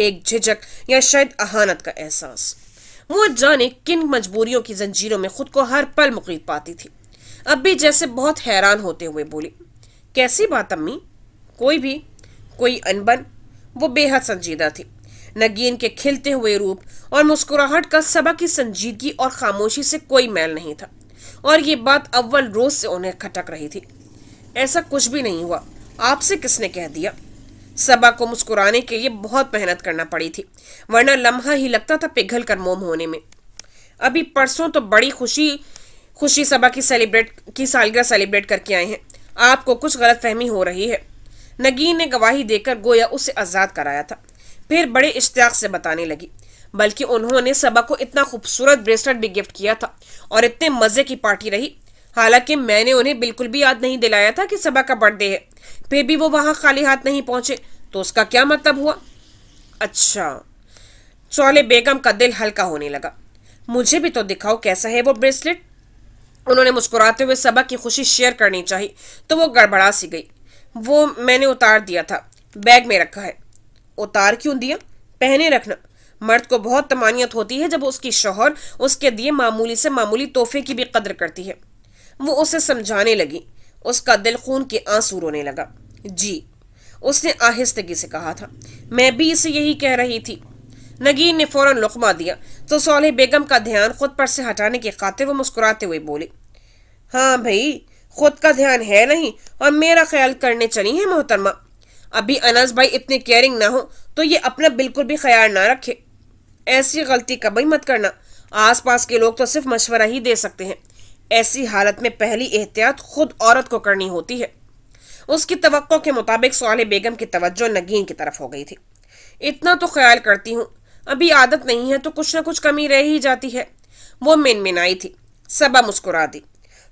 एक झिझक या शायद अहानत का एहसास वो जाने किन मजबूरियों की जंजीरों में खुद को हर पल मुकीद पाती थी अब भी जैसे बहुत हैरान होते हुए बोली कैसी बात अम्मी कोई भी कोई अनबन वो बेहद संजीदा थी नगीन के खिलते हुए रूप और मुस्कुराहट का सबा की संजीदगी और खामोशी से कोई मैल नहीं था और ये बात अव्वल रोज से उन्हें खटक रही थी ऐसा कुछ भी नहीं हुआ आपसे किसने कह दिया सबा को मुस्कुराने के लिए बहुत मेहनत करना पड़ी थी वरना लम्हा ही लगता था पिघल कर मोम होने में अभी परसों तो बड़ी खुशी खुशी सभा की सेलिब्रेट की सालगिरह सेलिब्रेट करके आए हैं आपको कुछ गलतफहमी हो रही है नगीन ने गवाही देकर गोया उसे आज़ाद कराया था फिर बड़े इश्तियाक से बताने लगी बल्कि उन्होंने सबा को इतना खूबसूरत ब्रेसलेट भी गिफ्ट किया था और इतने मज़े की पार्टी रही हालांकि मैंने उन्हें बिल्कुल भी याद नहीं दिलाया था कि सबा का बर्थडे है फिर भी वो वहां खाली हाथ नहीं पहुंचे तो उसका क्या मतलब हुआ अच्छा चौले बेगम का दिल हल्का होने लगा मुझे भी तो दिखाओ कैसा है वो ब्रेसलेट उन्होंने मुस्कुराते हुए सबा की खुशी शेयर करनी चाहिए तो वो गड़बड़ा सी गई वो मैंने उतार दिया था बैग में रखा है उतार क्यों दिया पहने रखना मर्द को बहुत तमानियत होती है जब उसकी शोहर उसके दिए मामूली से मामूली तोहफे की भी कदर करती है वो उसे समझाने लगी उसका दिल खून के आंसू रोने लगा जी उसने आहिस्तगी से कहा था मैं भी इसे यही कह रही थी नगीन ने फौरन लुकमा दिया तो सोलह बेगम का ध्यान खुद पर से हटाने के खाते वो मुस्कुराते हुए बोली हाँ भाई खुद का ध्यान है नहीं और मेरा ख्याल करने चली है मोहतरमा अभी अनस भाई इतने केयरिंग ना हो तो ये अपना बिल्कुल भी ख्याल ना रखे ऐसी गलती कभी मत करना आसपास के लोग तो सिर्फ मशवरा ही दे सकते हैं ऐसी हालत में पहली एहतियात खुद औरत को करनी होती है उसकी तो के मुताबिक सोले बेगम की तवज्जो नगीन की तरफ हो गई थी इतना तो ख्याल करती हूँ अभी आदत नहीं है तो कुछ ना कुछ कमी रह ही जाती है वो आई थी सबा मुस्कुरा दी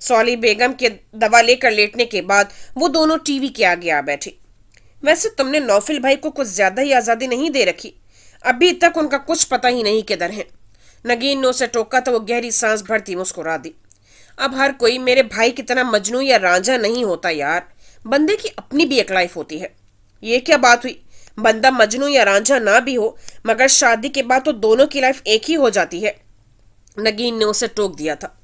सोली बेगम के दवा लेकर लेटने के बाद वो दोनों टीवी के आगे आ बैठी वैसे तुमने नौफिल भाई को कुछ ज्यादा ही आज़ादी नहीं दे रखी अभी तक उनका कुछ पता ही नहीं किधर है नगीन ने उसे टोका तो वो गहरी सांस भरती मुस्कुरा दी अब हर कोई मेरे भाई की तरह मजनू या रांझा नहीं होता यार बंदे की अपनी भी एक लाइफ होती है ये क्या बात हुई बंदा मजनू या रांझा ना भी हो मगर शादी के बाद तो दोनों की लाइफ एक ही हो जाती है नगीन ने उसे टोक दिया था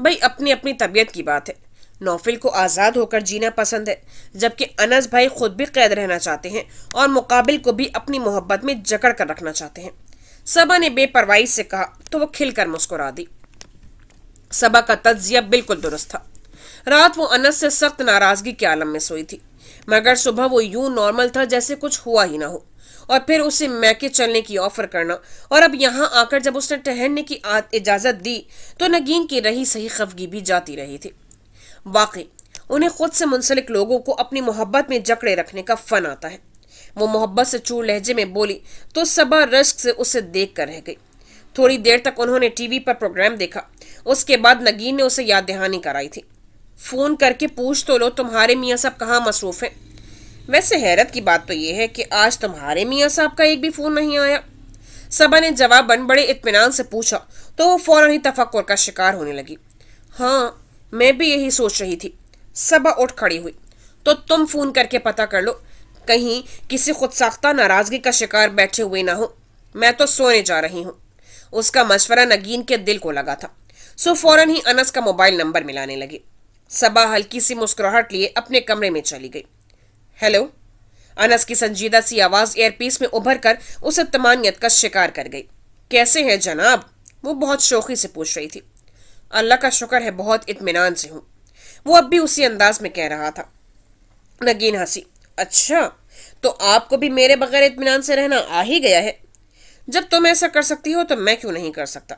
भाई अपनी अपनी तबीयत की बात है नौफिल को आज़ाद होकर जीना पसंद है जबकि अनस भाई खुद भी कैद रहना चाहते हैं और मुकाबिल को भी अपनी मोहब्बत में जकड़ कर रखना चाहते हैं सबा ने बेपरवाही से कहा तो वो खिलकर मुस्कुरा दी सबा का तजिया बिल्कुल दुरुस्त था रात वो अनस से सख्त नाराजगी के आलम में सोई थी मगर सुबह वो यूं नॉर्मल था जैसे कुछ हुआ ही ना हो और फिर उसे मैके चलने की ऑफर करना और अब यहाँ आकर जब उसने ठहरने की इजाज़त दी तो नगीन की रही सही खफगी भी जाती रही थी वाकई उन्हें खुद से मुंसलिक लोगों को अपनी मोहब्बत में जकड़े रखने का फन आता है वो मोहब्बत से चूर लहजे में बोली तो सबा रश्क से उसे देख कर रह गई थोड़ी देर तक उन्होंने टीवी पर प्रोग्राम देखा उसके बाद नगीन ने उसे याद दहानी कराई थी फ़ोन करके पूछ तो लो तुम्हारे मियाँ साहब कहाँ मसरूफ़ हैं वैसे हैरत की बात तो यह है कि आज तुम्हारे मियाँ साहब का एक भी फ़ोन नहीं आया सबा ने जवाब बन बड़े इतमान से पूछा तो वो फ़ौर ही तफक्र का शिकार होने लगी हाँ मैं भी यही सोच रही थी सबा उठ खड़ी हुई तो तुम फोन करके पता कर लो कहीं किसी खुद साख्ता नाराजगी का शिकार बैठे हुए ना हो मैं तो सोने जा रही हूँ उसका मशवरा नगीन के दिल को लगा था सो फौरन ही अनस का मोबाइल नंबर मिलाने लगे सबा हल्की सी मुस्कुराहट लिए अपने कमरे में चली गई हेलो अनस की संजीदा सी आवाज एयरपीस में उभर कर उसे तमानियत का शिकार कर गई कैसे हैं जनाब वो बहुत शौकी से पूछ रही थी अल्लाह का शुक्र है बहुत इतमान से हूँ वो अब भी उसी अंदाज में कह रहा था नगीन हंसी अच्छा तो आपको भी मेरे बगैर इतमान से रहना आ ही गया है जब तुम ऐसा कर सकती हो तो मैं क्यों नहीं कर सकता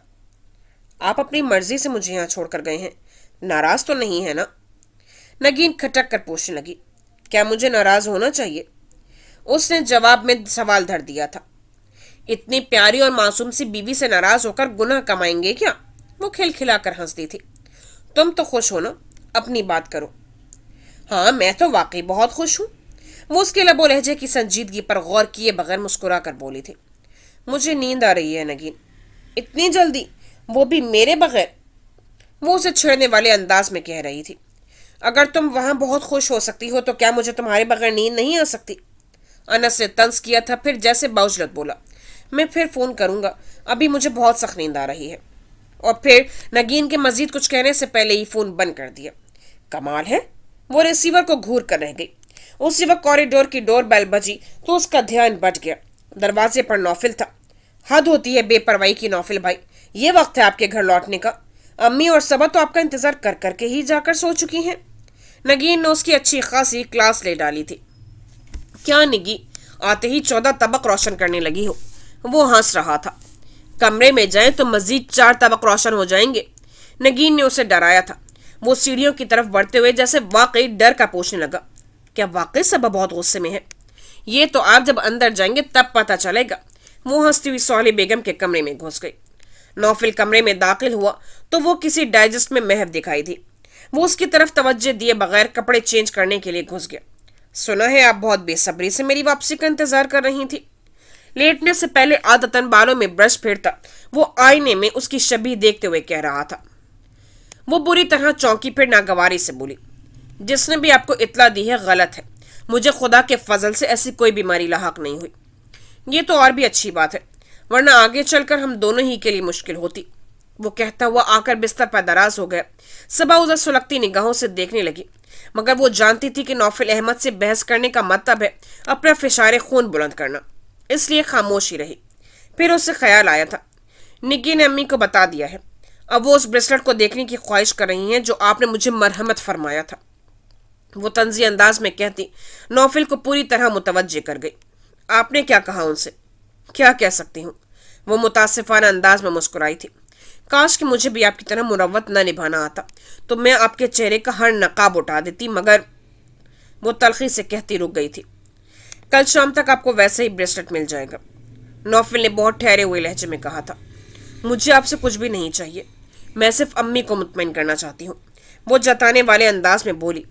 आप अपनी मर्जी से मुझे यहाँ छोड़कर गए हैं नाराज तो नहीं है ना नगीन खटक कर पूछने लगी क्या मुझे नाराज होना चाहिए उसने जवाब में सवाल धर दिया था इतनी प्यारी और मासूम सी बीवी से नाराज होकर गुनाह कमाएंगे क्या वो खिलखिलाकर हंसती थी तुम तो खुश हो ना अपनी बात करो हाँ मैं तो वाकई बहुत खुश हूँ वो उसके लबो लहजे की संजीदगी पर गौर किए बगैर मुस्कुरा कर बोली थी मुझे नींद आ रही है नगीन इतनी जल्दी वो भी मेरे बगैर वो उसे छेड़ने वाले अंदाज में कह रही थी अगर तुम वहाँ बहुत खुश हो सकती हो तो क्या मुझे तुम्हारे बगैर नींद नहीं आ सकती अनस ने तंज किया था फिर जैसे बाउजलत बोला मैं फिर फ़ोन करूँगा अभी मुझे बहुत सख्त नींद आ रही है और फिर नगीन के मजीद कुछ कहने से पहले ही फोन बंद कर दिया कमाल है वो रिसीवर को घूर कर रह गई उसी वक्त कॉरिडोर की डोर बैल बजी तो उसका ध्यान बट गया दरवाजे पर नौफिल था हद होती है बेपरवाही की नौफिल भाई ये वक्त है आपके घर लौटने का अम्मी और सबा तो आपका इंतजार कर करके ही जाकर सो चुकी हैं नगीन ने उसकी अच्छी खासी क्लास ले डाली थी क्या निगी आते ही चौदह तबक रोशन करने लगी हो वो हंस रहा था कमरे में जाएं तो मजीद चार तबक रोशन हो जाएंगे नगीन ने उसे डराया था वो सीढ़ियों की तरफ बढ़ते हुए जैसे वाकई डर का पूछने लगा क्या वाकई सबा बहुत गुस्से में है ये तो आप जब अंदर जाएंगे तब पता चलेगा वो हंसती हुई सोहली बेगम के कमरे में घुस गई नौफिल कमरे में दाखिल हुआ तो वो किसी डाइजेस्ट में महव दिखाई दी वो उसकी तरफ तवज्जो दिए बगैर कपड़े चेंज करने के लिए घुस गया सुना है आप बहुत बेसब्री से मेरी वापसी का इंतजार कर रही थी लेटने से पहले आदतन बालों में ब्रश फेरता वो आईने में उसकी छबी देखते हुए कह रहा था वो बुरी तरह चौंकी फिर नागवारी से बोली जिसने भी आपको इतला दी है गलत है मुझे खुदा के फजल से ऐसी कोई बीमारी लाक नहीं हुई ये तो और भी अच्छी बात है वरना आगे चलकर हम दोनों ही के लिए मुश्किल होती वो कहता हुआ आकर बिस्तर पर दराज हो गया सबा उधर सुलगती निगाहों से देखने लगी मगर वो जानती थी कि नौफिल अहमद से बहस करने का मतलब है अपना फिशारे खून बुलंद करना इसलिए खामोशी रही फिर उसे ख्याल आया था निक्की ने अम्मी को बता दिया है अब वो उस ब्रेसलेट को देखने की ख्वाहिश कर रही हैं जो आपने मुझे मरहमत फरमाया था वो तंजी अंदाज में कहती नौफिल को पूरी तरह मुतवजे कर गई आपने क्या कहा उनसे क्या कह सकती हूँ वो मुतासफाना अंदाज में मुस्कुराई थी काश कि मुझे भी आपकी तरह मुरवत न निभाना आता तो मैं आपके चेहरे का हर नकाब उठा देती मगर वो तलखी से कहती रुक गई थी कल शाम तक आपको वैसा ही ब्रेसलेट मिल जाएगा नौफिल ने बहुत ठहरे हुए लहजे में कहा था मुझे आपसे कुछ भी नहीं चाहिए मैं सिर्फ अम्मी को मुतमिन करना चाहती हूँ वो जताने वाले अंदाज में बोली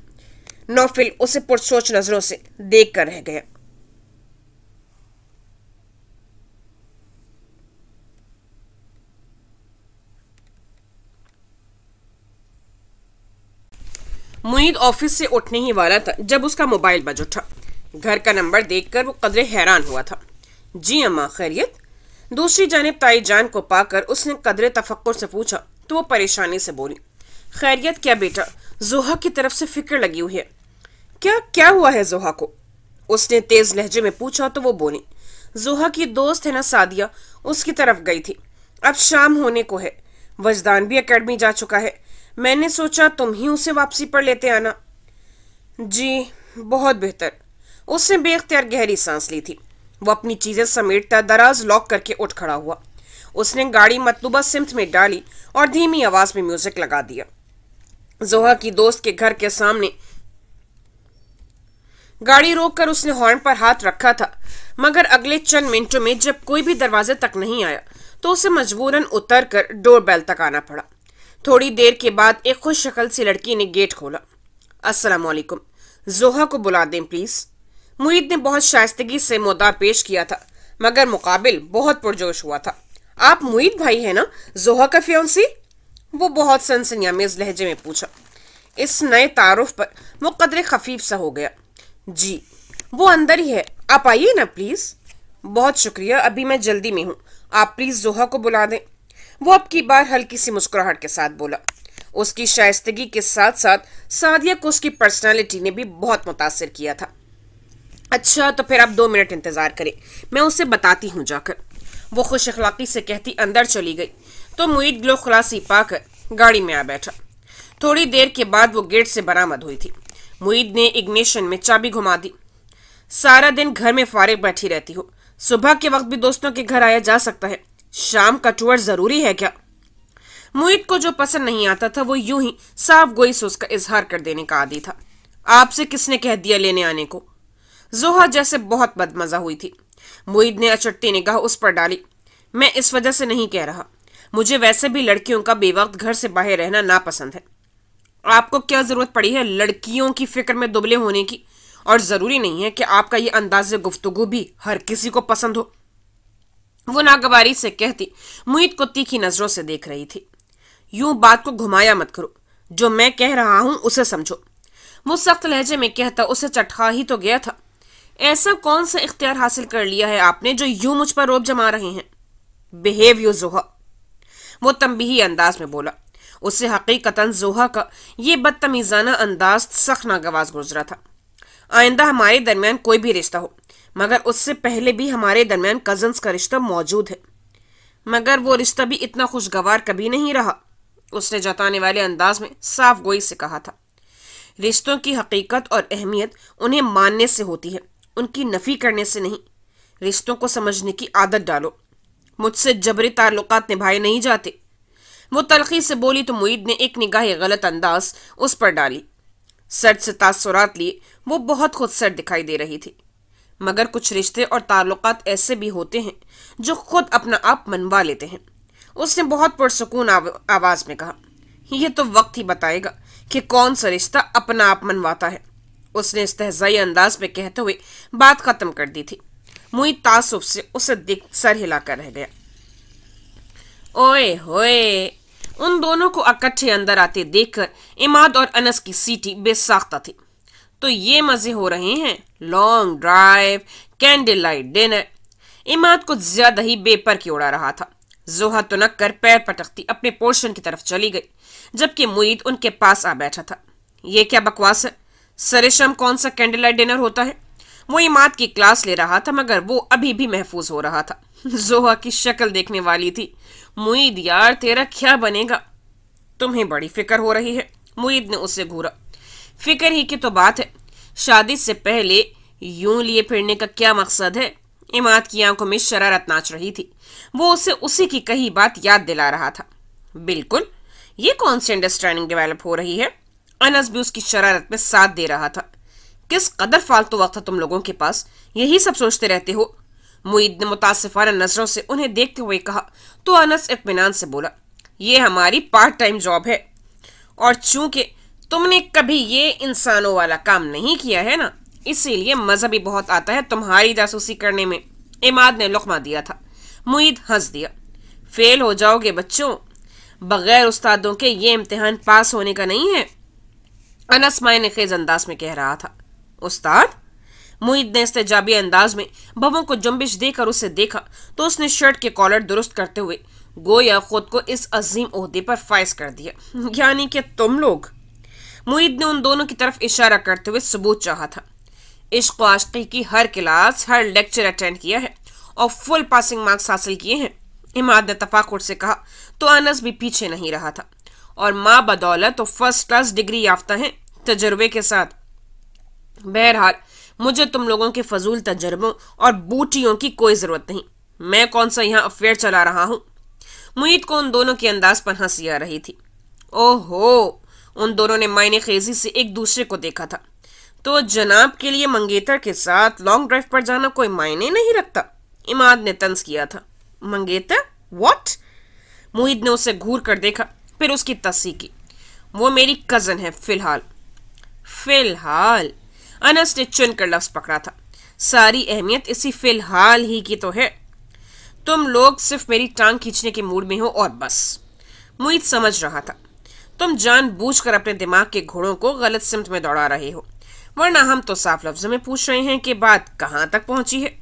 नौफिल उसे पुरसोच नजरों से देख कर रह गया मुईद ऑफिस से उठने ही वाला था जब उसका मोबाइल बज उठा घर का नंबर देखकर वो कदरे हैरान हुआ था जी अम्मा हाँ खैरियत दूसरी जानब ताई जान को पाकर उसने कदरे तफक्र से पूछा तो वो परेशानी से बोली खैरियत क्या बेटा जोहा की तरफ से फिक्र लगी हुई है क्या क्या हुआ है जोहा को उसने तेज लहजे में पूछा तो वो बोली जोहा की दोस्त है ना सादिया उसकी तरफ गई थी अब शाम होने को है वजदान भी अकेडमी जा चुका है मैंने सोचा तुम ही उसे वापसी पर लेते आना जी बहुत बेहतर उसने बेख्तियार गहरी सांस ली थी वो अपनी चीज़ें समेटता दराज लॉक करके उठ खड़ा हुआ उसने गाड़ी मतलूबा सिमत में डाली और धीमी आवाज़ में म्यूज़िक लगा दिया जोहा की दोस्त के घर के सामने गाड़ी रोककर उसने हॉर्न पर हाथ रखा था मगर अगले चंद मिनटों में जब कोई भी दरवाजे तक नहीं आया तो उसे मजबूरन उतर कर डोरबेल तक आना पड़ा थोड़ी देर के बाद एक खुश शक्ल सी लड़की ने गेट खोला अस्सलाम वालेकुम जोहा को बुला दें प्लीज़ मुरीद ने बहुत शायस्तगी से मुद्दा पेश किया था मगर मुकाबिल बहुत पुरजोश हुआ था आप मुईद भाई हैं ना जोहा का फ्योन्सी वो बहुत सनसनियामेज लहजे में पूछा इस नए तारुफ पर वो कदरे खफीफ सा हो गया जी वो अंदर ही है आप आइए ना प्लीज़ बहुत शुक्रिया अभी मैं जल्दी में हूँ आप प्लीज़ जोहा को बुला दें वो अब की बार हल्की सी मुस्कुराहट के साथ बोला उसकी शायस्तगी के साथ साथ सादिया को उसकी पर्सनैलिटी ने भी बहुत मुतासर किया था अच्छा तो फिर आप दो मिनट इंतज़ार करें मैं उसे बताती हूँ जाकर वो खुश अखलाकी से कहती अंदर चली गई तो मुईद ग्लो खुलासी पाकर गाड़ी में आ बैठा थोड़ी देर के बाद वो गेट से बरामद हुई थी मुईद ने इग्निशन में चाबी घुमा दी सारा दिन घर में फारिग बैठी रहती हो सुबह के वक्त भी दोस्तों के घर आया जा सकता है शाम का टूर ज़रूरी है क्या मुईद को जो पसंद नहीं आता था वो यूं ही साफ गोई से उसका इजहार कर देने का आदि था आपसे किसने कह दिया लेने आने को जोहा जैसे बहुत बदमजा हुई थी मुईद ने अचटती निगाह उस पर डाली मैं इस वजह से नहीं कह रहा मुझे वैसे भी लड़कियों का बेवक्त घर से बाहर रहना नापसंद है आपको क्या ज़रूरत पड़ी है लड़कियों की फिक्र में दुबले होने की और ज़रूरी नहीं है कि आपका यह अंदाज गुफ्तगु भी हर किसी को पसंद हो वो नागवारी से कहती मुईद को तीखी नज़रों से देख रही थी यूं बात को घुमाया मत करो जो मैं कह रहा हूं उसे समझो वो सख्त लहजे में कहता उसे चटखा ही तो गया था ऐसा कौन सा इख्तियार हासिल कर लिया है आपने जो यूं मुझ पर रोब जमा रहे हैं बिहेव यू जोहा वो तमबीही अंदाज में बोला उससे हकीकता जोहा का ये बदतमीज़ाना अंदाज सख नागवाज गुजरा था आइंदा हमारे दरमियान कोई भी रिश्ता हो मगर उससे पहले भी हमारे दरमियान कजन्स का रिश्ता मौजूद है मगर वो रिश्ता भी इतना खुशगवार कभी नहीं रहा उसने जताने वाले अंदाज में साफ गोई से कहा था रिश्तों की हकीकत और अहमियत उन्हें मानने से होती है उनकी नफ़ी करने से नहीं रिश्तों को समझने की आदत डालो मुझसे जबरी ताल्लुक निभाए नहीं जाते वो तलखी से बोली तो मुईद ने एक निगाह गलत अंदाज उस पर डाली सर्द से तासरात लिए वो बहुत खुद सर दिखाई दे रही थी मगर कुछ रिश्ते और ताल्लुक ऐसे भी होते हैं जो खुद अपना आप मनवा लेते हैं उसने बहुत पुरसकून आवाज़ में कहा यह तो वक्त ही बताएगा कि कौन सा रिश्ता अपना आप मनवाता है उसने इस्तेजाई अंदाज में कहते हुए बात खत्म कर दी थी मुई तासुफ से उसे देख सर हिलाकर रह गया ओए होए उन दोनों को इकट्ठे अंदर आते देखकर इमाद और अनस की सीटी बेसाख्ता थी तो ये मज़े हो रहे हैं long drive candle light dinner Imad कुछ ज़्यादा ही बेपर की उड़ा रहा था जोहा तुनक तो कर पैर पटकती अपने पोर्शन की तरफ चली गई जबकि मुईद उनके पास आ बैठा था ये क्या बकवास है सरेशम कौन सा कैंडल लाइट डिनर होता है वो इमाद की क्लास ले रहा था मगर वो अभी भी महफूज हो रहा था जोहा की शक्ल देखने वाली थी मुईद यार तेरा क्या बनेगा तुम्हें बड़ी फिक्र हो रही है मुईद ने उसे घूरा फिक्र ही की तो बात है शादी से पहले यूं लिए फिरने का क्या मकसद है इमाद की आंखों में शरारत नाच रही थी वो उसे उसी की कही बात याद दिला रहा था बिल्कुल ये कौन सी अंडरस्टैंडिंग डेवेलप हो रही है अनस भी उसकी शरारत में साथ दे रहा था किस कदर फालतू वक्त था तुम लोगों के पास यही सब सोचते रहते हो मुईद ने मुतासफाना नज़रों से उन्हें देखते हुए कहा तो अनस इतमान से बोला ये हमारी पार्ट टाइम जॉब है और चूंकि तुमने कभी ये इंसानों वाला काम नहीं किया है ना इसीलिए मज़ा भी बहुत आता है तुम्हारी जासूसी करने में इमाद ने लुकमा दिया था मुईद हंस दिया फेल हो जाओगे बच्चों बगैर उस्तादों के ये इम्तहान पास होने का नहीं है अनस मायने खेज अंदाज में कह रहा था उस्ताद मुईद ने इस्तेजाबी अंदाज में बबों को जुम्बिश देकर उसे देखा तो उसने शर्ट के कॉलर दुरुस्त करते हुए गोया खुद को इस अजीम अहदे पर फायज कर दिया यानी कि तुम लोग मुईद ने उन दोनों की तरफ इशारा करते हुए सबूत चाहा था इश्क आशकी की हर क्लास हर लेक्चर अटेंड किया है और फुल पासिंग मार्क्स हासिल किए हैं इमाद ने तफाकुर से कहा तो अनस भी पीछे नहीं रहा था और माँ बदौलत तो फर्स्ट क्लास डिग्री याफ्ता हैं तजर्बे के साथ बहरहाल मुझे तुम लोगों के फजूल तजर्बों और बूटियों की कोई ज़रूरत नहीं मैं कौन सा यहाँ अफेयर चला रहा हूँ मुहित को उन दोनों के अंदाज पर हंसी आ रही थी ओहो उन दोनों ने मायने खेजी से एक दूसरे को देखा था तो जनाब के लिए मंगेतर के साथ लॉन्ग ड्राइव पर जाना कोई मायने नहीं रखता इमाद ने तंज किया था मंगेतर वॉट मुहित ने उसे घूर कर देखा फिर उसकी तस्सी की वो मेरी कज़न है फ़िलहाल फ़िलहाल अनस ने चुन कर लफ्ज़ पकड़ा था सारी अहमियत इसी फ़िलहाल ही की तो है तुम लोग सिर्फ मेरी टांग खींचने के मूड में हो और बस मुईद समझ रहा था तुम जानबूझकर अपने दिमाग के घोड़ों को गलत सिमत में दौड़ा रहे हो वरना हम तो साफ लफ्जों में पूछ रहे हैं कि बात कहाँ तक पहुंची है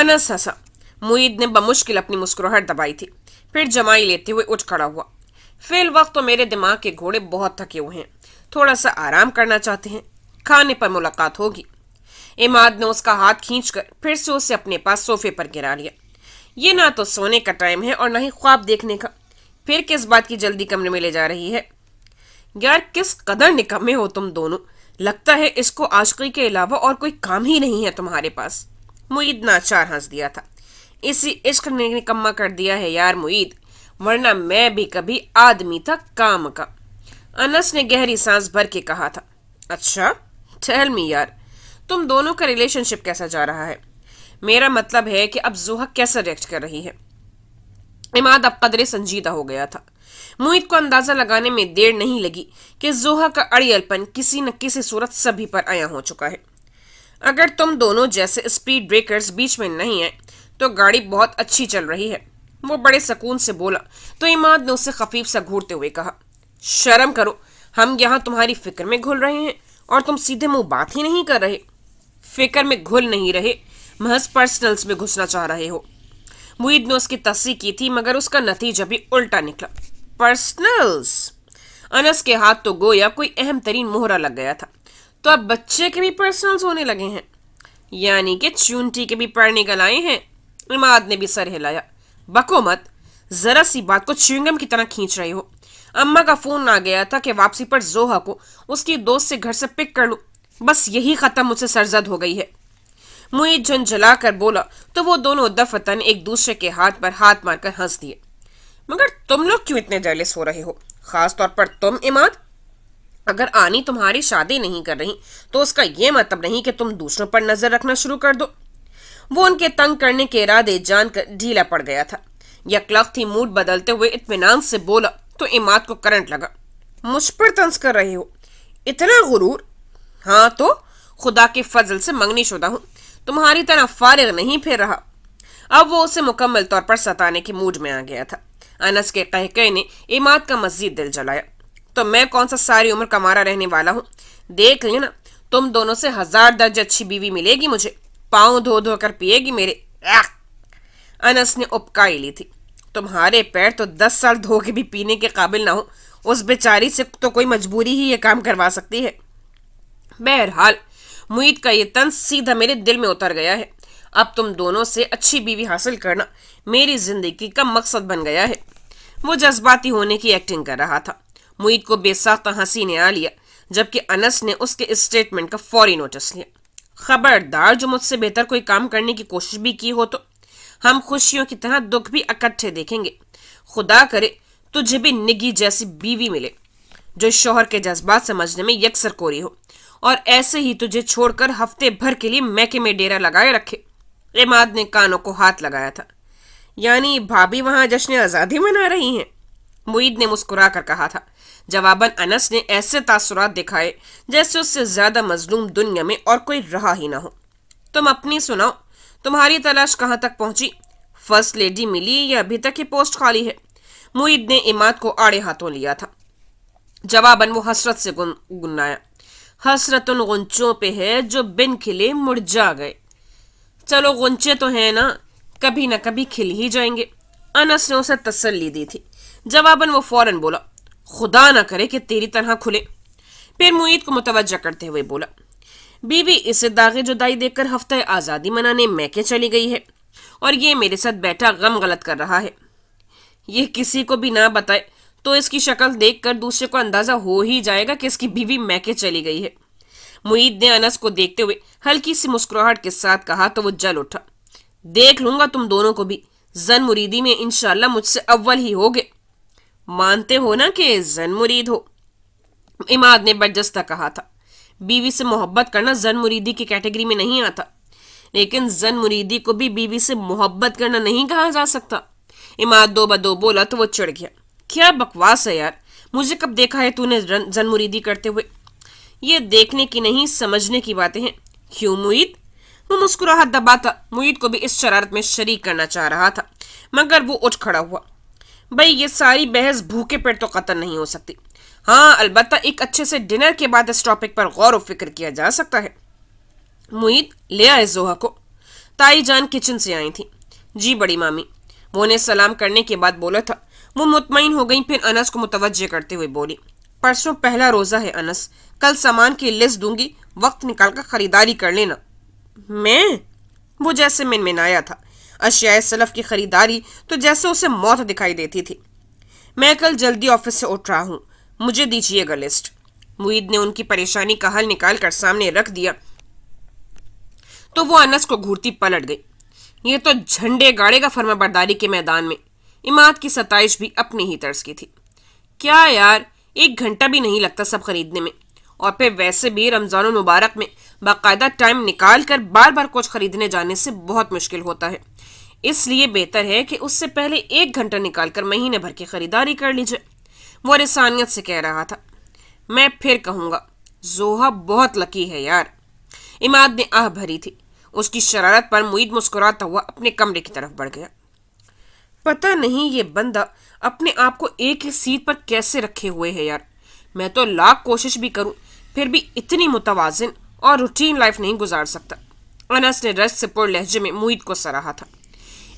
अनस हसा मुईद ने बमुश्किल अपनी मुस्कुराहट दबाई थी फिर जमाई लेते हुए उठ खड़ा हुआ फिल वक्त तो मेरे दिमाग के घोड़े बहुत थके हुए हैं थोड़ा सा आराम करना चाहते हैं खाने पर मुलाकात होगी इमाद ने उसका हाथ खींचकर फिर से उसे अपने पास सोफे पर गिरा लिया ये ना तो सोने का टाइम है और ना ही ख्वाब देखने का फिर किस बात की जल्दी कमरे में ले जा रही है यार किस कदर निकम्मे हो तुम दोनों लगता है इसको आशकी के अलावा और कोई काम ही नहीं है तुम्हारे पास मुईद नाचार हंस दिया था इसी इश्क ने निकम्मा कर दिया है यार मुईद वरना मैं भी कभी आदमी था काम का अनस ने गहरी सांस भर के कहा था अच्छा टहल मी यार तुम दोनों का रिलेशनशिप कैसा जा रहा है मेरा मतलब है कि अब जुहक कैसा रिएक्ट कर रही है इमाद अब कदरे संजीदा हो गया था मुहित को अंदाज़ा लगाने में देर नहीं लगी कि जोहा का अड़ियलपन किसी न किसी सूरत सभी पर आया हो चुका है अगर तुम दोनों जैसे स्पीड ब्रेकर्स बीच में नहीं आए तो गाड़ी बहुत अच्छी चल रही है वो बड़े सुकून से बोला तो इमाद ने उसे खफीफ सा घूरते हुए कहा शर्म करो हम यहाँ तुम्हारी फिक्र में घुल रहे हैं और तुम सीधे मुंह बात ही नहीं कर रहे फिक्र में घुल नहीं रहे महज पर्सनल्स में घुसना चाह रहे हो मुईद ने उसकी तस्सी की थी मगर उसका नतीजा भी उल्टा निकला पर्सनल्स अनस के हाथ तो गोया कोई अहम तरीन मोहरा लग गया था तो अब बच्चे के भी पर्सनल्स होने लगे हैं यानी कि चूंटी के भी पढ़ने निकल आए हैं इमाद ने भी सर हिलाया बको मत ज़रा सी बात को च्युंगम की तरह खींच रही हो अम्मा का फ़ोन आ गया था कि वापसी पर जोहा को उसकी दोस्त से घर से पिक कर लू बस यही ख़त्म मुझसे सरजद हो गई है मुई जन जला कर बोला तो वो दोनों दफतन एक दूसरे के हाथ पर हाथ मारकर हंस दिए मगर तुम लोग क्यों इतने जेलिस हो रहे हो खास तौर पर तुम इमाद अगर आनी तुम्हारी शादी नहीं कर रही तो उसका यह मतलब नहीं कि तुम दूसरों पर नज़र रखना शुरू कर दो वो उनके तंग करने के इरादे जानकर ढीला पड़ गया था यकलख्ती मूड बदलते हुए इतमान से बोला तो इमाद को करंट लगा मुझ पर तंज कर रहे हो इतना गुरूर हाँ तो खुदा के फजल से मंगनी शुदा हूँ तुम्हारी तरह फारिग नहीं फिर रहा अब वो उसे मुकम्मल तौर पर सताने के मूड में आ गया था अनस के कहके ने इमाद का मजीद दिल जलाया तो मैं कौन सा सारी उम्र कमारा रहने वाला हूँ देख लेना तुम दोनों से हजार दर्ज अच्छी बीवी मिलेगी मुझे पांव धो धो कर पिएगी मेरे अनस ने उपकाई ली थी तुम्हारे पैर तो दस साल धो के भी पीने के काबिल ना हो उस बेचारी से तो कोई मजबूरी ही ये काम करवा सकती है बहरहाल मुईद का ये तन सीधा मेरे दिल में उतर गया है अब तुम दोनों से अच्छी बीवी हासिल करना मेरी जिंदगी का मकसद बन गया है वो जज्बाती होने की एक्टिंग कर रहा था मुईद को बेसाख्ता हंसी ने आ लिया जबकि अनस ने उसके स्टेटमेंट का फौरी नोटिस लिया खबरदार जो मुझसे बेहतर कोई काम करने की कोशिश भी की हो तो हम खुशियों की तरह दुख भी इकट्ठे देखेंगे खुदा करे तुझे भी निगी जैसी बीवी मिले जो शोहर के जज्बात समझने में यकसर कोरी हो और ऐसे ही तुझे छोड़कर हफ्ते भर के लिए मैके में डेरा लगाए रखे इमाद ने कानों को हाथ लगाया था यानी भाभी वहां जश्न आज़ादी मना रही हैं मुईद ने मुस्कुरा कर कहा था जवाबन अनस ने ऐसे तासुरात दिखाए जैसे उससे ज़्यादा मजलूम दुनिया में और कोई रहा ही ना हो तुम अपनी सुनाओ तुम्हारी तलाश कहाँ तक पहुंची फर्स्ट लेडी मिली या अभी तक ये पोस्ट खाली है मुईद ने इमाद को आड़े हाथों लिया था जवाबन वो हसरत से गुन गुनाया हसरत उन गुंचों पे है जो बिन खिले मुड़ जा गए चलो गुंचे तो हैं ना कभी ना कभी खिल ही जाएंगे अनस ने उसे तसल्ली दी थी जवाबन वो फौरन बोला खुदा ना करे कि तेरी तरह खुले फिर मुईद को मुतवजह करते हुए बोला बीबी इसे दागे जुदाई देखकर हफ्ते आज़ादी मनाने मैके चली गई है और ये मेरे साथ बैठा गम गलत कर रहा है ये किसी को भी ना बताए तो इसकी शक्ल देखकर दूसरे को अंदाज़ा हो ही जाएगा कि इसकी बीवी मैके चली गई है मुईद ने अनस को देखते हुए हल्की सी मुस्कुराहट के साथ कहा तो वो जल उठा देख लूंगा तुम दोनों को भी जन मुरीदी में इनशाला मुझसे अव्वल ही होगे मानते हो ना कि जन मुरीद हो इमाद ने बर्जस्ता कहा था बीवी से मोहब्बत करना जन मुरीदी की कैटेगरी में नहीं आता लेकिन जन मुरीदी को भी बीवी से मोहब्बत करना नहीं कहा जा सकता इमाद दो बदो बोला तो वो चढ़ गया क्या बकवास है यार मुझे कब देखा है तूने जन मुरीदी करते हुए ये देखने की नहीं समझने की बातें हैं क्यों मुईद वो मुस्कुराहट दबाता मुईद को भी इस शरारत में शरीक करना चाह रहा था मगर वो उठ खड़ा हुआ भाई ये सारी बहस भूखे पेट तो कतल नहीं हो सकती हाँ अलबत्त एक अच्छे से डिनर के बाद इस टॉपिक पर गौर फिक्र किया जा सकता है मुहित ले आए जोहा को ताई जान किचन से आई थी जी बड़ी मामी वो उन्हें सलाम करने के बाद बोला था वो मुतमिन हो गई फिर अनस को मुतवजह करते हुए बोली परसों पहला रोज़ा है अनस कल सामान की लिस्ट दूंगी वक्त निकाल कर खरीदारी कर लेना मैं वो जैसे आया था अशियाए सलफ की खरीदारी तो जैसे उसे मौत दिखाई देती थी मैं कल जल्दी ऑफिस से उठ रहा हूँ मुझे दीजिएगा लिस्ट मुईद ने उनकी परेशानी का हल निकाल कर सामने रख दिया तो वो अनस को घूरती पलट गई ये तो झंडे गाड़ेगा फर्माबरदारी के मैदान में इमाद की सताइश भी अपनी ही तर्ज की थी क्या यार एक घंटा भी नहीं लगता सब खरीदने में और फिर वैसे भी रमज़ान मुबारक में बाकायदा टाइम निकाल कर बार बार कुछ खरीदने जाने से बहुत मुश्किल होता है इसलिए बेहतर है कि उससे पहले एक घंटा निकाल कर महीने भर की खरीदारी कर लीजिए वो रिसानियत से कह रहा था मैं फिर कहूँगा जोहा बहुत लकी है यार इमाद ने आह भरी थी उसकी शरारत पर मुईद मुस्कुराता हुआ अपने कमरे की तरफ बढ़ गया पता नहीं ये बंदा अपने आप को एक ही सीट पर कैसे रखे हुए है यार मैं तो लाख कोशिश भी करूं फिर भी इतनी मुतवाजन और रूटीन लाइफ नहीं गुजार सकता अनस ने रश से पुर लहजे में मुईद को सराहा था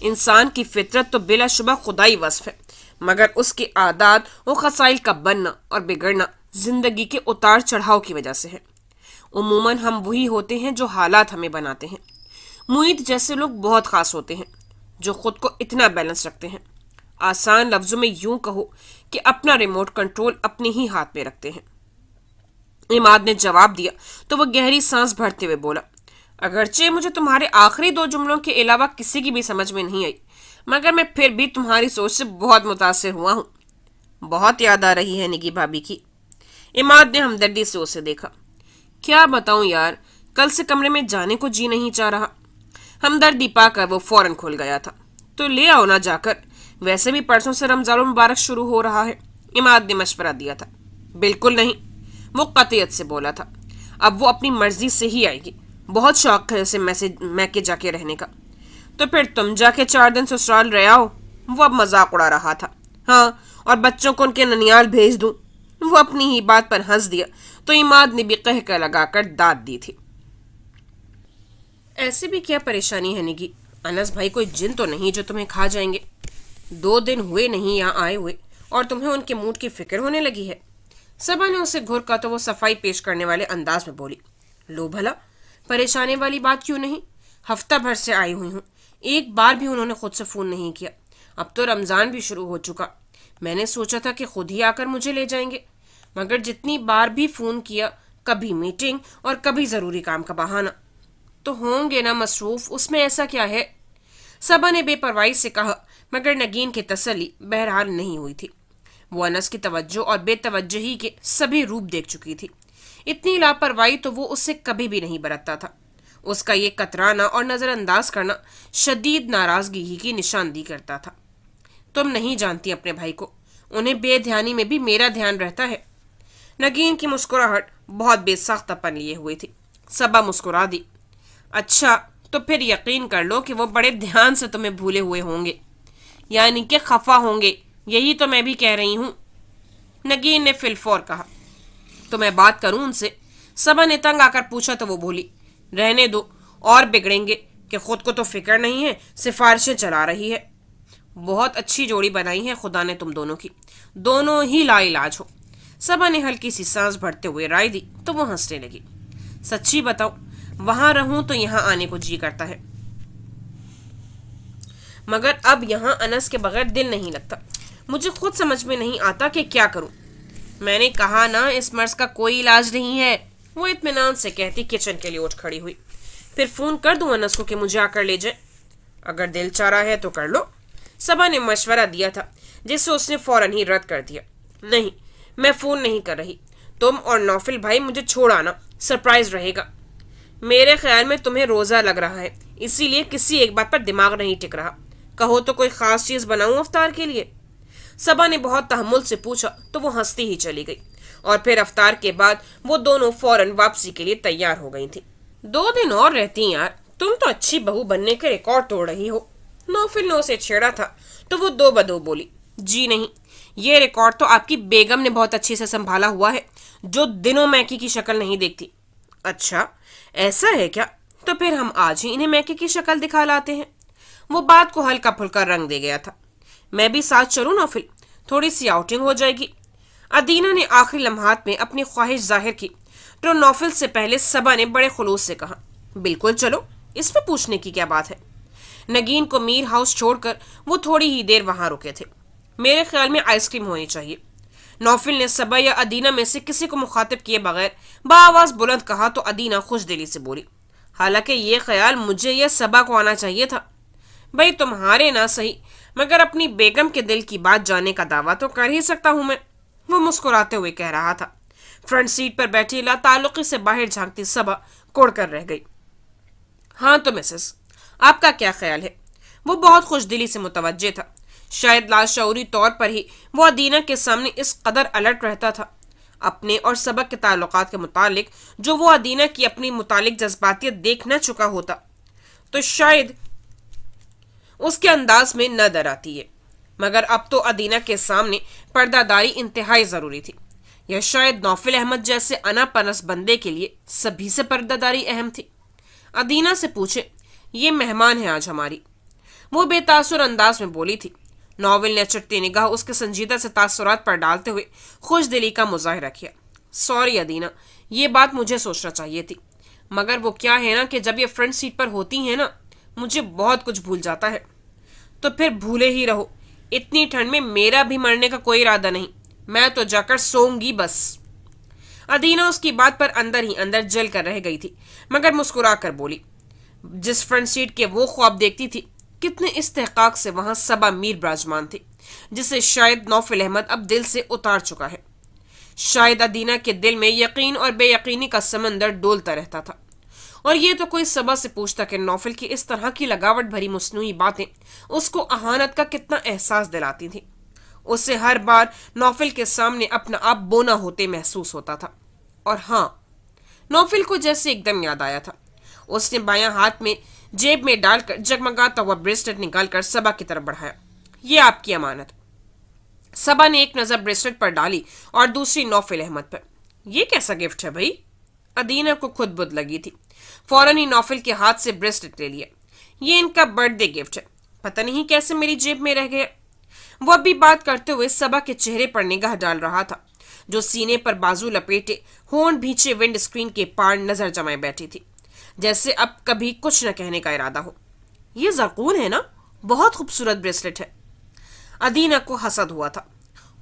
इंसान की फितरत तो बिलाशुबा खुदाई वसफ है मगर उसके आदात व खसाइल का बनना और बिगड़ना ज़िंदगी के उतार चढ़ाव की वजह से है उमूमन हम वही होते हैं जो हालात हमें बनाते हैं मुईद जैसे लोग बहुत ख़ास होते हैं जो ख़ुद को इतना बैलेंस रखते हैं आसान लफ्ज़ों में यूं कहो कि अपना रिमोट कंट्रोल अपने ही हाथ में रखते हैं इमाद ने जवाब दिया तो वह गहरी सांस भरते हुए बोला अगरचे मुझे तुम्हारे आखिरी दो जुमलों के अलावा किसी की भी समझ में नहीं आई मगर मैं फिर भी तुम्हारी सोच से बहुत मुतासर हुआ हूँ बहुत याद आ रही है निगी भाभी की इमाद ने हमदर्दी से उसे देखा क्या बताऊं यार कल से कमरे में जाने को जी नहीं चाह रहा हमदर्दी पाकर वो फौरन खुल गया था तो ले आओ ना जाकर वैसे भी परसों से रमजान मुबारक शुरू हो रहा है इमाद ने मशवरा दिया था बिल्कुल नहीं वो कतियत से बोला था अब वो अपनी मर्जी से ही आएगी बहुत शौक है उसे मैसेज मैके जाके रहने का तो फिर तुम जाके चार दिन ससुराल रह आओ वो अब मजाक उड़ा रहा था हाँ और बच्चों को उनके ननियाल भेज दूँ वो अपनी ही बात पर हंस दिया तो इमाद ने भी कह कर लगाकर दाद दी थी ऐसे भी क्या परेशानी है निगी अनस भाई कोई जिन तो नहीं जो तुम्हें खा जाएंगे दो दिन हुए नहीं यहाँ आए हुए और तुम्हें उनके मूड की फिक्र होने लगी है सबा ने उसे घुर का तो वो सफाई पेश करने वाले अंदाज में बोली लो भला परेशानी वाली बात क्यों नहीं हफ्ता भर से आई हुई हूँ एक बार भी उन्होंने खुद से फ़ोन नहीं किया अब तो रमज़ान भी शुरू हो चुका मैंने सोचा था कि खुद ही आकर मुझे ले जाएंगे मगर जितनी बार भी फ़ोन किया कभी मीटिंग और कभी ज़रूरी काम का बहाना तो होंगे ना मसरूफ़ उसमें ऐसा क्या है सबा ने बेपरवाही से कहा मगर नगीन की तसली बहरहाल नहीं हुई थी वो अनस की तवज्जो और बेतवजही के सभी रूप देख चुकी थी इतनी लापरवाही तो वो उससे कभी भी नहीं बरतता था उसका ये कतराना और नज़रअंदाज करना शदीद नाराज़गी ही की निशानदी करता था तुम नहीं जानती अपने भाई को उन्हें बेध्यानी में भी मेरा ध्यान रहता है नगीन की मुस्कुराहट बहुत बेसाख्तापन लिए हुए थी सबा मुस्कुरा दी अच्छा तो फिर यकीन कर लो कि वो बड़े ध्यान से तुम्हें भूले हुए होंगे यानी कि खफा होंगे यही तो मैं भी कह रही हूं नगीन ने फिलफोर कहा तो मैं बात करूं उनसे सबा ने तंग आकर पूछा तो वो बोली रहने दो और बिगड़ेंगे कि खुद को तो फिक्र नहीं है सिफारिशें चला रही है बहुत अच्छी जोड़ी बनाई है खुदा ने तुम दोनों की दोनों ही लाइलाज हो सबा ने हल्की सी सांस भरते हुए राय दी तो वो हंसने लगी सच्ची बताओ वहां रहूं तो यहां आने को जी करता है मगर अब यहां अनस के बगैर दिल नहीं लगता मुझे खुद समझ में नहीं आता कि क्या करूं मैंने कहा ना इस मर्ज का कोई इलाज नहीं है वो इतमान से कहती किचन के लिए उठ खड़ी हुई फिर फ़ोन कर दूं अनस को कि मुझे आकर ले जाए अगर दिल चारा है तो कर लो सबा ने मशवरा दिया था जिसे उसने फ़ौरन ही रद्द कर दिया नहीं मैं फ़ोन नहीं कर रही तुम और नौफिल भाई मुझे छोड़ आना सरप्राइज रहेगा मेरे ख्याल में तुम्हें रोज़ा लग रहा है इसीलिए किसी एक बात पर दिमाग नहीं टिक रहा कहो तो कोई ख़ास चीज़ बनाऊ अवतार के लिए सबा ने बहुत तहमुल से पूछा तो वो हंसती ही चली गई और फिर अवतार के बाद वो दोनों फौरन वापसी के लिए तैयार हो गई थी दो दिन और रहती यार तुम तो अच्छी बहू बनने के रिकॉर्ड तोड़ रही हो नौफिल ने उसे छेड़ा था तो वो दो बदो बोली जी नहीं ये रिकॉर्ड तो आपकी बेगम ने बहुत अच्छे से संभाला हुआ है जो दिनों मैकी की शक्ल नहीं देखती अच्छा ऐसा है क्या तो फिर हम आज ही इन्हें मैके की शक्ल दिखा लाते हैं वो बात को हल्का फुल्का रंग दे गया था मैं भी साथ चलूँ ना फिर थोड़ी सी आउटिंग हो जाएगी अदीना ने आखिरी लम्हात में अपनी ख्वाहिश जाहिर की तो नौफिल से पहले सबा ने बड़े खलूस से कहा बिल्कुल चलो इस पर पूछने की क्या बात है नगीन को मीर हाउस छोड़कर वो थोड़ी ही देर वहां रुके थे मेरे ख्याल में आइसक्रीम होनी चाहिए नौफिल ने सबा या अदीना में से किसी को मुखातिब किए बगैर बाआवाज बुलंद कहा तो अदीना खुश दिली से बोली हालांकि ये ख्याल मुझे या सबा को आना चाहिए था भाई तुम्हारे ना सही मगर अपनी बेगम के दिल की बात जाने का दावा तो कर ही सकता हूं मैं वो मुस्कुराते हुए कह रहा था फ्रंट सीट पर बैठी ला ताल्लुकी से बाहर झांकती सभा कोड़ कर रह गई हाँ तो मिसेस आपका क्या ख्याल है वो बहुत खुश दिली से मुतवजह था शायद लाशरी तौर पर ही वो अदीना के सामने इस कदर अलर्ट रहता था अपने और सबक के ताल्लुक के मुतालिक जो वो अदीना की अपनी मुतालिक जज्बातियत देख न चुका होता तो शायद उसके अंदाज में न आती है मगर अब तो अदीना के सामने पर्दादारी इंतहाई ज़रूरी थी यह शायद नौफिल अहमद जैसे अनापनस बंदे के लिए सभी से पर्दादारी अहम थी अदीना से पूछे ये मेहमान है आज हमारी वो बेतासुर अंदाज में बोली थी नॉवल ने चटती निगाह उसके संजीदा से तासुरात पर डालते हुए खुश दिली का मुजाहरा किया सॉरी अदीना ये बात मुझे सोचना चाहिए थी मगर वो क्या है ना कि जब ये फ्रंट सीट पर होती है ना मुझे बहुत कुछ भूल जाता है तो फिर भूले ही रहो इतनी ठंड में मेरा भी मरने का कोई इरादा नहीं मैं तो जाकर सोंगी बस अदीना उसकी बात पर अंदर ही अंदर जल कर रह गई थी मगर मुस्कुरा कर बोली जिस फ्रंट सीट के वो ख्वाब देखती थी कितने इस्तेकाक से वहां सबा मीर विराजमान थी जिसे शायद नौफिल अहमद अब दिल से उतार चुका है शायद अदीना के दिल में यकीन और बेयकीनी का समंदर डोलता रहता था और ये तो कोई सबा से पूछता कि नौफिल की इस तरह की लगावट भरी मसनू बातें उसको अहानत का कितना एहसास दिलाती थी उसे हर बार नौफिल के सामने अपना आप बोना होते महसूस होता था और हाँ नौफिल को जैसे एकदम याद आया था उसने बाया हाथ में जेब में डालकर जगमगाता हुआ ब्रेसलेट निकालकर सबा की तरफ बढ़ाया ये आपकी अमानत सबा ने एक नज़र ब्रेसलेट पर डाली और दूसरी नौफिल अहमद पर यह कैसा गिफ्ट है भाई अदीना को खुद बुद लगी थी फौरन ही नौफिल के हाथ से ब्रेसलेट ले लिया ये इनका बर्थडे गिफ्ट है पता नहीं कैसे मेरी जेब में रह गया वो अभी बात करते हुए सबा के चेहरे पर निगाह डाल रहा था जो सीने पर बाजू लपेटे होन भींचे विंड स्क्रीन के पार नजर जमाए बैठी थी जैसे अब कभी कुछ न कहने का इरादा हो ये जकून है ना बहुत खूबसूरत ब्रेसलेट है अदीना को हसद हुआ था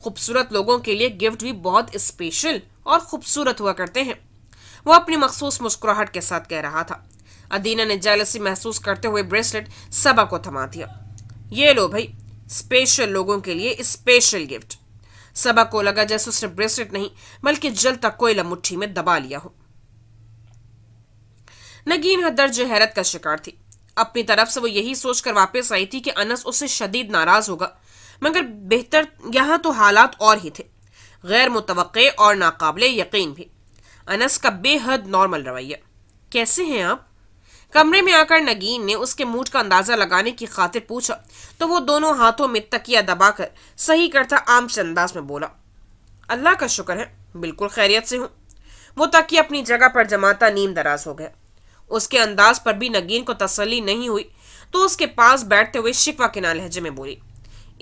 खूबसूरत लोगों के लिए गिफ्ट भी बहुत स्पेशल और खूबसूरत हुआ करते हैं वो अपनी मखसूस मुस्कुराहट के साथ कह रहा था अदीना ने जेलसी महसूस करते हुए ब्रेसलेट सबा को थमा दिया ये लो भाई स्पेशल लोगों के लिए स्पेशल गिफ्ट सबा को लगा जैसे उसने ब्रेसलेट नहीं बल्कि तक कोयला मुट्ठी में दबा लिया हो नगीन दर्ज हैरत का शिकार थी अपनी तरफ से वो यही सोचकर वापस आई थी कि अनस उससे शदीद नाराज होगा मगर बेहतर यहां तो हालात और ही थे गैर मुतव और नाकाबले यकीन भी अनस का बेहद नॉर्मल रवैया कैसे हैं आप कमरे में आकर नगीन ने उसके मूड का अंदाजा लगाने की खातिर पूछा तो वो दोनों हाथों में तकिया दबाकर सही करता आम से अंदाज में बोला अल्लाह का शुक्र है बिल्कुल खैरियत से हूँ वो तकिया अपनी जगह पर जमाता नीम दराज हो गया उसके अंदाज पर भी नगीन को तसली नहीं हुई तो उसके पास बैठते हुए शिकवा के लहजे में बोली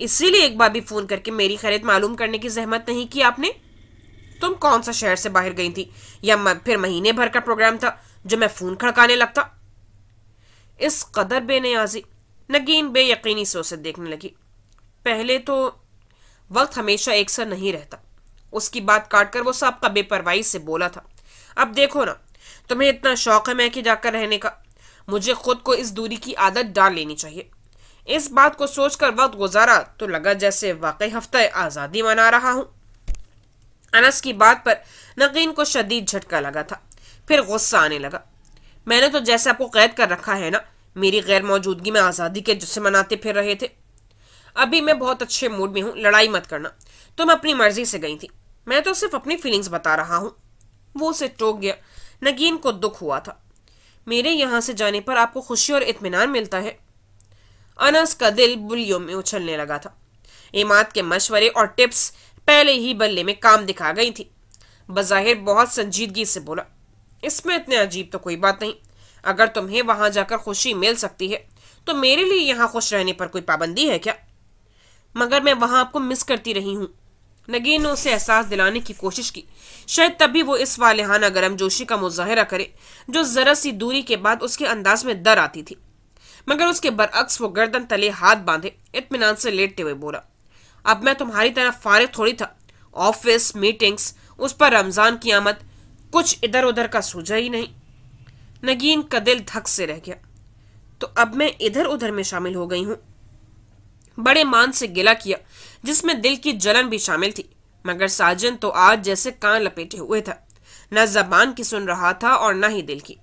इसीलिए एक बार भी फ़ोन करके मेरी खैरियत मालूम करने की जहमत नहीं की आपने तुम कौन सा शहर से बाहर गई थी या फिर महीने भर का प्रोग्राम था जो मैं फ़ोन खड़काने लगता इस कदर बेनियाजी नगीन बेयकीनी से उसे देखने लगी पहले तो वक्त हमेशा एक सा नहीं रहता उसकी बात काटकर वो साहब का बेपरवाही से बोला था अब देखो ना तुम्हें इतना शौक है मैं कि जाकर रहने का मुझे खुद को इस दूरी की आदत डाल लेनी चाहिए इस बात को सोचकर वक्त गुजारा तो लगा जैसे वाकई हफ्ता आज़ादी मना रहा हूँ अनस की बात पर नकीन को शदीद झटका लगा था फिर गुस्सा आने लगा मैंने तो जैसे आपको कैद कर रखा है ना मेरी गैर मौजूदगी में आज़ादी के जुस्से मनाते फिर रहे थे अभी मैं बहुत अच्छे मूड में हूँ लड़ाई मत करना तुम अपनी मर्जी से गई थी मैं तो सिर्फ अपनी फीलिंग्स बता रहा हूँ वो उसे टोक गया नगीन को दुख हुआ था मेरे यहाँ से जाने पर आपको खुशी और इतमान मिलता है अनस का दिल बुलियों में उछलने लगा था इमाद के मशवरे और टिप्स पहले ही बल्ले में काम दिखा गई थी बज़ाहिर बहुत संजीदगी से बोला इसमें इतने अजीब तो कोई बात नहीं अगर तुम्हें वहां जाकर खुशी मिल सकती है तो मेरे लिए यहाँ खुश रहने पर कोई पाबंदी है क्या मगर मैं वहां आपको मिस करती रही हूँ नगीन ने उसे एहसास दिलाने की कोशिश की शायद तभी वो इस गर्म गर्मजोशी का मुजाहरा करे जो ज़रा सी दूरी के बाद उसके अंदाज में दर आती थी मगर उसके बरअक्स वो गर्दन तले हाथ बांधे इतमान से लेटते हुए बोला अब मैं तुम्हारी तरफ फारिग थोड़ी था ऑफिस मीटिंग्स उस पर रमज़ान की आमद कुछ इधर उधर का सूझा ही नहीं नगीन का दिल धक से रह गया तो अब मैं इधर उधर में शामिल हो गई हूँ बड़े मान से गिला किया जिसमें दिल की जलन भी शामिल थी मगर साजन तो आज जैसे कान लपेटे हुए था न जबान की सुन रहा था और न ही दिल की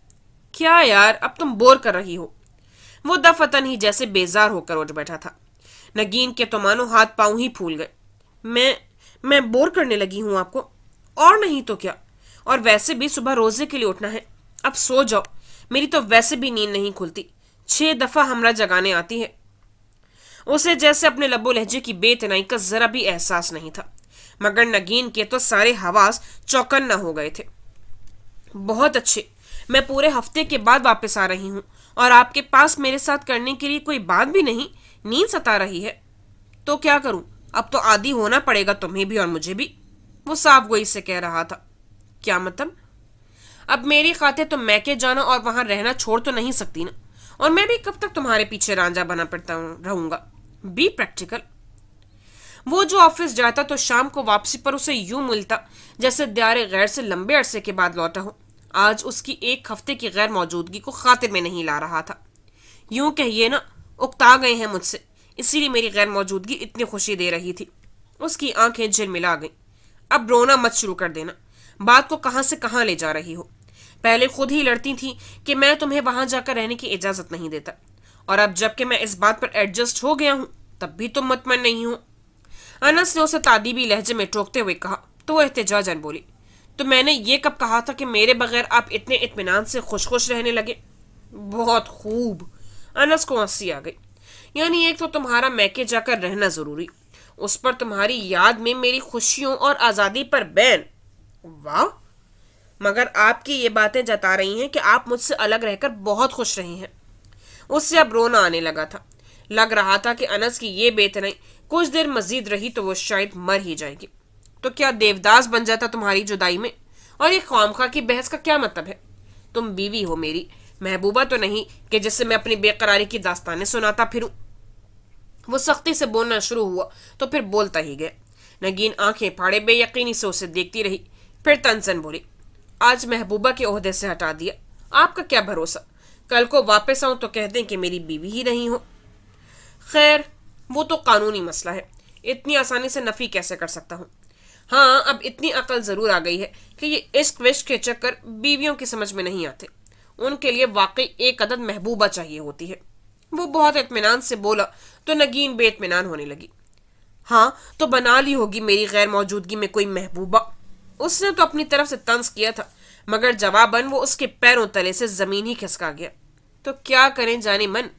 क्या यार अब तुम बोर कर रही हो वो दफतन ही जैसे बेजार होकर उठ बैठा था नगीन के तो मानो हाथ पाँव ही फूल गए मैं मैं बोर करने लगी हूँ आपको और नहीं तो क्या और वैसे भी सुबह रोजे के लिए उठना है अब सो जाओ मेरी तो वैसे भी नींद नहीं खुलती छह दफा हमरा जगाने आती है उसे जैसे अपने लबो लहजे की बेतनाई का जरा भी एहसास नहीं था मगर नगीन के तो सारे हवास चौकन्ना हो गए थे बहुत अच्छे मैं पूरे हफ्ते के बाद वापस आ रही हूँ और आपके पास मेरे साथ करने के लिए कोई बात भी नहीं नींद सता रही है तो क्या करूं अब तो आदि होना पड़ेगा तुम्हें भी और मुझे भी वो साफ गोई से कह रहा था क्या मतलब अब मेरी खातिर तुम तो मैके जाना और वहां रहना छोड़ तो नहीं सकती ना और मैं भी कब तक तुम्हारे पीछे रांझा बना पड़ता रहूंगा बी प्रैक्टिकल वो जो ऑफिस जाता तो शाम को वापसी पर उसे यूं मिलता जैसे द्यारे गैर से लंबे अरसे के बाद लौटा हो आज उसकी एक हफ्ते की गैर मौजूदगी को खातिर में नहीं ला रहा था यूं कहिए ना उकता गए हैं मुझसे इसीलिए मेरी गैर मौजूदगी इतनी खुशी दे रही थी उसकी आंखें मिला गईं अब रोना मत शुरू कर देना बात को कहाँ से कहाँ ले जा रही हो पहले खुद ही लड़ती थी कि मैं तुम्हें वहां जाकर रहने की इजाजत नहीं देता और अब जबकि मैं इस बात पर एडजस्ट हो गया हूं तब भी तुम मतमन नहीं हो अनस ने उसे तादीबी लहजे में टोकते हुए कहा तो वह एहतजाजन बोली तो मैंने ये कब कहा था कि मेरे बगैर आप इतने इतमान से खुश खुश रहने लगे बहुत खूब अनस को हंसी आ गई यानी एक तो तुम्हारा मैके जाकर रहना जरूरी उस पर तुम्हारी याद में मेरी खुशियों और आज़ादी पर बैन वाह मगर आपकी ये बातें जता रही हैं कि आप मुझसे अलग रहकर बहुत खुश रहे हैं उससे अब रोना आने लगा था लग रहा था कि अनस की ये बेतनाई कुछ देर मजीद रही तो वो शायद मर ही जाएगी तो क्या देवदास बन जाता तुम्हारी जुदाई में और ये खामखा की बहस का क्या मतलब है तुम बीवी हो मेरी महबूबा तो नहीं कि जिससे मैं अपनी बेकरारी की दास्तान सुनाता फिरूँ वो सख्ती से बोलना शुरू हुआ तो फिर बोलता ही गया नगीन आंखें फाड़े बेयकीनी से उसे देखती रही फिर तनसन बोली आज महबूबा के अहदे से हटा दिया आपका क्या भरोसा कल को वापस आऊं तो कह दें कि मेरी बीवी ही नहीं हो खैर वो तो कानूनी मसला है इतनी आसानी से नफ़ी कैसे कर सकता हूँ हाँ अब इतनी अकल ज़रूर आ गई है कि ये इश्क विश्क के चक्कर बीवियों की समझ में नहीं आते उनके लिए वाकई एक अदद महबूबा चाहिए होती है वो बहुत इतमान से बोला तो नगीन बेतमान होने लगी हाँ तो बना ली होगी मेरी गैर मौजूदगी में कोई महबूबा उसने तो अपनी तरफ से तंज किया था मगर जवाबन वो उसके पैरों तले से जमीन ही खिसका गया तो क्या करें जाने मन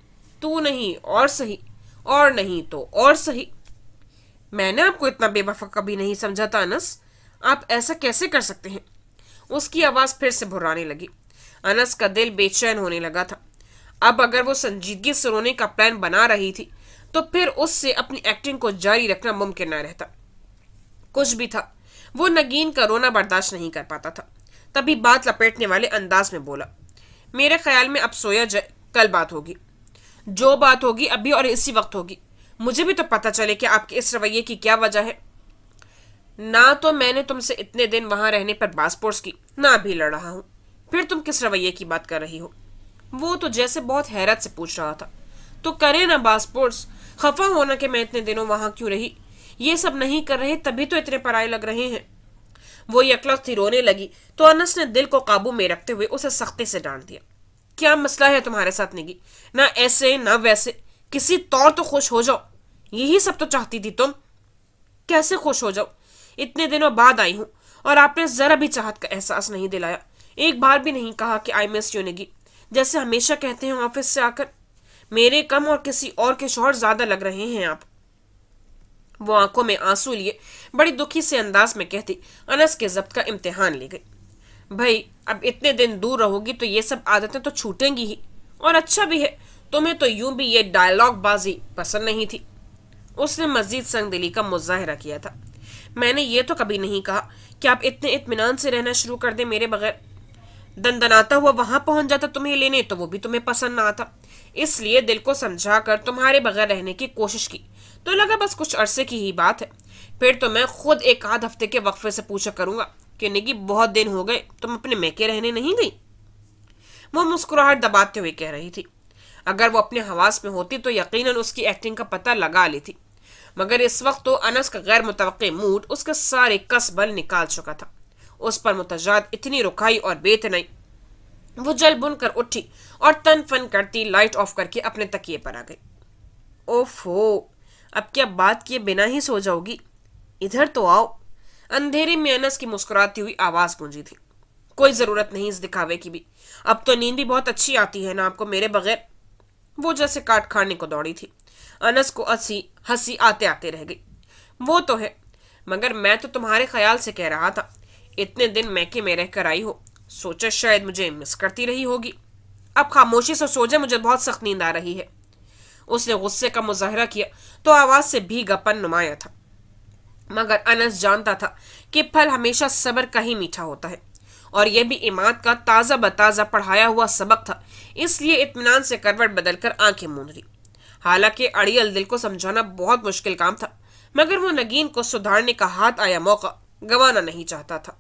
तू नहीं और सही और नहीं तो और सही मैंने आपको इतना बेवफा कभी नहीं समझा था अनस आप ऐसा कैसे कर सकते हैं उसकी आवाज़ फिर से भुराने लगी अनस का दिल बेचैन होने लगा था अब अगर वो संजीदगी से रोने का प्लान बना रही थी तो फिर उससे अपनी एक्टिंग को जारी रखना मुमकिन न रहता कुछ भी था वो नगीन का रोना बर्दाश्त नहीं कर पाता था तभी बात लपेटने वाले अंदाज में बोला मेरे ख्याल में अब सोया जाए कल बात होगी जो बात होगी अभी और इसी वक्त होगी मुझे भी तो पता चले कि आपके इस रवैये की क्या वजह है ना तो मैंने तुमसे इतने दिन वहां रहने पर बासपोर्स की ना अभी लड़ रहा हूं फिर तुम किस रवैये की बात कर रही हो वो तो जैसे बहुत हैरत से पूछ रहा था तो करे ना बासपोर्ट्स खफा होना कि मैं इतने दिनों वहां क्यों रही ये सब नहीं कर रहे तभी तो इतने पराए लग रहे हैं वो यकलौत थी रोने लगी तो अनस ने दिल को काबू में रखते हुए उसे सख्ती से डांट दिया क्या मसला है तुम्हारे साथ निगी ना ऐसे ना वैसे किसी तौर तो खुश हो जाओ यही सब तो चाहती थी तुम कैसे खुश हो जाओ इतने दिनों बाद आई हूं और आपने जरा भी चाहत का एहसास नहीं दिलाया एक बार भी नहीं कहा कि आई मिस यूनिगी जैसे हमेशा कहते हैं ऑफिस से आकर मेरे कम और किसी और के शोहर ज्यादा लग रहे हैं आप वो आंखों में आंसू लिए बड़ी दुखी से अंदाज में कहती अनस के जब्त का इम्तिहान ले गई भाई अब इतने दिन दूर रहोगी तो ये सब आदतें तो छूटेंगी ही और अच्छा भी है तुम्हें तो यूं भी ये डायलॉग बाजी पसंद नहीं थी उसने मजीद संग दिली का मुजाहरा किया था मैंने ये तो कभी नहीं कहा कि आप इतने इतमान से रहना शुरू कर दें मेरे बगैर दंदनाता हुआ वहां पहुंच जाता तुम्हें लेने तो वो भी तुम्हें पसंद ना आता इसलिए दिल को समझा कर तुम्हारे बगैर रहने की कोशिश की तो लगा बस कुछ अरसे की ही बात है फिर तो मैं खुद एक आध हफ्ते के वक्फे से पूछा करूंगा कि निगी बहुत दिन हो गए तुम अपने मैके रहने नहीं गई वो मुस्कुराहट दबाते हुए कह रही थी अगर वो अपने हवास में होती तो यकीनन उसकी एक्टिंग का पता लगा ली थी मगर इस वक्त तो अनस का गैर मुतव मूड उसके सारे कस बल निकाल चुका था उस पर मुतजाद इतनी रुकाई और बेतनाई वो जल बुन कर उठी और तन फन करती लाइट ऑफ करके अपने तकिए पर आ गई ओफो अब क्या बात किए बिना ही सो जाओगी इधर तो आओ अंधेरे में अनस की मुस्कुराती हुई आवाज़ गूंजी थी कोई ज़रूरत नहीं इस दिखावे की भी अब तो नींद भी बहुत अच्छी आती है ना आपको मेरे बगैर वो जैसे काट खाने को दौड़ी थी अनस को हंसी हंसी आते आते रह गई वो तो है मगर मैं तो तुम्हारे ख्याल से कह रहा था इतने दिन मैके में रहकर आई हो सोचा शायद मुझे मिस करती रही होगी अब खामोशी से सोचे मुझे बहुत सख्त नींद आ रही है उसने गुस्से का मुजाहरा किया तो आवाज से भी गपन नुमाया था मगर अनस जानता था कि फल हमेशा सबर का ही मीठा होता है और यह भी इमाद का ताज़ा बताज़ा पढ़ाया हुआ सबक था इसलिए इतमान से करवट बदलकर आंखें मूंद रही हालांकि अड़ियल दिल को समझाना बहुत मुश्किल काम था मगर वो नगीन को सुधारने का हाथ आया मौका गंवाना नहीं चाहता था